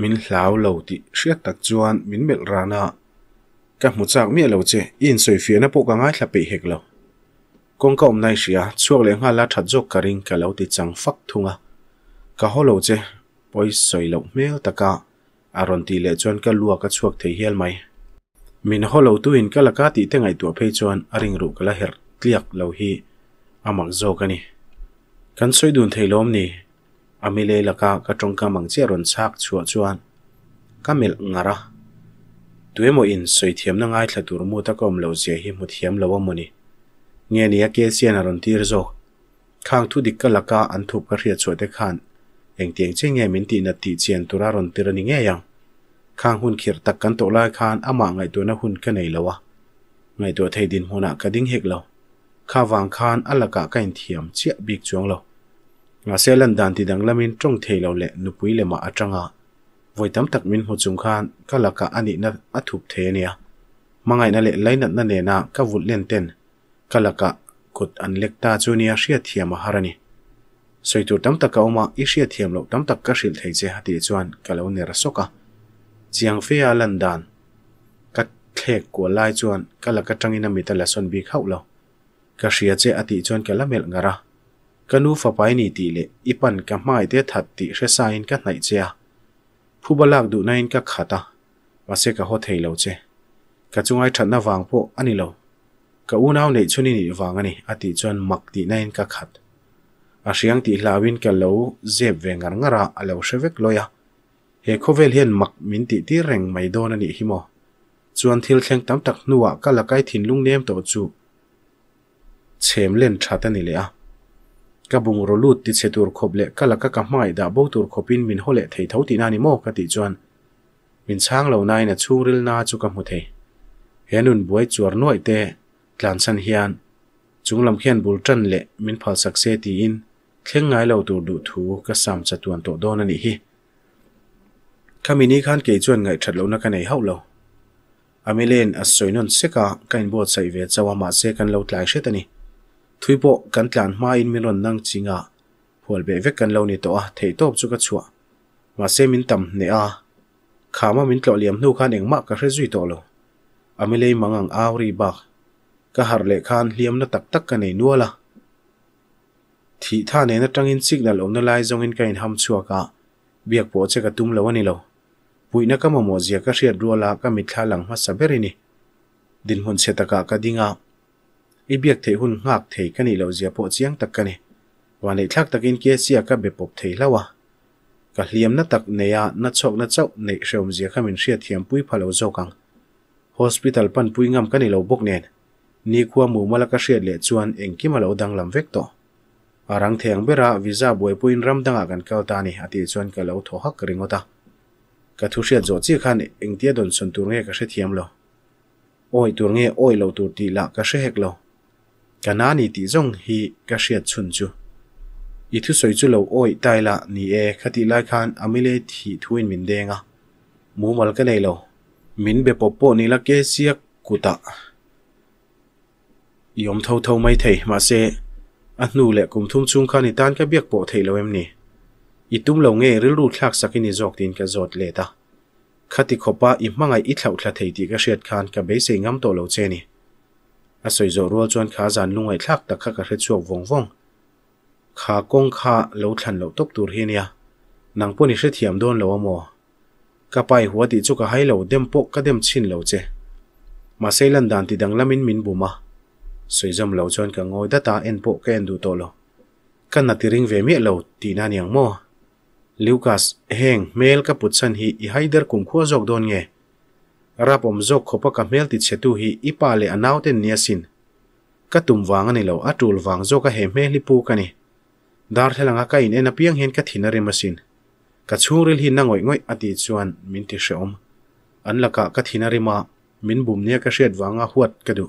min hlau lo ti hriat tak chuan min mel rana ka hmu chak mi lo che in soi fiana po ka ngai thlape hek lo kong ka om nai ria chuak le nga la that jok karing ka lo ti chang fak thunga ka holo che poi soi lo mel taka aron ti le chuan ka lua ka thấy thei mày. mai min holo tu in ka laka ti te ngai tu phe chuan aring ru kala her tliak lo hi amak zo kani kan soi dun theilom ni amile laka ka tongka chia ron sak chua chuan kamil ngara tuemo in soi thiam na ngai thlatur mu Takom kom lo je hi mu thiam lo mo ni nge ni ake sian a ron tir zo khang thu dik ka laka an thup ka hria chuate khan eng tieng che nge min ti na ti chen tura ron tir ni nghe yang Kang hun khir tak kan to lai khan ama ngay tu na hun ka nei lo wa ngay tu thei din huna ka ding hek lo kha wang khan alaka kain thiam thì bik làm lo nga selan lâu ti nụ lamin tong mà le trăng lema với tấm tak min hu chung khan kalaka ani na athup the nia mangai na le lainat na ne na ka vul len ten kalaka kut an lekta chu nia hria thiam harani soitu tam taka uma i hria thiam tấm tam tak ka shil chế che hati chuan kalo ne ra soka chiang fe a landan ka thek của lai chuan kalaka tangina mitala son bi khau lo ka hria che ati chuan ka lamel ngara kanu fapai ni ti le ipan ka mai te that ti hre sa in ka nai chea phubalak du na in ka khata ma se ka ho theilo che ka chungai thatna wang po ani lo ka u nau nei chuni ni wang ani ati chuan mak ti na in ka khat a hriang ti hlawin ka lo zep ve ngar ngara alo hrevek loya he khovel hian mak min ti ti reng mai don ani himo chuan thil thleng tam tak nuwa kala kai thin lung nem to chu ชมเล่นชาตินี่เลยอ่ะกบุงรูดติดเชตัวขบเล็กกะลักะกะไม่ดาบตุรขบินมินโฮเล่เที่วตีนานิโมกติจวนมินช้างเหล่านายน่ะชูริลนาจุกมุเทเฮนุนบวยจวนน้อยเตะกลันสันเฮียนจุงลำเขียนบุลจันเล่มินพอสักเซตีอินเค่งไงเหล่าตัวดูทูกะซำจัตวนโตโดนันอีฮีข้ามีนี้ขันเกจวนไงฉัดเหล่านักในเฮาเหล่าอเมเลนอัศวินนนเสกะกันบวชใส่เวทจาวมาเสกันเหล่าทลายเชตันี thui bộ gắn tlan ma in min ron nang chinga phol be ve kan lâu nít to thấy thei top chu ka chua ma se min tam ne a khama min tlo liam nu khan engma cả hre zui to lo mang lei mangang awri bạc, cả har lệ khan liam na tak tak ka nei nuala thi tha trăng in xích là om nó lai zong in kain ham chua ka biak po che ka tum lo ani lo puina ka mo mo zia ka hriat ruala ka mithla lang ma saberini din hun cả taka ka dinga ibiak thei hun ngak thei kani lo zia po chiang tak kani wanei thlak takin ke sia ka be pop thei lawa ka hliam na tak neya na chok na chau nei hreum zia khamin hria thiam pui phalo zokang hospital pan pui ngam kani lo bok nen ni khuwa mu mala ka hriat le chuan engki malo dang lam vek to arang theng bera visa boy puin ram danga kan kalta ni ati chuan ka lo tho hak ringota ka thu hriat zo chi khan engtia don sun tur nge ka hre thiam lo oi tur nge oi lo tur ti la ka hre hek lo kana ni ti zong hi ka hriat chhun chu i thu soi chu lo oi tai la ni e khati lai khan amile thi thuin min denga mu mal ka nei lo min be popo ni la ke siak kuta yom tho tho mai thei ma se a nu le kum thum chung khan i tan ka biak po thei lo em ni i tum lo nge ril ru thlak sakini jok tin ka zot le ta khati khopa i mangai i thlau thla thei ti ka hriat khan ka be se ngam to lo che ni A soyo ruo chuan ka zan nungay tlac ta kaka xe chuog vong-vong. Ka kong kha lau tlan lau tok tur hii ni ya. Nang pu ni xe txiam don lau a mo. Ka pai huwa ti chuka hai lau dem puk ka dem chin lau che. Ma say lan dan ti dang la min min bu ma. Soyo zom lau chuan ka ngoi dataa en puk ka en du to lo. Ka na ti ring ve miak lau ti na niang mo. Liu heng me elka put chan hii i hai der kung kuwa don nge. rap omzo khopa ka melti chetu hi ipale anaute niasin ka tumwang ani lo atul wang zo ka heme li pu kani dar thelanga ka in ena piang hen ka thinare masin ka churil hi nangoi ngoi ati chuan min ti sheom ka thinari ma min ka shet wanga huat kadu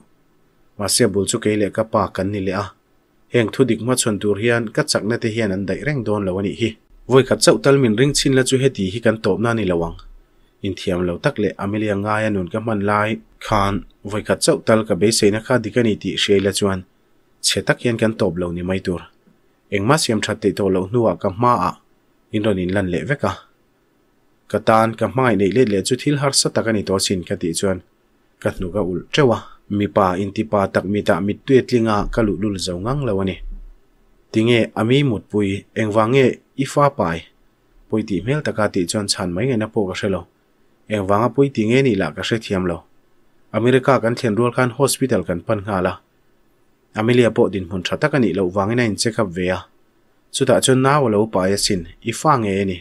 ma se bul chu kele ka pa kan ni le a heng thu dik ma ka chak na te hian an dai reng don lawani hi voi ka chau tal min ring chin la chu heti hi kan top in thiam lo tak le amelia nga ya nun ka man lai khan voi ka chau tal ka be se na kha dikani ti sheila chuan che tak hian kan top lo ni mai tur engma siam that te to lo nuwa ka ma a in ron in lan le veka ka tan ka mai nei le le chu thil har sa takani to sin ka ti chuan ka hnu ka ul trewa mi pa in ti pa tak mi ta mi tuet linga ka lu lul zo ngang lo ani tinge ami mut pui engwange ifa pai poiti mel taka ti chuan chan mai nge na po ka shelo eng wanga pui ti nge ni la ka hre thiam lo america kan thian rual khan hospital kan pan nga la amelia po din hun thata kan ni lo wangina in check up ve a chuta chon na walo pa ya sin i fa nge ni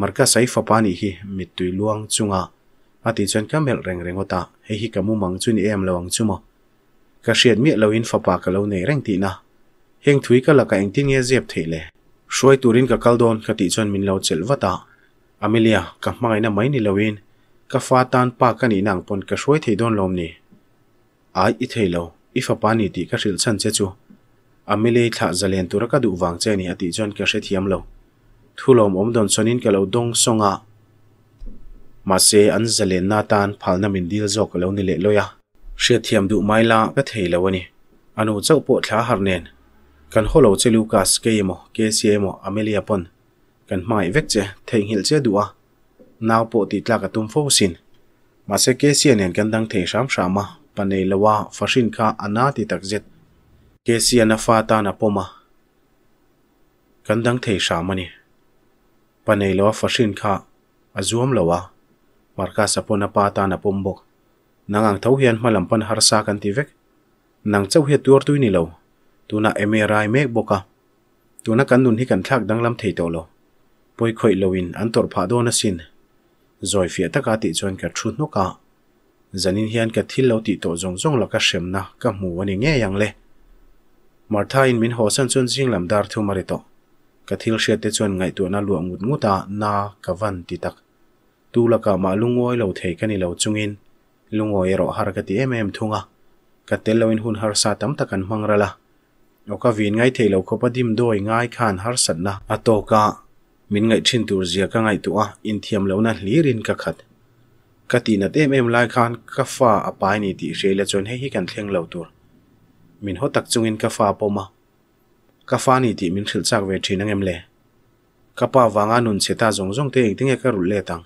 marka sai fa pa ni hi mit tui luang chunga ati chon ka mel reng rengota he hi kamu mang chu ni em lawang chuma ka hriat mi lo in fa pa ka lo nei reng ti na heng thui ka la ka eng tin nge zep theile shoi turin ka kaldon ka ti chon min lo chel wata Amelia ka mangaina mai ni lawin ka fa tan pa ka ni nang pon ka shoi thei don lom ni ai i thei i fa pani ti ka ril chan che chu Amelia tha zalen tur ka du wang che ni ati jon ka she thiam lo thulom om don chonin ka lo dong songa ma se an zalen na tan phal na min dil jok lo ni le lo ya she thiam du mai la ka thei lo ni anu chau po thla har nen kan holo che lucas ke mo ke si amelia pon kan mai vek che thei hil che duwa naw xin ti tla ka tum fo sin ma se ke sian en kan dang thei sham shama panei lawa fashin kha ana ti tak zet ke sian afa ta na poma kan dang thei shamani panei lawa fashin kha azuam lawa marka sapona pa ta na pombok nangang thau hian malam pan harsa kan ti vek nang chau he tur tu ni lo tuna eme rai mek boka tuna kan nun hi kan thak làm thei to lo bôi lâu ăn poi khoi loin an rồi phía tất cả zoi fia taka ti chuan ka thu no ka zanin hian ka thil lo ti to zong zong la ka shem na ka mu ani nge yang le martha in min ho san chun jing lam dar thu mari to ka thil she te chuan ngai tu na lu ngut nguta na ka văn ti tak tu là mà la ka ma lungoi lo thei kani lo chungin lungoi ro har ka ti em em thunga ka tel lâu in hun har sa tam viên ngay oka lâu ngai thei lo khopa ngay doi ngai khan nà a na atoka มินไงชินตัวเสียก็ไงตัวอินเทียมเล้วนั่นลีรินก็ขัดกตินัดเอ็มเอ็มไล่คานก็ฟ้าอภัยนิติเชลจนเฮฮิกันเทียงเล่ตัวมินหัวตักจุงอินก็ฟ้าปมะก็ฟ้านิติมินสือจักเวทีนังเอ็มเล่ก็ป้าวางานุนเสตาจงจงเตียงถึงเอกรุเลตัง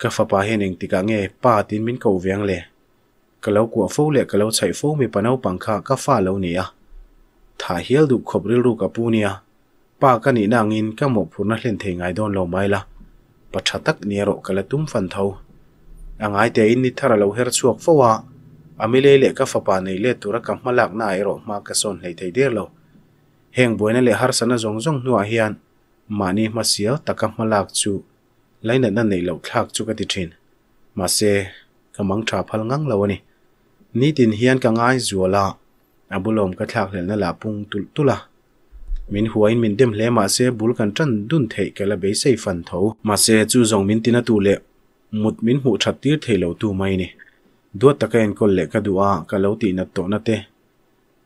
ก็ฟ้าป้าเหนิงติกางเอ้ป้าตินมินกขาเวียงเล่ก็เล่ากัวฟูเล่ก็เล่าใช้ฟูมีปนเอาปังคาก็ฟ้าเลวเนียถ้าเฮลดูขบริลูกับปูเนียปากันอีนางอินก็หมกพูนัเล่นเทงไงโดนเราไม่ละปัจฉตักเนียโรกันละตุ้มฟันเทาอังไอเตอินนิทาราเราเฮรชวกฟัว่าอามิเลเล่ก็ฟปาในเล่ตุรกับมาลักนายโรมากระสนในไทยเดียวเราเฮงบุยนั่นเล่ฮาร์สนะจงจงนัวเฮียน มานี่มาเสียตะกับมาลักจูไล่นั่นนั่นในเราคลากจูกันติทินมาเซกำมังทาพัลงังเราเนี่ยนี่ตินเฮียนกังไอจัวละอบุลอมก็คลากเล่นนั่นละปุ่งตุลตุละ min huain min dem le ma se bul kan tran dun thei ke la be sei fan tho ma se chu zong min tin tu le mut min hu that tir thei lo tu mai ni du ta ka en kol le ka du a ka lo ti na to na te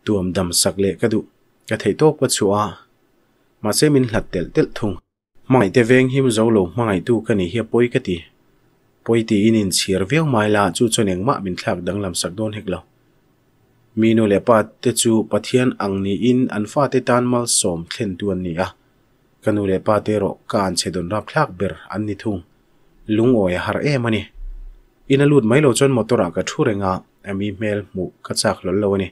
tuam dam sak le ka du ka thei to chu a ma min hlat tel tel te veng him zo lo tu ka ni poi ka poi ti in in chhir veu mai chu chuneng ma min thak dang lam sak hek lo มีนเลปาเตจูปะเทียนอังนีอินอันฟาเตตานมัลสมเทนตัวนี้อะกนนเลปาเตโรการเชดนรับคลากเบรอันนิทุงลุงโอยฮาร์เอมันนี่อินาลูดไม่โลจนมอตระกัะทูเรงาอามีเมลมุกรจากหลลวลนี่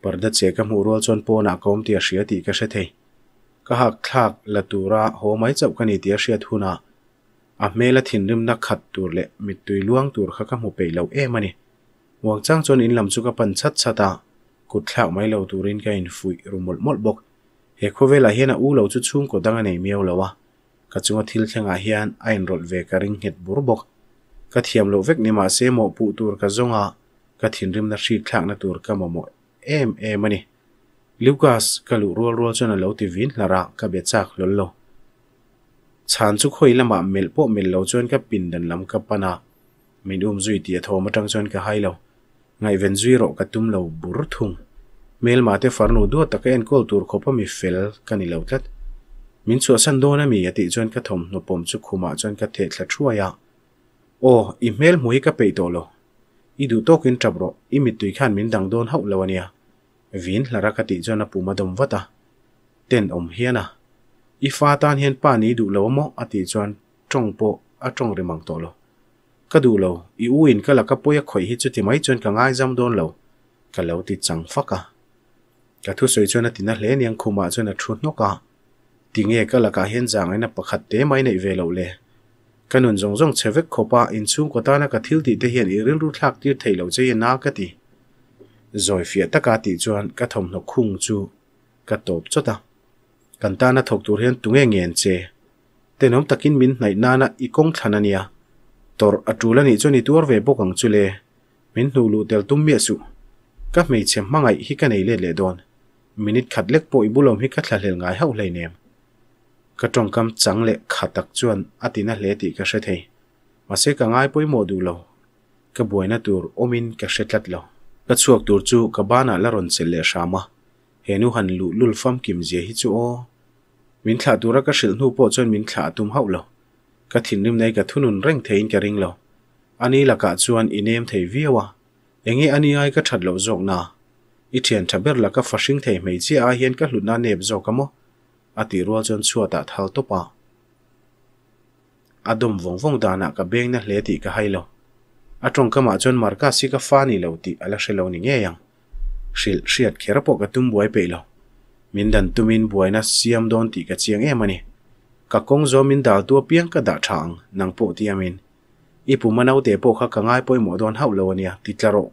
ปรดเจกมูรัวจนโปนักอมเตียเสียติกระเชเทกะหักคลากละตูระโฮไม่จบกันอีเตียเสียทุนาอเมลทินริมนักขัดตัวเละมิดตุยล่วงตัวขะกมูเปยเลวเอมันนี่ wak chang chon in lam chu ka pan chat chata kut thlau mai lo turin ka in fui rumol mol bok he khove la hian a u lo chu chung lâu dang nei miau lawa ka chunga thil thlanga à hian a in rol ve ka ring het bur bok ka thiam lo vek ni à ma se mo pu tur ka zonga ka à. thin rim na hri thlak na tur ka momo em em ani Lucas ka lu rual rual chon a lo ti vin lara ka be chak lol lo chan chu khoi lama mel po mel lo chon ka pin dan lam ka pana min um zui ti a thoma tang chon cả hai lâu ngai ven zui ro ka tum lo bur thung mel ma te farnu du taka en kol tur khopa mi fel kani lo tlat min chu san dona mi ati chon ka thom no pom chu khuma chon ka the thla thua ya o email mui ka pe to lo i du to kin tabro i mi tui khan min dang don hau lawania vin hlara ka ti chon a puma dom wata ten om hiana i fa tan hian pa ni du lo mo ati chon tong po a tong rimang to lo ka du lo i uin ka la ka poya khoi hi chu ti mai cho ka ngai jam don lo ka lo ti chang faka ka thu soi chona tina hle niang khuma chona à. thu no ka ti nge ka la ka hen jang na pakhat te mai nei ve lo le kanun jong jong chevek khopa in chung ko ta na ka thil hiện te hian i ril ru thlak tir thei lo che na ka ti zoi fia ta ka ti chuan ka thom no khung chu ka top chota kan ta na thok tur hian tunge ngen che te nom takin min nai na na i kong thlanania tor atula ni choni tuar ve bokang chule min nu lu tel tum mi su ka mei che mangai hi ka nei le le don minit khat lek po ibulom hi ka thlal hel ngai hau le nem ka tong kam le kha atina le ti ka shethei ka ngai poi mo du ka buaina tur omin ka shetlat lo ka chuak tur ka bana la ron chel le han lu lul fam kim je hi chu o min thla tum hau lo กะถินริมในกะทุนุนเร่งเทินกะริงเราอันนี้ละกะจวนอินเนมเทวีวะอย่างงี้อันนี้ไอ้กะถัดเราจกนาอีเทียนทับเบอร์ละกะฟังชิงเทไม่เจ้าเฮียนกะหลุดนาเนบจกกะมออติรัวจนชัวตะเทั้าตปาอดมวงวงดานักะเบงน่ะเลติกะไฮเราอตรงกะมาจนมาร์กาสิกะฟานีเราติอะไรเชลล์นิเงี้ยังชิลเชียดเขระปกกะตุมบวยไปเรามินดันตุมินบวยนะเสียมโดนติกะเจียงเอ็มันนี่ kakong zomin dal tua piang ka da chang nang po ti amin i pu manau te po ka ngai poi mo don hau lo ni a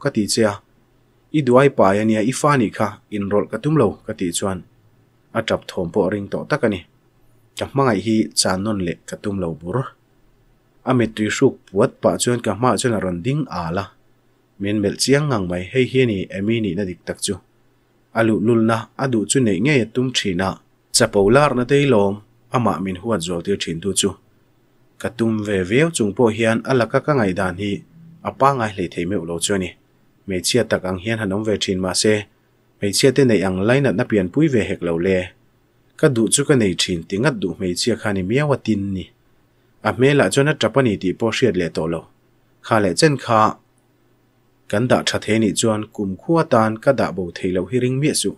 ka ti cha i duai pa ya ni i fa ni kha ka tum ka ti chuan a tap thom po ring to taka ni cha mangai hi chan non le ka tum lo a me shuk puat pa chuan ka ma chuan ron ding ala min mel chiang ngang mai hei hi ni emi na dik tak chu alu lul na adu chu nei nge tum thina chapolar na teilom ama min huat zual tir chín tu chu katum về veo chung po hian alaka các ngày đàn hi apa ngai hle thei meu lo chu ni me chia tak ang hian hanom ve thin ma se me chia te nei ang lain na pian pui ve hek lo le ka du chu ka nei thin tingat du me chia khani miawa tin ni a mela ah chona trapani ti po hriat le to lo kha le chen kha kan da tha the ni chuan kum khuwa tan ka da bo thầy lo hi ring mi su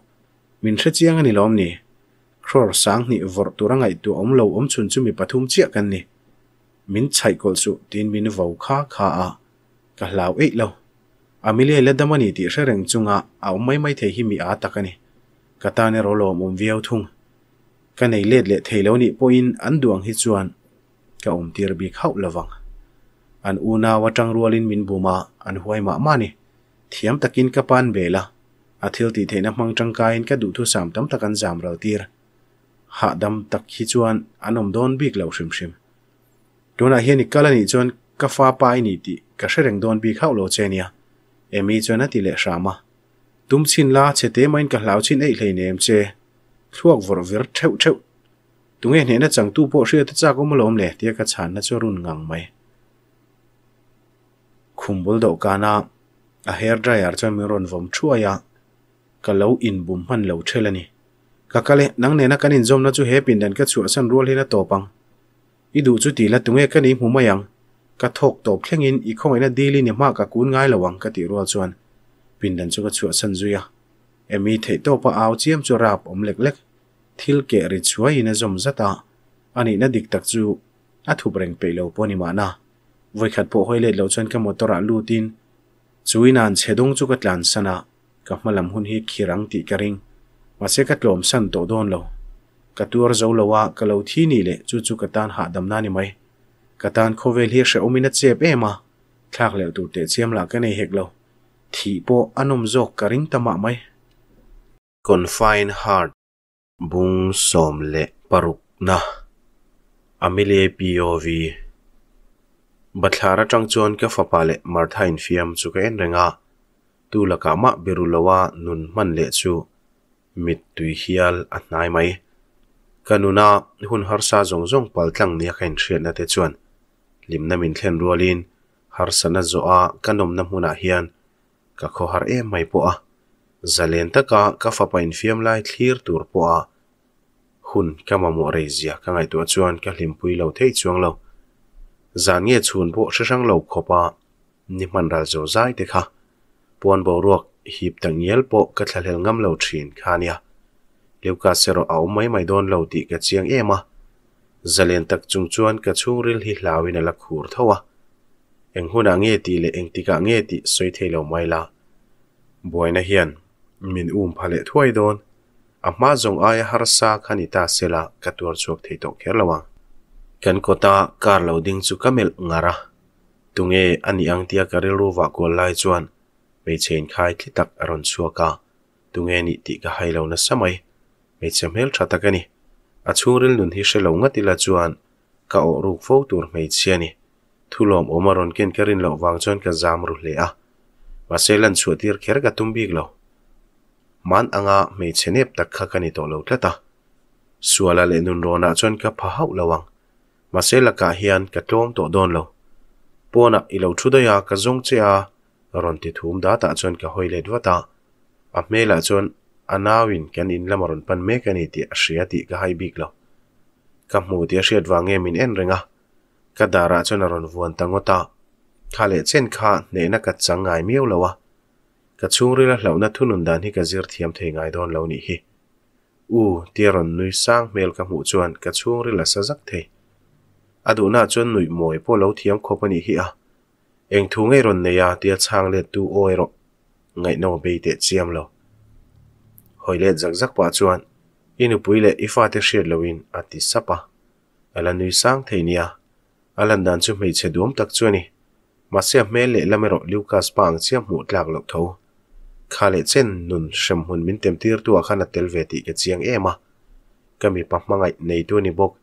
sẽ thre chiang ani lom ni khrawr sang hnih vorh tura ngaih tu awm lo awm chun chu mi pathum chiah kan ni min chaikawl chu tin min vo kha kha a ka hlau eih lo amile le damani ti hre chunga a mai mai thei hi mi a takani katane rolo mum viau thung ka nei let le theilo ni poin an duang hi chuan ka um tir bi khau lawang an una watang rualin min buma an huai ma mani thiam takin ka pan bela athil ti theina hmang tangkain ka du thu sam tam takan jam ral tir hạ đam tắc hi chuan anom don bik lo hrim hrim tuna hian ikalani chuan ka fa pai ni ti ka shereng don bik hau lo chenia emi chuan ati le rama tum chin la che te main ka hlau chin ei hlei nem che thuak vor vir theu theu tunge hne na chang tu po hria ta cha ko malom le tia ka chan na chorun ngang mai khumbul do kana a hair dryer chuan mi ron vom thuaya ka lo in bum man lo thelani các cái cái nãy zoom nó kakale nang nena kanin zom na chu hepin dan ka chu asan rol hena topang i du chu ti la tunge kani humayang ka thok top thlengin i khongaina daily ni ma ka kun ngai lawang ka ti rol chuan pindan chu ka chu asan zuya emi thei topa aw chiam chu rap om lek lek thil ke ri chuaina zom zata ani na dik tak chu athu breng pe lo poni ma na voi khat po hoi le lo chuan ka motora lutin chuinan chedong chu ka tlan sana mà hmalam hun hi khirang ti ka ring มาเสกัดลมสันโตดอนโลกตัวเจ้าละวะกะเลวที่นี่เลยจู่จู่กตานหาดำนานี่ไหมกตานโคเวลเฮเชอมินัดเจ็บเอ็มาทากเลวตัวเตะเสียมหลักกันในเฮกเราที่โปอนุมจกกริ้งตมะไหม confine heart bung som le paruk na amile pov bathlara tang chon ka fapale marthain fiam chu ka en renga tu laka ma berulawa nun man le chu mit tui hial a hnai mai kanuna hun harsa zong zong paltlang nia khain thiatna te chuan limna min thlen rualin harsana zo a kanomna hmuna hian ka kho har em mai po a zalen taka ka fapain fiam lai thlir tur po a hun kama mo reizia ka ngai tu chuan ka hlimpui lo thei chuang lo zan nge chhun po hrang lo khopa ni man ral zo zai te kha puan bo ruak hiệp tang yel po ka thalhel ngam lo thin khania leuka sero au mai mai don lo ti ka chiang ema zalen tak chung chuan kết chung ril hi hlawin ala khur thowa eng huna tì e ti le eng tika nge ti soi thelo mai la boina hian min um phale thuai don amma zong aya har sa khani ta sela katur chuak thei to kher lawa kan kota kar lo ding chu kamel ngara tunge ani ang tia karil ruwa ko lai chuan ไม่เชนค่ายที่ตักอรอนชัวกาตุงเอนิติกะไฮเลวนะสมัยไม่เชมเฮลชาตกันนี่อาชูริลนุนฮิเชลงติลาจวนกะโอรูกโฟตูร์ไม่เชียนี่ทุลอมอมารอนเกนกรินเลววางจนกะจามรุเลอะมาเซลันชัวตีร์เคร์กะตุมบีกเลวมันอ่างไม่เชนเนบตักขะกันนี่ตัวเลวเลตาสัวละเลนุนรอนาจนกะพะเฮาเลวังมาเซลกะเฮียนกะโตมตัวโดนเลวปวนักอีเลวชุดยากะจงเจียรอนที่ถูมดาตาชนก็หอยเล็ดวัตตาอเมล่าชนอนาวินแค่นอินละมรอนปันเมกันอิติอชียติก็หายบิกล้วกัมูที่เชียดวางเงมินเอ็นริงะกัดดาราชนรอนวนตั้งวัตตาขาเล็ดเซนข้าเนี่ยนักจังไงเมียวละวะกัดช่วงเรื่องเหล่านั้นทุนนันดานที่กัจิรเทียมเทงไงดอนเหล่านี้ฮีอู้เตี่รอนนุยสังเมลกับมูชวนกัดช่วงเรื่องสักเทอดูน่าชวนนุยมวยพวกเหล่าเทียมขบันนี้ฮีอ่ะ eng thu ngei ron neya tia chang le tu oi ngày ngai no be te chiam hồi hoile zak zak pa chuan inu puile ifa te shir loin ati sapa à. ala nui sang theinia à. alan dan chu mei che duam tak chuani ma se me le lamero lucas pang chiam mu tlak lok tho kha le chen nun shem hun min tem tir à. tu khana tel ve ti ke chiang ema kami pa mangai nei tu ni bok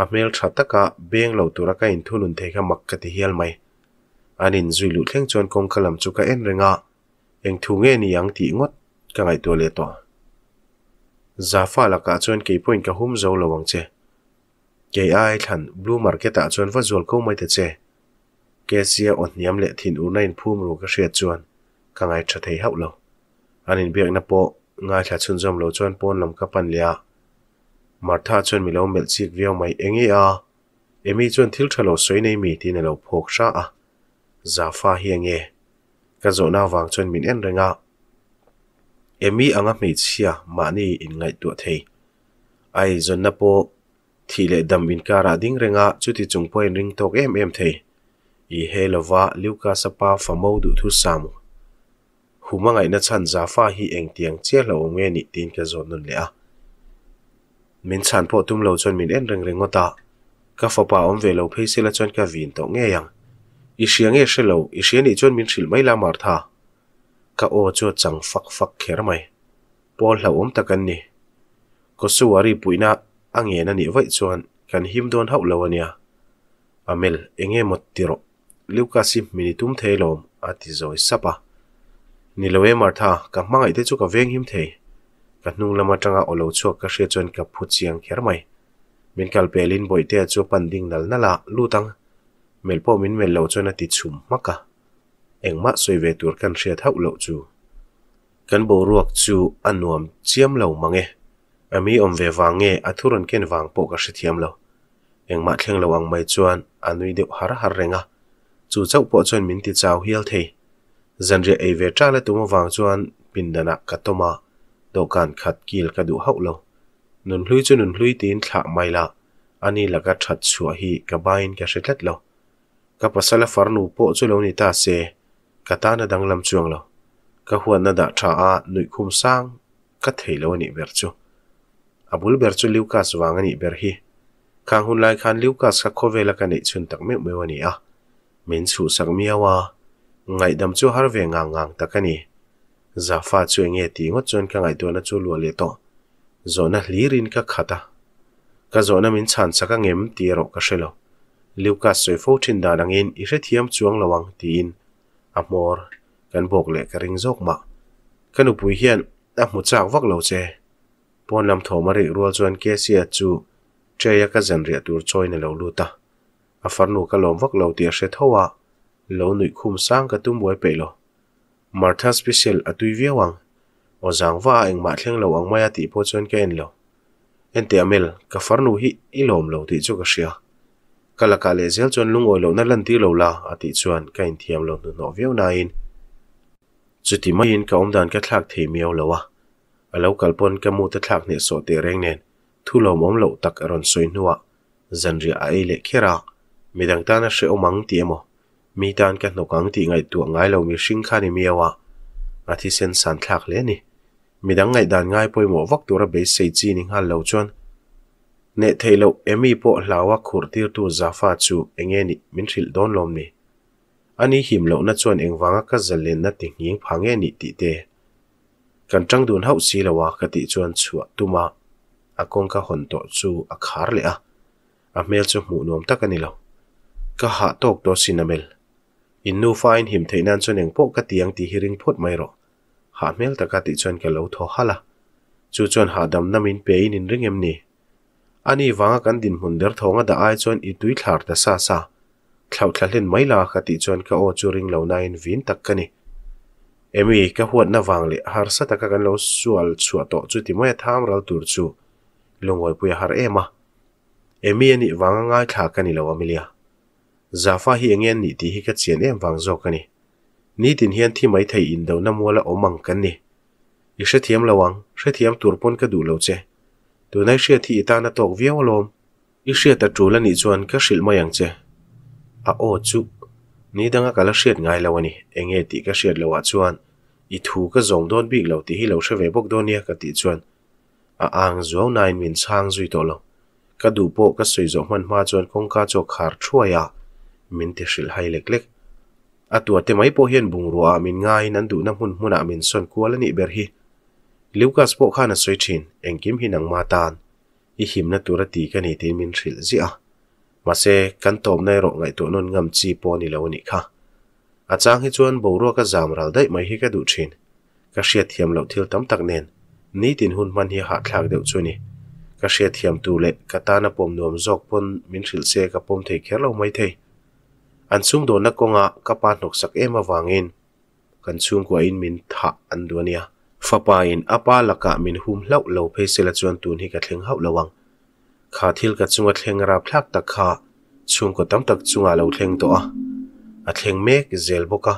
a mel tha taka beng lo tura ka in thunun thei kha mak ka ti hial mai anin zui lu thleng chuan kong khalam chu ka en renga eng thu nge ni ang ti ngot ka ngai to le to zafa la ka chuan ke point ka hum zo lawang che ke ai than blue market a ah chuan va zual ko mai te che ke sia on niam le thin u na in phum ro ka hre chuan ka ngai tha thei hau lo anin biak na po nga thla chun zom lo chuan pon lam ka pan lia martha chuan milo mel chik viau mai engi a emi chuan thil thalo soi nei mi tin a lo phok sha a za fa hiang e ka mình ăn rồi chon Em en anh emi mình xia, mà mani in ngai tuổi thei ai zon na po thì le dam in kara ding Chú chuti chúng point ring tok em em là vợ helova Ca sapa famo du thu sam huma ngai na chan za fa hi eng tiang che lo nge ni tin nôn lẽ. Mình chăn a min lâu cho mình ăn chon min en reng rengota ka fopa om ve lo phei là cho ka vin to nghe yang อีเชียงเอเชลอีเชียนี่จวนมินชิลไม่ลามาร์ทากะโอจวจังฟักฟักเขรไม่ปอลเหล่าอมตะกันนี่ก็สวารีปุยนาอังเงนันนี่ไว้จวนกันหิมโดนเฮาเลวเนียอเมลเองเงมดติโรลิวกาซิมินิตุมเทลอมอาติจอยสับะนี่เลวมาร์ทากับมังไอเตจุกับเวงหิมเทกับนุ่งละมาจังอาโอเลวชัวกับเชียจวนกับพูดเสียงเขรไม่เป็นการเปลินบ่อยเตะจัวปันดิ่งนัลนั่นละลู่ตัง mel po min mel lo chona ti chum maka engma soive tur kan hria thau lo chu kan bo ruak chu anuam chiam lo mange ami om ve wange vàng ken wang po ka hrithiam lo engma thleng lo ang mai chuan anui hả hả har renga chu chau po chuan min ti hiếu hial thei zanre ấy về tra la tuma wang chuan pindana ah katoma dawhkan khat kil ka du hau lo nun hlui chu nun hlui tin thla mai la ani laka that chua hi ka bain ka hritlet lo ka pasala farnu po chu lo ni ta se katana danglam chuang lo ka na da tha a nui khum sang ka theilo ni ber chu abul ber chu lukas wang ani ber hi khang hun lai khan lukas ka khovela ka nei chun tak me me wani a min chu sak miawa ngai dam chu har ve ngang ngang takani zafa chu nge ti ngot chon ka ngai tona chu lua le to zona hlirin ka khata ka zona min chan saka ngem ti ro ka shelo Lucas soifo thin dan in i hre thiam chuang lawang tiin amor kan bok le ka ring zok ma kanu pui hian a mu chak vak lo che pon lam thoma ri rual chuan ke sia chu treya ka zan ria tur choi na lo lu ta a farnu ka lom vak lo tia hre thowa lo nui khum sang ka tum boi pe lo martha special atui Wang, o zang va eng ma thleng lo ang maya ti po chuan ka en lo en te amel ka farnu hi i lom lo ti chu ka hria kalaka le zel chon lungoi lo na lan ti lo la ati chuan ka in thiam lo nu no veu na in chuti mai in đàn om dan ka miêu thei miau lo wa alo kalpon ka mu ta thlak ne so te reng nên thu lo mom lo tak ron soi nuwa zanria ai lệ ra, mi midang ta na she omang ti emo mi tan ka no kang ti ngai tu ngay lo mi sing kha ni miawa athi sen san thlak le ni midang ngai dan ngai poi mo vak tura bế sei chi ni ngal lo chuẩn nè em ne thailo emi po hlawa khurtir tu zafa chu engeni minril don lom ni ani himlo na chuan engwanga ka zalen na ting ying phange ni ti te kan tang dun hau si lawa ka ti chuan chua tuma akong ka hon to chu a khar le a a mel chu mu nom tak ani lo ka ha tok to sinamel in nu fain him theinan chuan eng po ka tiang ti hiring phot mai ro ha mel taka ti chuan ka lo tho hala chu chuan ha dam namin pein in in em ni ani wanga kan din hun der thonga da ai chon i tui thlar ta sa sa thlau thlalin maila kha ti chon ka o churing lo nine vin tak kani emi ka huat na wang le har sa ta ka kan lo sual chua to chu ti mai tham ral tur chu lungoi pui har ema emi ani wanga ngai thla kani lo amilia ka chen em wang zo kani ni tin hian thi mai thai in ka du lo ตัวนายเชื่อที่ตาหน้าตกเวียวลม อีเชื่อแต่จูและนิจวนก็สิลมาอย่างเจอาโอจุนี่ดังกะละเชียอไงแล้ววะนี่เองเอติก็เชื่อแล้ววะจวนอีทูก็ส่งโดนบีกเหราตีให้เราช่วบกโดนเนี่ยกติจวนอาอังจวนนายมินช่างจุยโตเราก็ดูโปก็สวยจอมันมาจวนคงกาจกขาดช่วยยามินเตสิลให้เล็กเล็กอตัวเตไม่โปเห็นบุงรัวมินง่ายนั้นดูน้ำหุ่นมุนอามินส่วนกัวและนิเบรฮี bộ Lucas po khana soichin engkim hinang matan i himna tura ti ka ni tin min thril zia mase kan tom nai ro ngai tu nun ngam chi po ni lo ni kha achang hi bầu boro ka jam ral đấy mai hi ka du thin ka hria thiam lo thil tam tak nền ni tin hun man hi ha thlak deuh chu ni ka hria thiam tu lệ, ka ta na pom nom jok pon min xe se bom pom thei lâu lo mai thei xung sum do na konga ka pa nok sak em awangin kan xung ko in min tha an nha fapain apa laka min hum lau lo phe sela chuan tun hi ka thleng hau lawang kha thil ka chunga thleng ra phlak ta kha chung ko tam tak chunga lo thleng to a a thleng mek zel boka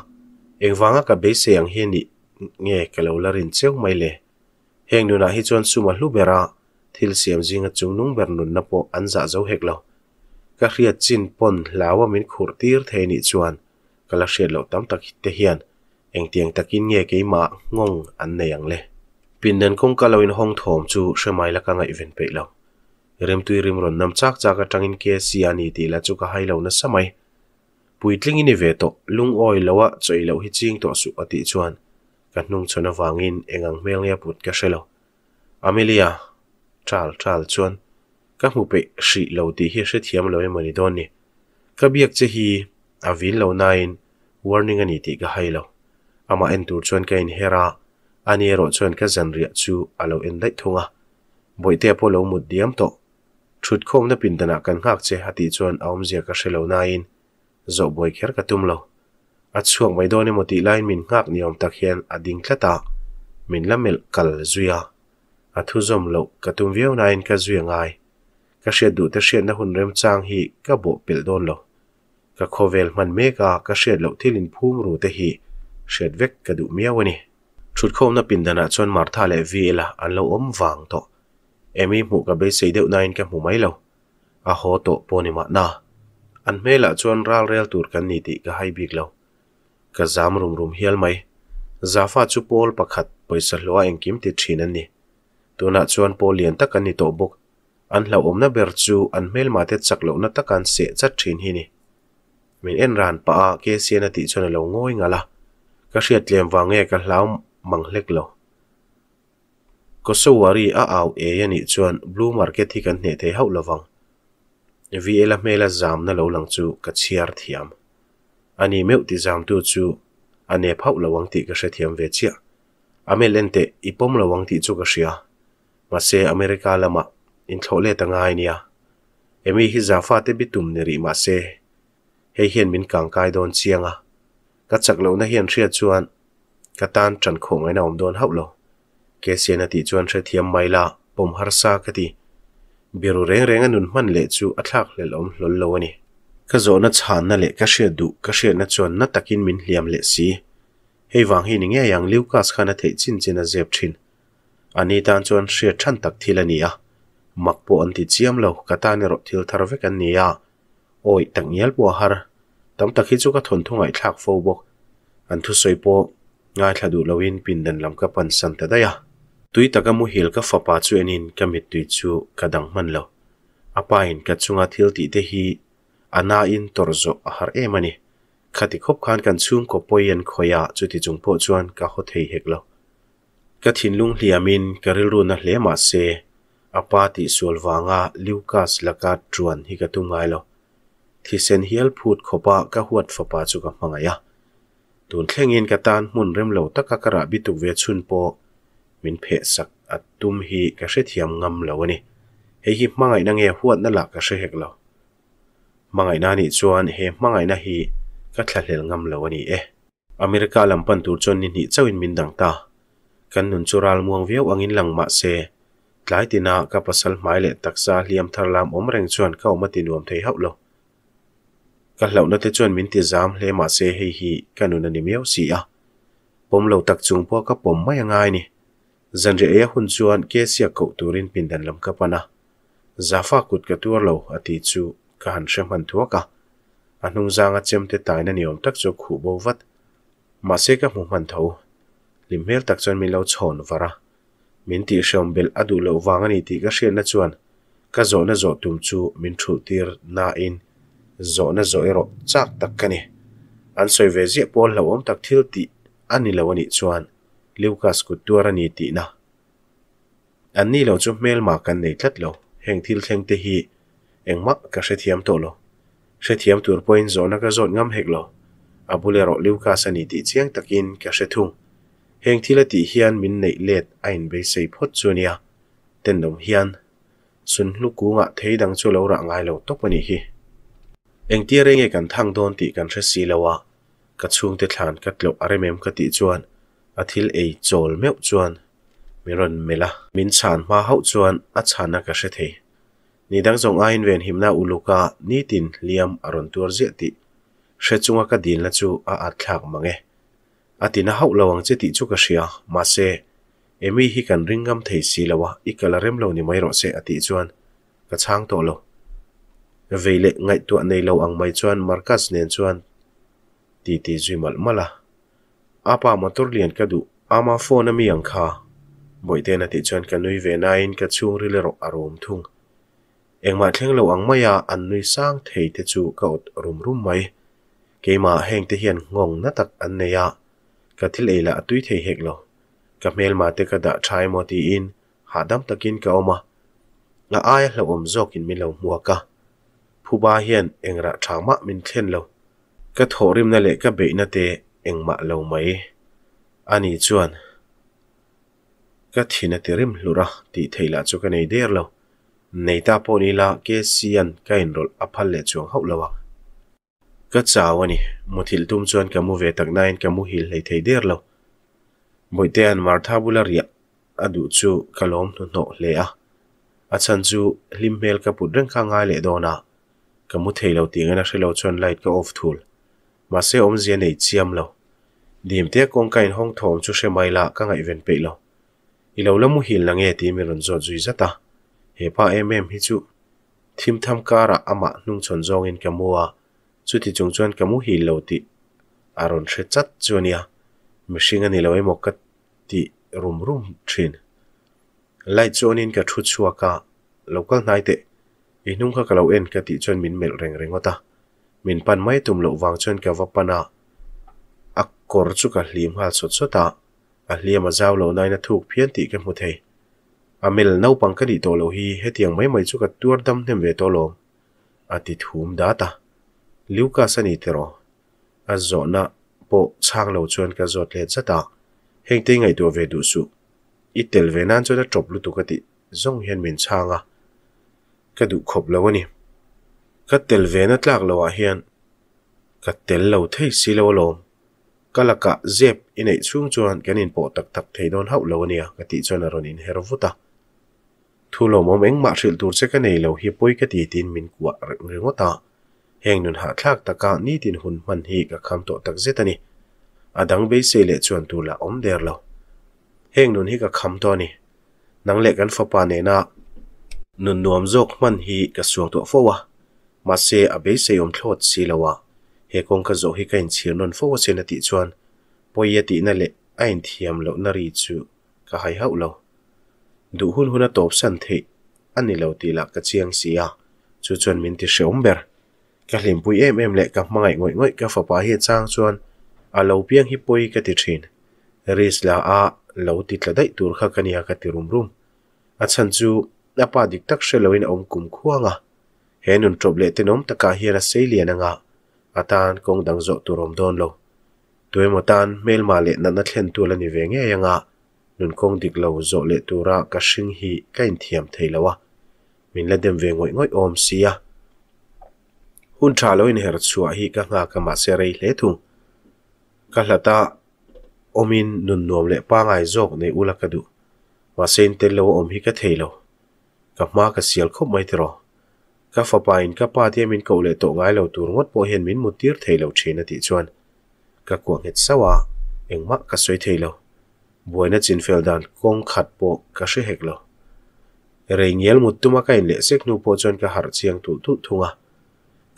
engwanga ka be se ang hi ni nge ka lo la rin cheu mai le heng nu na hi chuan suma ra bera thil siam jinga chung nung ber nun ăn po an za zo hek lo chín hriat láo pon lawa min khur tir the ni chuan kala hriat lo tam tak te hiền eng tiang takin nge ke ma ngong an nei ang le pinden khung ka loin hong thom chu hremai laka ngai ven pe lo rem tui rim ron nam chak chaka tangin ke si ani à ti la chu ka hai lo na samai puitling ini ve to lung oi lawa choi lo hi ching à to su ati chuan ka hnung chona wangin engang mel nge put ka shelo amelia chal chal chuan ka hmu pe shi lo ti hi hre thiam lo emani don ni ka biak che hi avil lo nain warning ani à ti hai lo ama en tur chuan ka in hera ani ro chuan ka zan ria chu alo en dai thunga boite po lo mut diam to thut khom na pin dana kan ngak che hati chuan aum zia ka shelo na in zo boi kher ka tum lo a chuang mai done moti line min ngak niom tak hian ading thlata min lamel kal zuya a thu zom lo ka tum viau na in ka zuya ngai ka she du te she na hun rem chang hi ka bo pel don lo ka khovel man me ka ka she lo thilin phum ru te hi hret vek ka duh miau ani e thut khawmna pindana chuan martha leh vi ela an lo awm vang tawh emi hmuh ka be sei deuh nain ka hmu mai lo a haw tawh paw ni mah na an hmelah chuan ral rel tur kan ni tih ka hai bik lo ka zam rum rum hial mai zafa chu pawl pakhat poisa hlua engkim ti thin an ni tuna chuan pawl lian tak an ni tawh bawk an hlo awmna ber chu an hmel mate chaklo na takan se chat thin hi ni min en ran pa a ke sian ati chuan a lo ngawi ngala ka hriat tlem wange ka hlau manglek lo kosowari a aw e yani chuan blue market hi kan hne thei ho lovang vl e mela zam na lo lang chu ka chiar thiam ani meu ti zam tu chu ane phau lawang ti ka hrethiam ve chia amel ente ipom lawang ti chu ka hria ma se america lama in thole tangai nia emi hi zafa te bitum neri ma se hei hian min kang kai don chianga ก็จักลงในเฮียนเชียชวนก็ต้านจันโขงไอ้นอมโดนเข้าหลอเกษียนาติชวนเชียเทียมไม่ละปมฮาร์ซากติบิรุเร่งเรงอนุนมันเละจูอัทลักเละล้มล้นโนี่ก็โจนัชานนั่นละก็เชียดุก็เชียนัชวนนัตตะกินมินเลียมเละสีให้วางให้นิ่งแย่ยังลิวกาสขานเทจินเจนเจ็บชินอันนี้ต้านชวนเชียชันตักทีละนียอมักปวนติเชียมเล่าก็ต้านในรถทิลทาร์เวกันเนียโอ้ยตั้งเียลปัวฮาร์ต้มตะคิดจูกะทนทุ่งไอ้ทักโฟบกอันทุสอยโปง่ายถ้าดูลาวินปินเดินลำกับปันสันแต่ได้ยะตุยตะกมุฮิลกับฟปาจูเอ็นินกับมิดตุยจูกระดังมันเลวอาปายินกับจุงอาทิลติเดฮีอาณาอินตอร์โจอาหารเอมันิขัดคบขานกันซุ่วงกบปอยันขวยาจุติจุงโปจวนกับฮอเทยเฮกเลวกับทินลุงเลียมินกับริลูนเลมาเซอาปาติสวลวางาลิวคาสลักาจวนฮิกตุงไงเลวที่เซนเฮียลพูดขบะก็หวดฟปาจุกัมังยะตูนเข่งเงินกตานมุนเริ่มเหลวตะกะกระบิตุเวชุนโปมินเพศักอัตุมฮีกะเสถียมงำเหลวนี่เฮฮิมังไงนางเอหวดนั่นละกะเสเฮกเหลวมังไงนานิจวนเฮมังไงนาฮีก็ทะเลงำเหลวนี่เออเมริกาลำปันตูจนนี่เจ้าอินมินดังตากันนุนจุรัลมวงเวียวอังอินหลังมาเซหลายตินากับปัสสลไม่เละตักซาเลียมทารามอมแรงชวนเข้ามาตินวมเทยฮับโล các ka hlau na te chuan min ti zam hle ma se hei hi kanun ani meu si a pom lo tak chung po ka pom mai ngai ni zan re e hun chuan ke sia ko turin pindan lam ka pana zafa kut ka tur lo ati chu ka han shem han thua ka anung zanga chem te tai na niom tak chu khu bo vat ma se các mu man tho lim hel tak chuan mi lo chhon vara min ti shom bel adu lo vàng anh ti ka hrian na chuẩn, các zo na zo tum chu min thu tir na in zawna zawiro chak tak kani an soive zia pawl lo awm tak thil tih ani lo anih chuan lukas kut tuar ani tih na an ni lo chu hmel mak kan nei tlat lo heng thil thleng te hi engmah ka hrethiam tawh lo hrethiam tur pawhin zawna ka zawt ngam hek lo a bulero lukas ani tih chiang takin ka hrethung heng thil atih hian min nei let a in bei sei phot chu nia ten dom hian sun hluku nga theidang chu lo ra ngai lo tok pani hi eng tia renge kan thang don ti kan thre si lawa ka chung te thlan ka tlo are mem ka ti chuan a thil ei chol meu chuan miron mela min chan ma hau chuan a chana ka hre thei ni đang zong ai in ven himna uluka ni tin liam aron tur je ti hre chunga ka din la chu a a thlak mange a tin a hau lawang che ti chu ka hria ma se emi hi kan ringam thei si lawa ikalarem lo ni mai ro se ati chuan ka chang to lo lệ ngai tu này lâu ăn mai chuan markas nen chuan ti ti zui mal mala apa motor lian ka du ama phone ami ang kha boite na ti chuan ka nui về na in ka chung ri le ro arom à thung engma lâu à, ăn ang maya an nui sang thei te chu ka ot rum rum mai keima heng te hian ngong na tak an neya ka à. lệ là atui thei hek lâu, ka mel mà te ka da thai mo ti in hadam takin ka mà, la ai lâu om zok in lâu lo muaka ba hiền, anh phuba hian engra thama min then lo ka thorim na le ka beina te engma lo mai ani chuan ka thina tirim lura ti theila cho cái này der lâu. Này ta po ni la ke sian ka in rol aphal le lâu. hau lawa ka chawani muthil tum chuan ka mu ve tak nay ka mu hil lei thei der lo boite an martha bularia adu chu kalom no lệ à. a achan chu hlim mel ka put reng ai lệ le dona ka mu thei lo ti sẽ hrelo chon light ka off thul ma se om zia nei chiam lo dim te kong ka in hong thom chu hremai la ka ngai ven pe lo i lo lamu hil na nge ti mi ron zo zui zata he pa em em hết chu thim tham kara ama nung chon zong in kamua chu ti chung chuan kamu hil lo ti aron thre chat chuania mishing ani lo emo kat ti rum rum thin nên chuan in ka thu lâu local nai te inung kha kalau en ka ti chon min mel reng rengota min pan mai tum lo wang chon ka va pana a à. kor chu ka hlim hal sot sota a à, hliam a zaw lo nai na thuk phian ti ka mu thei a mel nau pang ka ni to lo hi hetiang mai mai chu ka tur dam nem ve to lo a à, ti thum da ta liu ka sani tero a zo na po chang lo chon ka zot le ta heng te ngai tu ve du su i tel ve nan chon a trop lu tu ka ti zong hian min à ka duh khawp lo ani ka tel vena tlak lo ah hian ka tel lo thei si lo lawm ka laka zep inei chung chuan kan in pawh tak tak thei don hauh lo ania ka ti chuan a rawn in her vuta thu lo mom eng ma thril tur che ka nei lo hi poi ka ti tin min kwa reng rengota heng nun ha thlak taka ni tin hun man hi ka kham to tak zetani adang be se le chuan tu la om der lo heng hi ka kham to ni nang le kan fa pa ne na นุนนวมจกมันฮีกระสวงตัวฟวะมาเซอเบเซอมทอดสีละวะเฮคงกระจกให้กันเชียนนฟวะเซนติชวนปอยตินั่นแหละไอ้เทียมเหล่านรีจูกระหายเฮาเราดูหุ่นหุ่นตบสันเทอันนี้เราตีละกระเชียงเสียจูชวนมินติเชอมเบอร์กะหลิมปุยเอ็มเอ็มเละกับไม่ง่อยง่อยกับฝาปาเฮจางชวนอาเราเพียงฮิปุยกะติชินริสลาอาเราติดละได้ตัวข้ากันยากะติรุมรุมอัชันจู napa dik tak shreloin om kum khuanga henun trop le te nom taka hian a seilian anga atan kong dang zo turom don lo tuai motan mel ma le na na thlen tu la ni ve nge yanga nun kong dik lo zo le tura ka shing hi kain thiam theilawa min la dem ve ngoi ngoi om sia hun tha loin her chua hi ka nga ka ma se rei hle thu ka hlata omin nun nom le pa ngai zok nei ula ka du wa sen te lo om hi ka theilo ka ma ka sial khop mai tiro ka fapa in ka pa te min ko le to ngai lo tur ngot po hen min mutir thei lo thina ti chuan ka cái suy thầy engma ka soi thei lo boina chin fel dan kong khat po ka she hek lo tu mutuma cái in le sek nu po chon ka har chiang tul tu các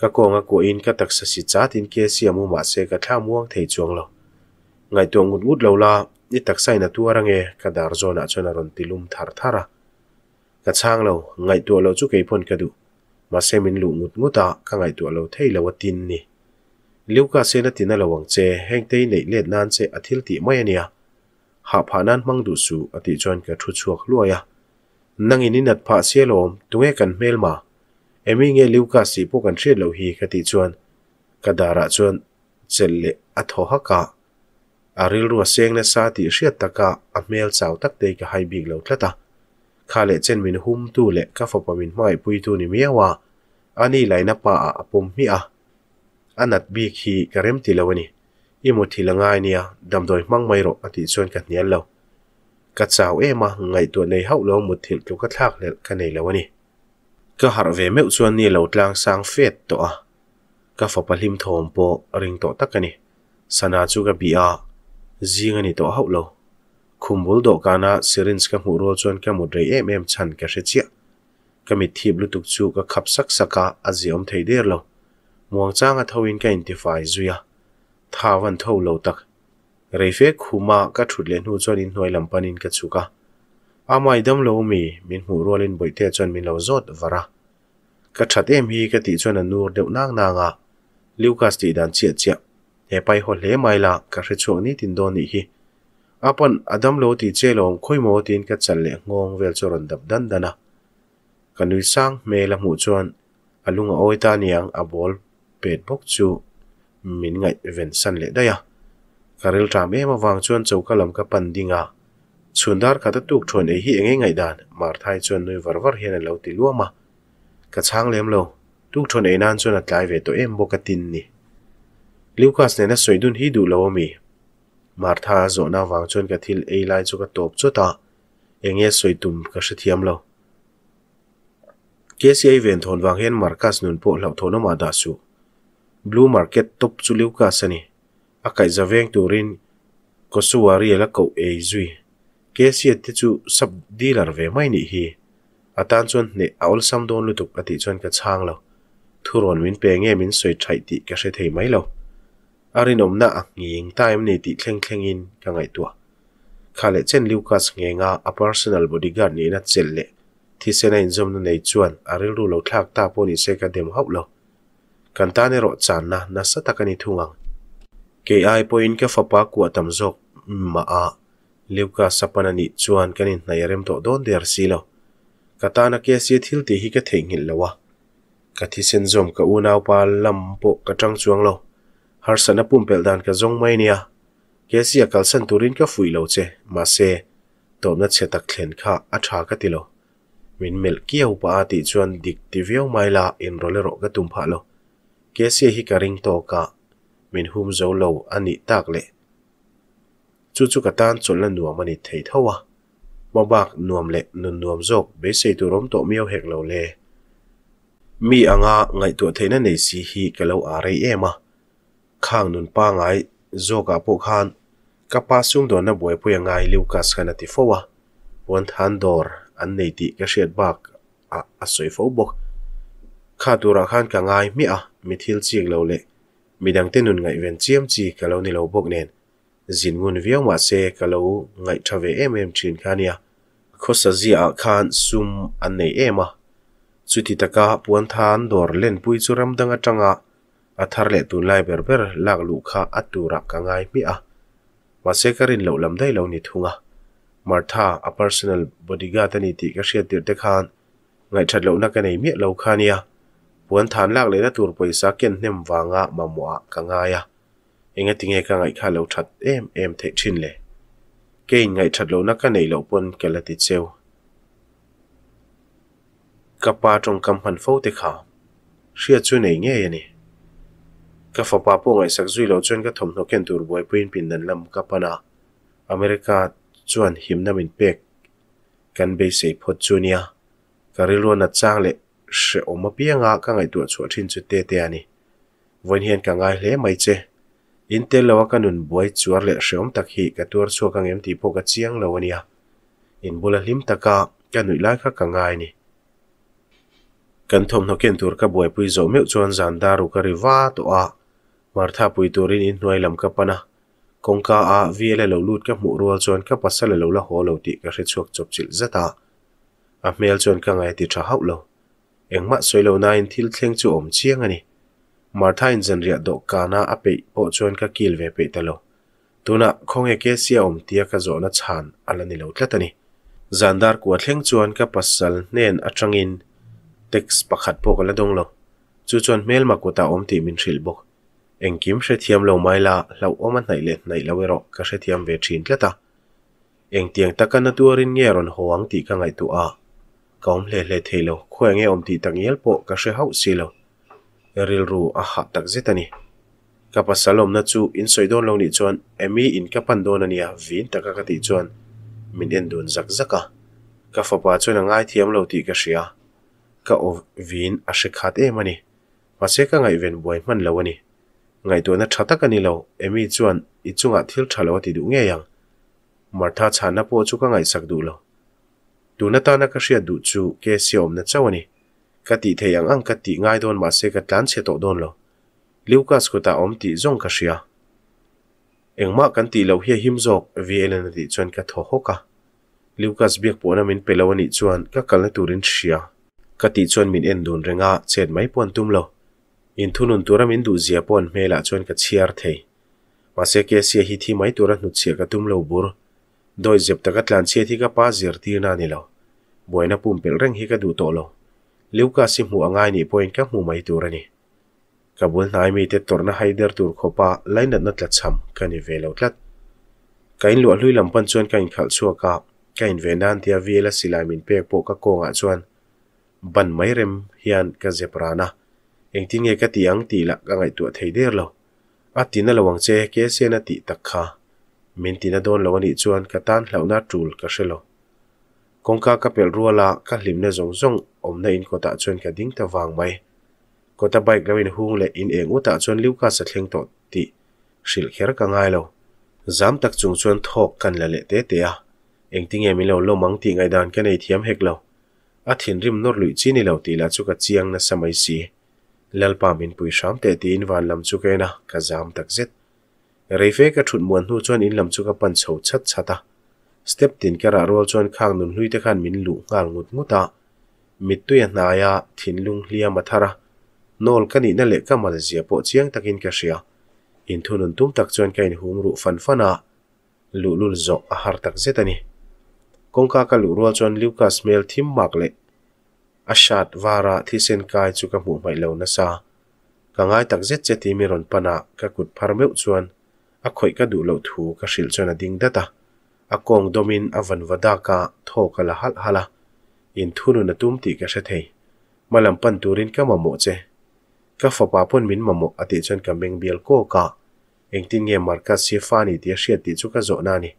ka konga ko in các ka sự si chat in kia si amu mã xe các tham muang thei chuang lo ngai to ngút ngút lâu la ni taksa ina tu arange ka dar zona chona ron tilum thar thara ka chang lo ngai tu lo chu kei phon ka du ma lu ngut nguta ka ngai tu lo thei lo tin ni liu se na tin na lawang che heng tei nei let nan che athil ti mai ania ha pha nan mang du su ati chon ka thu chuak lua ya nang ini nat pha se lo tuwe kan mel ma emi nge liu si po kan thret lo hi ka ti chon ka dara chon chel le atho haka. ka aril ru seng na sa ti shiat ta ka a mel chau tak ka hai big lo thlata khale chen min hum tu le ka fo pa min mai pui tu ni miawa ani laina pa a apum mi a anat bi khi karem ti lawani imu thi langai nia damdoi mang mai ro ati chuan ka nial lo ka chaw ema ngai tu nei hau lo mu thil tu ka thak le ka nei lawani ka har ve meu chuan ni lo tlang sang fet to a ka fo palim thom po ring to takani sana chu ka bi a zingani to hau lo khumbul do kana sirins ka muro chon ka mudre em em chan ka se chi ka mi thip lu tuk chu ka khap sak saka aziom thei der lo muang chang a thawin ka identify zuya thawan tho lo tak reife khuma ka thut le nu chon in noi lo mi min mu rol boite chon lo zot vara ka chat em ka ti chon a nur nang nang a lucas ti dan chi chi e pai le mai la ka re apan adam lo ti che lom khoi mo tin ka chan le ngong vel choron dap dan dana kanui sang me la mu chuan alunga oi ta niang a bol pet bok chu min ngai ven san le daya karil tram em awang chuan chauka lam ka pan dinga chundar khata tuk thon e hi enge ngai dan mar thai chuan noi war war hian lo ti luama ka chang lem lo tuk thon e nan chuan atlai ve to em boka tin ni Lucas nena soidun hi du lo mi Martha na vàng chon ka thil ei lai cho ka top chu ta anh enge lâu. Kế shathiam lo Viên ven vàng wang hen markas nun po lau thono mà đã su blue market top chu liu ka sani akai zaveng turin ko suwari la ko ei zui KCI chú sắp đi dealer về mai nị ni hi atan à, chon ne aul sam don lutuk ati à chon ka chang lo thuron min pe nge mình soi chạy ti ka she thei mai lâu arinom na ang ngiying time ni ti thleng thlengin ka ngai tua khale chen lucas nge nga a personal bodyguard ni na chelle thi sena in zom na nei chuan aril ru lo thlak ta poni se ka dem hau lo kan ta ne ro chan na na sa takani thungang ke ai point ka fapa ku atam jok ma a lucas sapana ni chuan kanin nairem to don der silo katana ke si thil ti hi ka thengil lawa ka thi sen zom ka u nau pa lam po ka tang chuang lo har sana pumpel dan ka zong mai nia kesia kalsan turin ka fui lo che ma se tomna che tak thlen kha a tha ka tilo min mel kia upa ti juan dik ti veo mai la in role ro ka tum pha lo kesia hi ka ring to ka min hum zo lo ani tak le chu chu ka tan chol la nuam ani thei thowa ma bak nuam le nun nuam zok be se tu rom to miau hek lo le mi anga ngai tu theina nei si hi ka lo a rei ema ข้างนุนป้าไงโจกับพวกขันกับป้าซุ่มโดนนับวยพูยังไงลิวกัสกันติฟัววันทันดอร์อันในติกเสียดบักอ่ะอสวยฟัวบกข้าตัวรักขันกังไงมิอ่ะมิทิลจีกเราเละมีดังเต้นุนไงเวนเจียมจีกับเราในเราบกเนน zin ngun viau ma se kalau ngai thave em em chin khania khosa zia khan sum an nei ema chuti taka puan than dor len pui churam danga tanga a thar leh tu lai ber ber lak lu kha atu rak ka ngai mi a ma se karin lo lam dai lo ni thunga martha a personal bodyguard ani ti ka hriat dir te khan ngai that lo na ka nei mi lo khania puan than lak le na tur paisa ken hnem wanga mamwa ka ngaya enga tinge ka ngai kha lo that em em the thin le ke ngai that lo na ka nei lo pon kelati cheu kapa trong kam han fo te kha hriat chu nei nge yani các ka fapa po ngai duy zui lo các ka thom no ken tur boi puin pin nan lam ka pana america chuan him nam in pek kan các se luôn chunia trang lệ, na chang le she oma pianga ka ngai tu chu thin chu te te ani voin hian ka ngai hle mai che in te lawa kanun boi chuar le she om tak các ka tur chu ka ngem ti po ka chiang lo ania in bula hlim taka ka nui lai các ngài ngai ni kan thom no ken các ka boi pui zo meu chuan zan daru ka ri va to a martha pui turin in hnuai lam ka pana kawngka a viala lo lut ka hmuh rual chuan ka pasal lo la haw lo tih ka hri chuak chop chil zata a hmel chuan ka ngai ti tha hauh lo engmah soilo na in thil thleng chu om chiang ani à martha in zan riah dawh kana a peih pawh chuan ka kil ve peih ta lo tuna khawng eke sia om tia ka zawna chan ala à ni lo tlat ani à zandar kua thleng chuan ka pasal nen atangin text pakhat pawk ala dong lo chu chuan melma kota om ti min hril bawk anh kim hre thiam lo mai la lo om an naile nei lo ero ka hre thiam ve thin ta eng tiang takan natuarin nge ron hoang ti ka ngai tu a kaum hle hle thelo khoeng e om ti tang yel po ka hre hau si lo eril ru a ha tak zetani ka pasalom na chu in soidon lo ni chuan emi in ka pandon ania vin taka ka ti chuan min zắc dun zak zaka ka fapa chuan angai thiam lo ti ka hria các ov vin à sẽ khat em ani ma se ka ngai ven buai man lo ani ngày ngai tuana thata ka ni lo emi chuan i chunga thil thalo ti du nge yang martha chhana po chu ka ngai đủ du lo tuna tana ka ria du chu ke si om na chawani ka ti the yang ang ka ngay ngai mà sẽ cái ka sẽ che to don lo lucas ko ta om ti zong ka ria engma kan ti lo hi him jok vln ti chuan ka tho hoka lucas biak po na min pelawani chuan ka kalna turin ria ka chuyện mình min en don renga chết mai pon tum lo in thunun tura min du zia pon mela chuan ka chiar thei ma se ke sia hi thi mai tura hnut sia ka tum lo bur doi zep taka tlan sia thi ka pa zir tir na ni lo boina pum pel reng hi ka du to lo leuka si mu angai ni point ka mu mai tura ni ka bul nai mi te torna haider tur khopa lain nat la cham ka ni ve lo tlat ka in lui hlui lampan chuan ka in khal chua ka ka in ve nan tia vela silaimin pek po ka konga chuan ban mai rem hian ka zeprana anh tin nghe cái tiếng tỉ ti lak ngày tu thei der lo a tin là hoàng chế ke se na ti tak kha min tin a là lo ani chuan ka tan hlau na tul ka shelo kongka ka pel ruala ka hlim na zong zong om na in tạ chuan ka ding ta vàng wang mai kota bike lo in hung le in eng tạ chuan lưu ca sa thleng to tỉ, shil kher ka ngày lo dám tak chung chuan thok kan la le tế te à. anh tin nghe em lo lo mang tỉ ngày đàn cái này thiam hết lo a thin rim nốt lui chi này lo tỉ là chu ka chiang là na samai si lalpa min pui sham te ti in van lam chu ke na ka zam tak zet reife ka thut muan hu chuan in lam chu ka pan chho chat chata step tin ka ra rol chuan khang nun hlui te khan min lu ngal ngut nguta mit tu ya na ya thin lung hlia mathara nol kani na le ka mal zia po chiang takin ka ria in thunun tum tak chuan kain hum ru fan fana lu lul zo a har tak zetani kongka ka lu rol chuan lucas mel thim mak le ashat vara thi sen kai chu ka mu mai lo na sa ka ngai tak zet che ti mi ron pana ka kut phar meu chuan a khoi ka du lo thu ka shil chuan a ding data a kong domin avan vada ka tho ka la hal hala in thunu na tum ti ka sha thei malam pan turin ka mamo che ka fapa pon min mamo ati chuan ka meng bial ko ka engtin nge marka si fani ti hriat ti chu ka zo na ni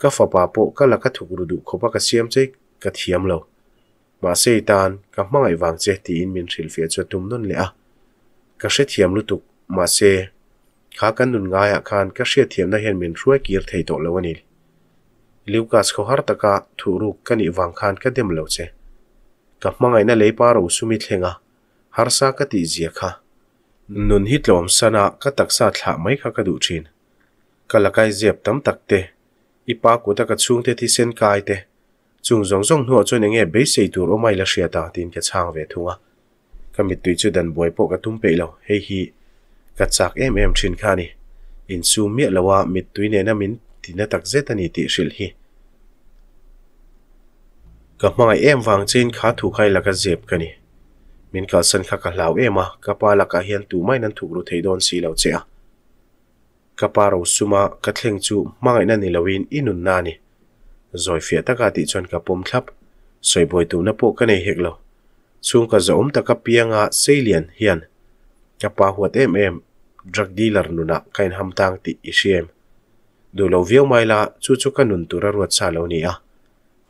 ka fapa po ka la ka thukru du khopa ka siam che ka thiam lo mà xe ma seitan ka hmangai wang che tiin min hril fe chu tum non le a ka hre thiam lutuk ma se kha kan nun nga ya khan ka hre thiam na hen min ruai kir thei to lo ani Lucas kho har taka thuru kani wang khan ka dem lo che ka hmangai na leipa ro sumi thlenga har sa ka ti zia kha nun xa tlom sana ka taksa thla mai kha ka du thin kalakai zep tam takte ipa ku taka chung te ti sen kai te chung zong zong nuo chu nenge bế xây tur o mai la xe ta tin ka chang ve thunga kamit tui chu dan boi po ka tum pe lo hei hi ka chak em em thin kha ni in su mi lawa mit tui ne na min tina tak zeta anh ti shil hi ka hmangai em vàng chen kha thu khai la ka zep ka ni cả sân san cả ka em à, ka pa là ka hiền tu mai nan thuk ru thei don si lo che a ka pa ro suma ka thleng chu mangai na ni loin inun na ni rồi phía ta cả tị chọn cả pom thấp soi bồi tu na bộ cái này hẹt lo xuống cả giống ta cả piang à xây liền hiền cả pa huat em em drug dealer nuna kain ham tang ti isiem du lâu viau mai la chu chu ka nun tura ruat sa lâu ni a à.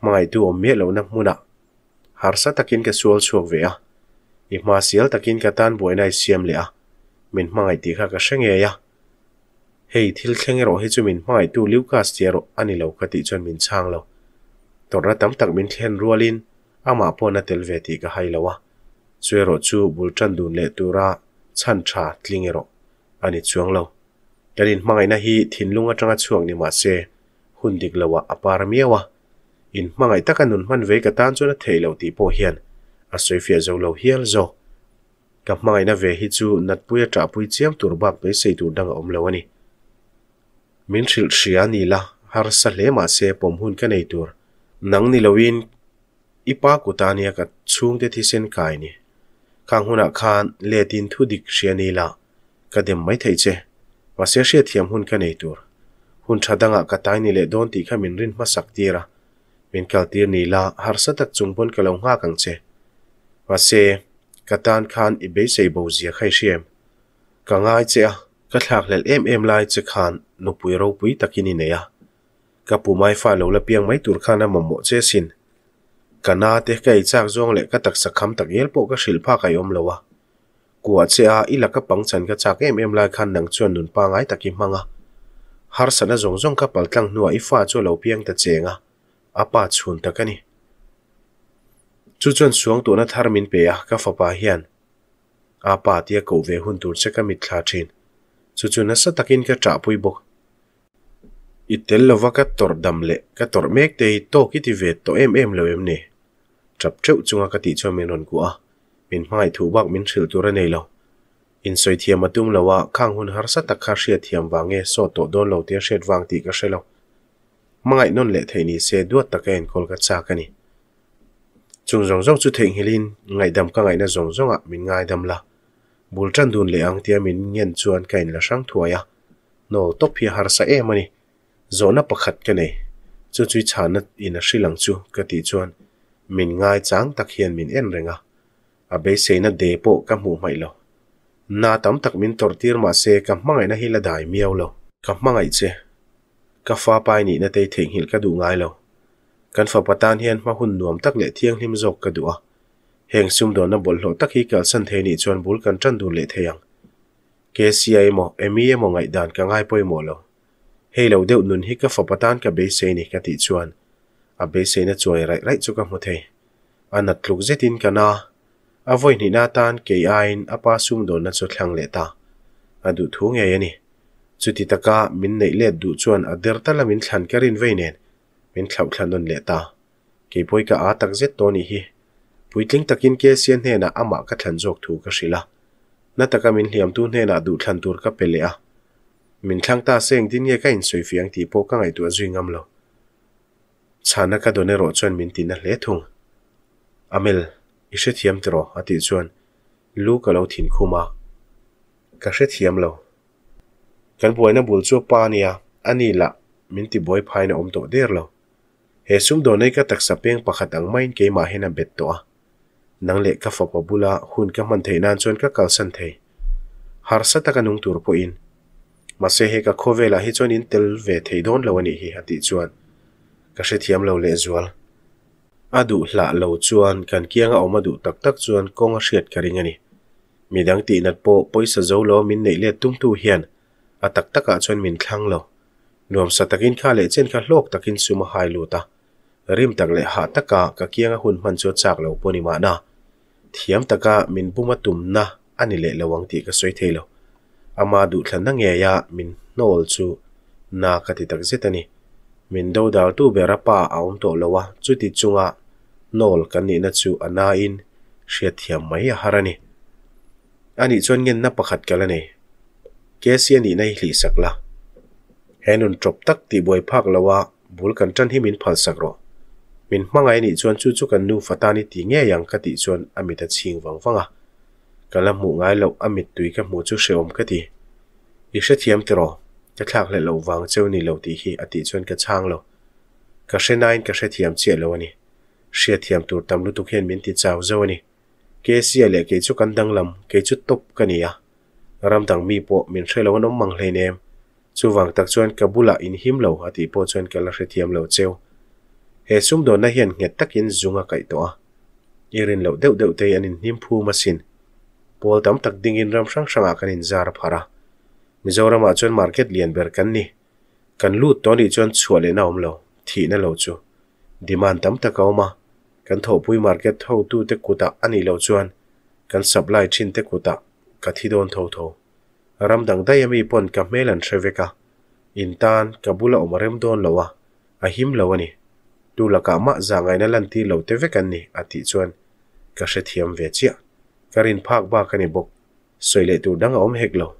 mai tu om me lo na muna har sa takin ka sual à. chuak ve a i ma sial takin ka tan buai nai siam le a à. min mangai ti kha ka shrenge ya hei thil thlengero hi chu min hmai tu lucas tiaro ani lo khati chon min chang lo tora tam tak min thlen rualin ama pona tel ve ti ka hai lawa chuero chu bulchan dun le tura chan tha tlingero ani chuang lo kanin hmangai na hi thinlung atanga chuang ni ma se hundik lawa apar miawa in hmangai taka nun man ve ka tan chuna theilo ti po hian a soifia zo lo hial zo ka hmangai na ve hi chu natpuya tra pui chiam turba pe sei tur danga om lo ani มินชิลชียนีละฮาร์สเลมาเซปมหุนกันในตัวนังนิลวินอีปากุตานียกัดช่วงเดทิเซนกายนี่ขังหุนอาคารเลดินทุดิกชียนีละกระเดมไม่ไทยเจ่าเสียเชียเทียมหุนกันในตัวหุนชาดังกัศตายนี่เลดอนตีขามินรินมาสักตีระมินกัลตีนีละฮาร์สตัดจุงบนกะลงห้ากังเจว่าเสซกัตานคานอีเบสัยบว์เซียไข่เชียมกังไอเจ้ากระถากเลดเอ็มเอ็มไลจะคาน nupui ro pui takin in ea ka pumai fa lo la piang mai tur khana momo che sin kana te ka ichak zong le ka tak sakham tak yel po ka shilpha kai om lowa kuwa che a ila ka pangchan ka chak em em lai khan nang chuan nun pa ngai taki manga à. har sana zong zong ka paltlang nuwa ifa chu lo piang ta nga, chenga apa à. à chhun takani chu chuan suang tu na tharmin pe a ka fapa hian apa tia ko ve hun tur che ka mit thla thin chu chu na sa takin ka cha pui bok itel lova ka tor dam le ka tor mek te to ki ti ve to em em lo em ne chap cheu chunga ka ti cho min ron ku a min mai thu bak min thil ra nei lo in soi thiam atum lawa khang hun har sa takha ria thiam wange so to don lo te shet wang ti ka shelo mangai non le thei ni se duat takain kol ka cha ka ni chung zong zong chu thei hilin ngai dam ka ngai na zong zong a min ngai dam la bul tran dun le ang tia min ngen chuan kain la sang thuaya no top hi har sa em ani zona pakhat ka nei chu chui chanat in a shrilang chu ka ti chuan min ngai chang tak hian min en renga a à. à be seina de po ka mu mai lo na tam tak min tor tir ma se ka mangai na hila dai miau lo ka mangai che ka fa pai ni na te theng hil ka du ngai lo kan fa patan hian ma hun nuam tak le thiang hlim zok ka du a à heng sum do na bol lộ tắc hi kal san the ni chuan bul kan tan dun le theyang KCI mo MEM mo ngai dan ka ngai poi lâu lo helo deuh nun hi ka fapatan ka be se ni ka ti chuan a be se na chuai à, rai rai chu ka mu the anat tluk zetin kana avoi ni na tan ke ain apa à, sum do na chu thlang lệ ta adu à, thu nge yani chuti taka min nei le du chuan ader tala min thlan karin veinen min thlau thlan don lệ ta ke poi ka a tak zet to ni hi puitling takin ke sian he na ama ka thlan jok thu ka shila na taka min hliam tu ne na du thlan tur ka pele a min thlang ta seng din ye ka in soi fiang ti po ka ngai tu zuingam lo chana ka done ro chon min tin na hle thung amel ishe thiam tro ati chuan lu ka lo thin khuma ka she thiam lo kan boina bul chu pa nia ani la min ti boy phaina om to der lo he sum do nei ka taksa peng pakhat ang main ke ma hena bet to a nang le ka fapa bula hun ka man thei nan chon ka kal san thei har sa ta ka nung tur po in ma se he ka kho ve la hi chon in tel ve thei don lo hi hati chuan ka thiam lo le zual adu hla lo chuan kan kiang a omadu tak tak chuan kong a shet mi dang ti nat po poisa zo lo min nei le hian a tak tak a chuan min thlang lo nuam sa takin le chen ka hlok takin suma hai lu ta ริมตักเลหาตะกะกะเกียงหุ่นมันชวดจากเลวปนิมานะเทียมตะกะมินปุ่มตุ่มนะอันนี้เลระวังตีก็สวยเทลอามาดูทันนั่งเงียมินโนลชูนากติตักเจตนีมินดูดาวตู้เบรปาเอาตัวเลวะจุดติจุงะโนลกันนี่นัชูอันนาอินเชียเทียมไม่ฮารันีอันนี้ชวนเงินนับประคัดกันลเนี่ยเกษียนีในหลีสักละเฮนุนจบตักตีบวยภาคเลวะบุลกันจันที่มินพัลสักรอ min hmangai ni chuan chu chu kan nu fatani ti nge yang ka ti chuan amita chhing wang wanga kala mu ngai lo amit tui ka mu chu sheom ka ti i hre thiam ti ro ka thlak le lo wang cheu ni lo ti hi ati chuan ka chang lo ka hre nain ka hre thiam che lo ani hre thiam tur tam lu tu khen min ti chaw zo ani ke sia le ke chu kan dang lam ke chu top ka ni a ram dang mi po min hre lo nom mang hle nem chu wang tak chuan ka bula in him lo ati po chuan kala hre thiam lo cheu he sum do na hian nge takin zunga kai to a irin lo deuh deuh te anin hnim phu ma sin pol tam tak ding in ram sang sanga kan in zar phara mizoram a chuan market lian ber kan ni kan lut to ni chuan chhuale na om lo thi na lo chu demand tam tak awma kan tho pui market tho tu te kuta ani lo chuan kan supply chin te kuta ka thi don tho tho ram dang dai ami pon ka melan threveka in tan kabula omarem don lowa ahim lawani tu là cả mạ già ngày nay lần thi lâu tế với anh này à thị chuan các sẽ thiêm về chia cả rin phạc ba cái này bốc xoay lệ tu đang ôm hệt lâu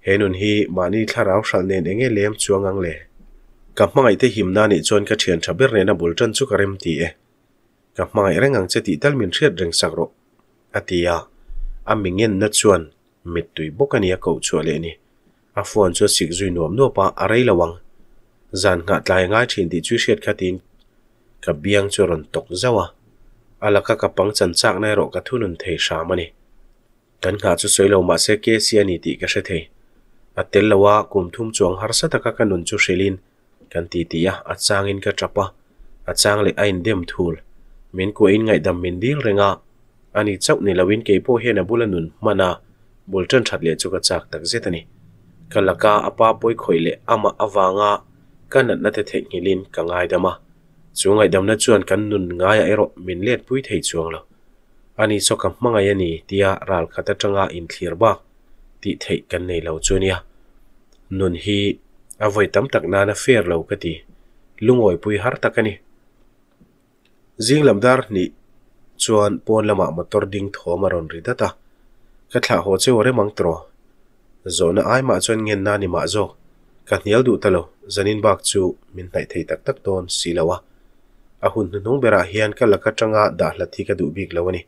hẹn nun hi mà ni thà ráo sẵn nên anh ấy lem chuang ngang lệ cả mạ ngày tế hiểm na nè chuan cả chuyện chả biết nè na bul chân chú cả rem tì e cả mạ ấy ngang sẽ tì tal miền triệt rừng sạc rộ à tì à à mình nghe nát chuan mệt tuổi bốc anh ấy cầu chua lệ nè à phuan cho sik duy nuam nupa arai lawang zan ngat lai ngai thin ti chu shet khatin ka biang chu ron tok zawa ala ka pangchan chak nai ro ka thunun thei sha mani tan kha chu soilo ma se ke si ani ti ka she thei atel lawa kum thum chuang har sa taka kanun chu shelin kan ti ti ya achangin ka trapa achang le ain dem thul min ko in ngai dam min dil renga ani chau ni lawin ke po he na bulanun mana bulton that le chu ka chak tak zetani kalaka apa poi khoile ama awanga kanat na te thei ngilin kangai dama ngay nát chungai damna chuan kan nun ngaya ero min let pui thei chuang lo ani chokam mangai ani tia ral khata tanga in thlir ba ti thei này lâu lo nha, nụn hi à avoi tam tak na na fer lo ka ti lungoi riêng làm takani jing lamdar ni làm mà tôi đinh thò mà ron ri ta, à. cái thla ho chơi ore mang tro nó ai ma chuan ngen na ni ma zo ka hnial du talo zanin bak chu min nai thei tak tak ton silawa ahun nung bera hiyan ka laka changa da lati ka dubik lawani.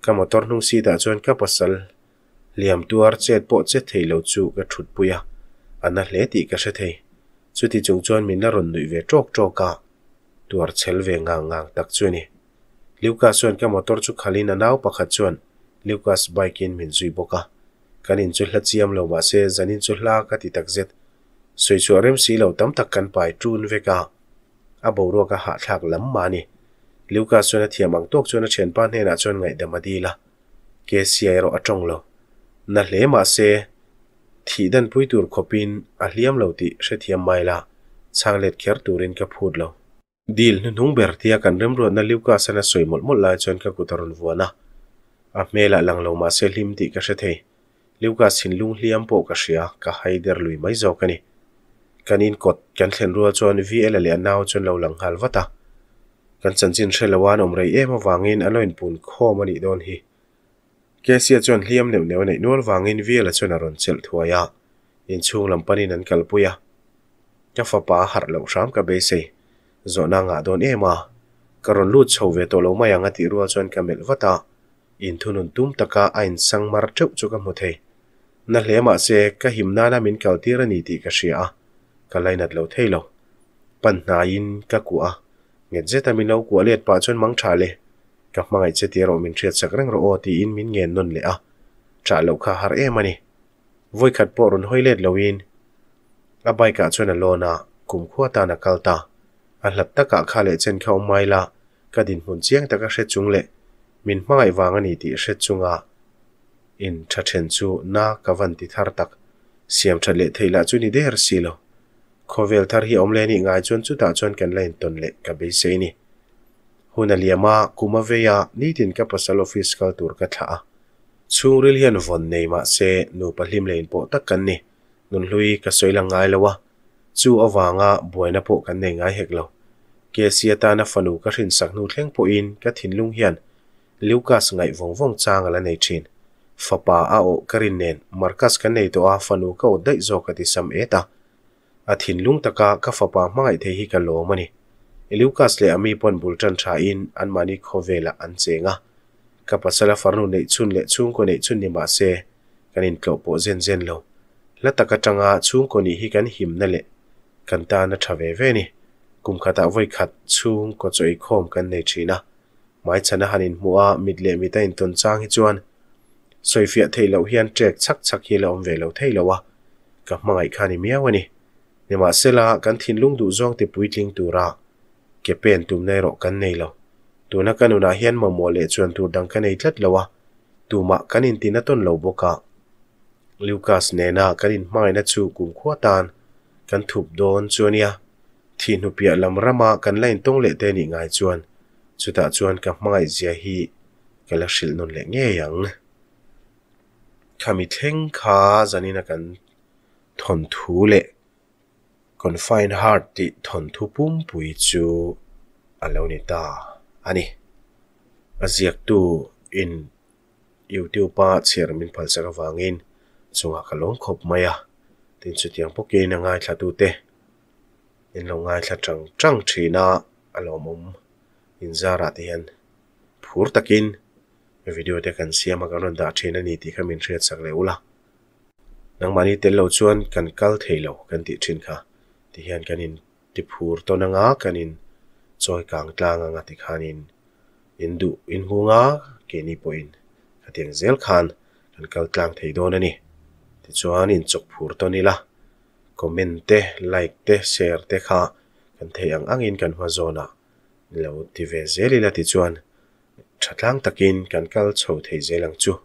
Ka motor nung si da zon ka pasal liam duar chet po chet thay lau chu ka chut puya. Anna le di ka sa thay. Chuti chung zon min na ron nui ve chok chok ka. Duar chel ve ngang ngang tak chuni. Liu ka zon ka motor chu khali na nao pa khat chuan. Liu ka sbaik in min zui boka. Kan in chut la chiam lau ma se zan in chut la ka titak zet. Soi chua rem si lau tam tak pai chun ve a bo ro ka ha thak lam ma ni luka chuan a thiam ang tok chuan a chen pan hena chuan ngai dama di la ke si ai ro atong lo na hle ma se thi dan pui tur khopin a hliam lo ti hre thiam mai la changlet kher turin ka phut lo dil nu nung ber tia kan rem ro na luka sana soi mol mol la chuan ka kutaron vuana a mela lang lo ma se lim ti ka hre thei luka sin lung hliam po ka hria ka haider lui mai zo ka ni kanin kot kan thlen rua chuan vl a le anau chuan lo lang hal vata kan chan chin threlawan om rei ema wangin aloin pun khom ani don hi kesia chuan hliam leuh neu nei nual wangin vl a chuan a ron chel thuaya in chung lampanin an kalpuya ka fapa har lo ram ka be se zona nga don ema karon lut chho ve to lo mai anga ti rua chuan ka mel vata in thunun tum taka ain sangmar teuh chu ka mu thei na hlema se ka himnana min kaltir ani ti ka hria ka lai nat lo thei lo bận na in các ku a nge je ta min lâu ku liệt pa chon mang tha lệ, các mangai che chết tiệt rồi mình chak sạc răng rồi thì in mình ngen nôn lệ à, trả lo kha har em ani vui khát por run hoi liệt lâu in a bai cả chon a lo na kum khuwa ta na cao ta a hlat ta ka kha le chen khaw mai là, ka din hun chiang ta các hre chung lệ, le min mangai anh ani ti chung à, in tha chen chu na ka van ti thar tak siam tha le theila chu ni der si lo ขวเวลทาร์ฮีอมเลนิง่ายชวนสุดาชวนกันเล่นตนเล็กกับเบเซนี่ฮูนาเลียมาคุมาเวียนี่ถึงกับปัสสลอฟิสกัลตุรกัตลาช่วงเรื่เฮียนวันเนมาเซนูปะลิมเลนโปตักกันนี่นุนลุยกับสวยลังง่ายเลยวะจูอว่างะบวยนับโปกันเนง่ายเหกเลวเกียเซียตานาฟานุกับหินสักนูเล้งโปอินกับถินลุงเฮียนลิวกาสง่ายวงวงจางอะไรในชินฟ้าป่าอาโการินเนนมาร์คัสกันในตัวฟานูก็ได้โจกติสัมเอตา a thin lung taka ka fapa mangai the hi ka lo mani Lucas le ami pon bul tran tha in an mani khovela an chenga ka pasala farnu nei chun le chung ko nei chun ni ma se kanin tlo po zen zen lo la taka tanga chung ko ni hi kan him na le kan ta na thave ve ni kum khata voi khat chung ko choi khom kan nei thina mai chana hanin mua mid le mi ta in ton chang hi chuan soifia thei lo hian trek chak chak hi lo om ve lo thei lo wa ka mangai khani miawani นมาเสลากันทิ้งลุงดูจ้องติปุยทิ้งตัวรกเก็บเป็นตุ่มในรกกันในละตัวนักการุณาเฮียนมามัวเละชวนตัวดังกันในทัดละวะตัวมากันอินตินัต้นเหลาบกะลิวกัสเนนากันอินไม่นัดชูกลุ่มขั้วตานกันถูกโดนชวนเนียทีนุเปียลำระมากันเล่นต้องเละเตนิง่ายชวนสุดาชวนกับไม่เสียฮีกันลักษณลนนเละเงี้ยยังขามิเท่งขาจันนี้นักกนรทนทูเล c o n f i n ฮาร์ดที่ทนทุบุ่มปุยจูอันเลวนิตาอันนี้อเสียกตูอินยูติวปาเชียร์มินพัลเสกวางอินสุงหักลงขบมายะติสุดยังพกเกินง่ายชาตูเตอินลงง่ายชาจังจังชีนาอันลมุมอินซาราเตียนผูรตะกินในวิดีโอเด็กกันเสียมากันนั่นดาชีนันนี่ที่ขมินเชียร์สักเลวละนังมันนี่เตลโลชวนกันกัลเทโลกันติดชินค่ะ ti hiyan kanin ti puurto na nga kanin tsoy kaang tlaa nga nga ti khaan in in du in hu nga kain i poin kati yang zel khaan kan kal tlaang thay do na ni ti tsuan in tsok puurto ni la comment-te, like-te, share-te kha kan thay yang angin kan hua zona nila utiwe zeli la ti tsuan tatlaang takin kan kal tsow thay zelang tsuh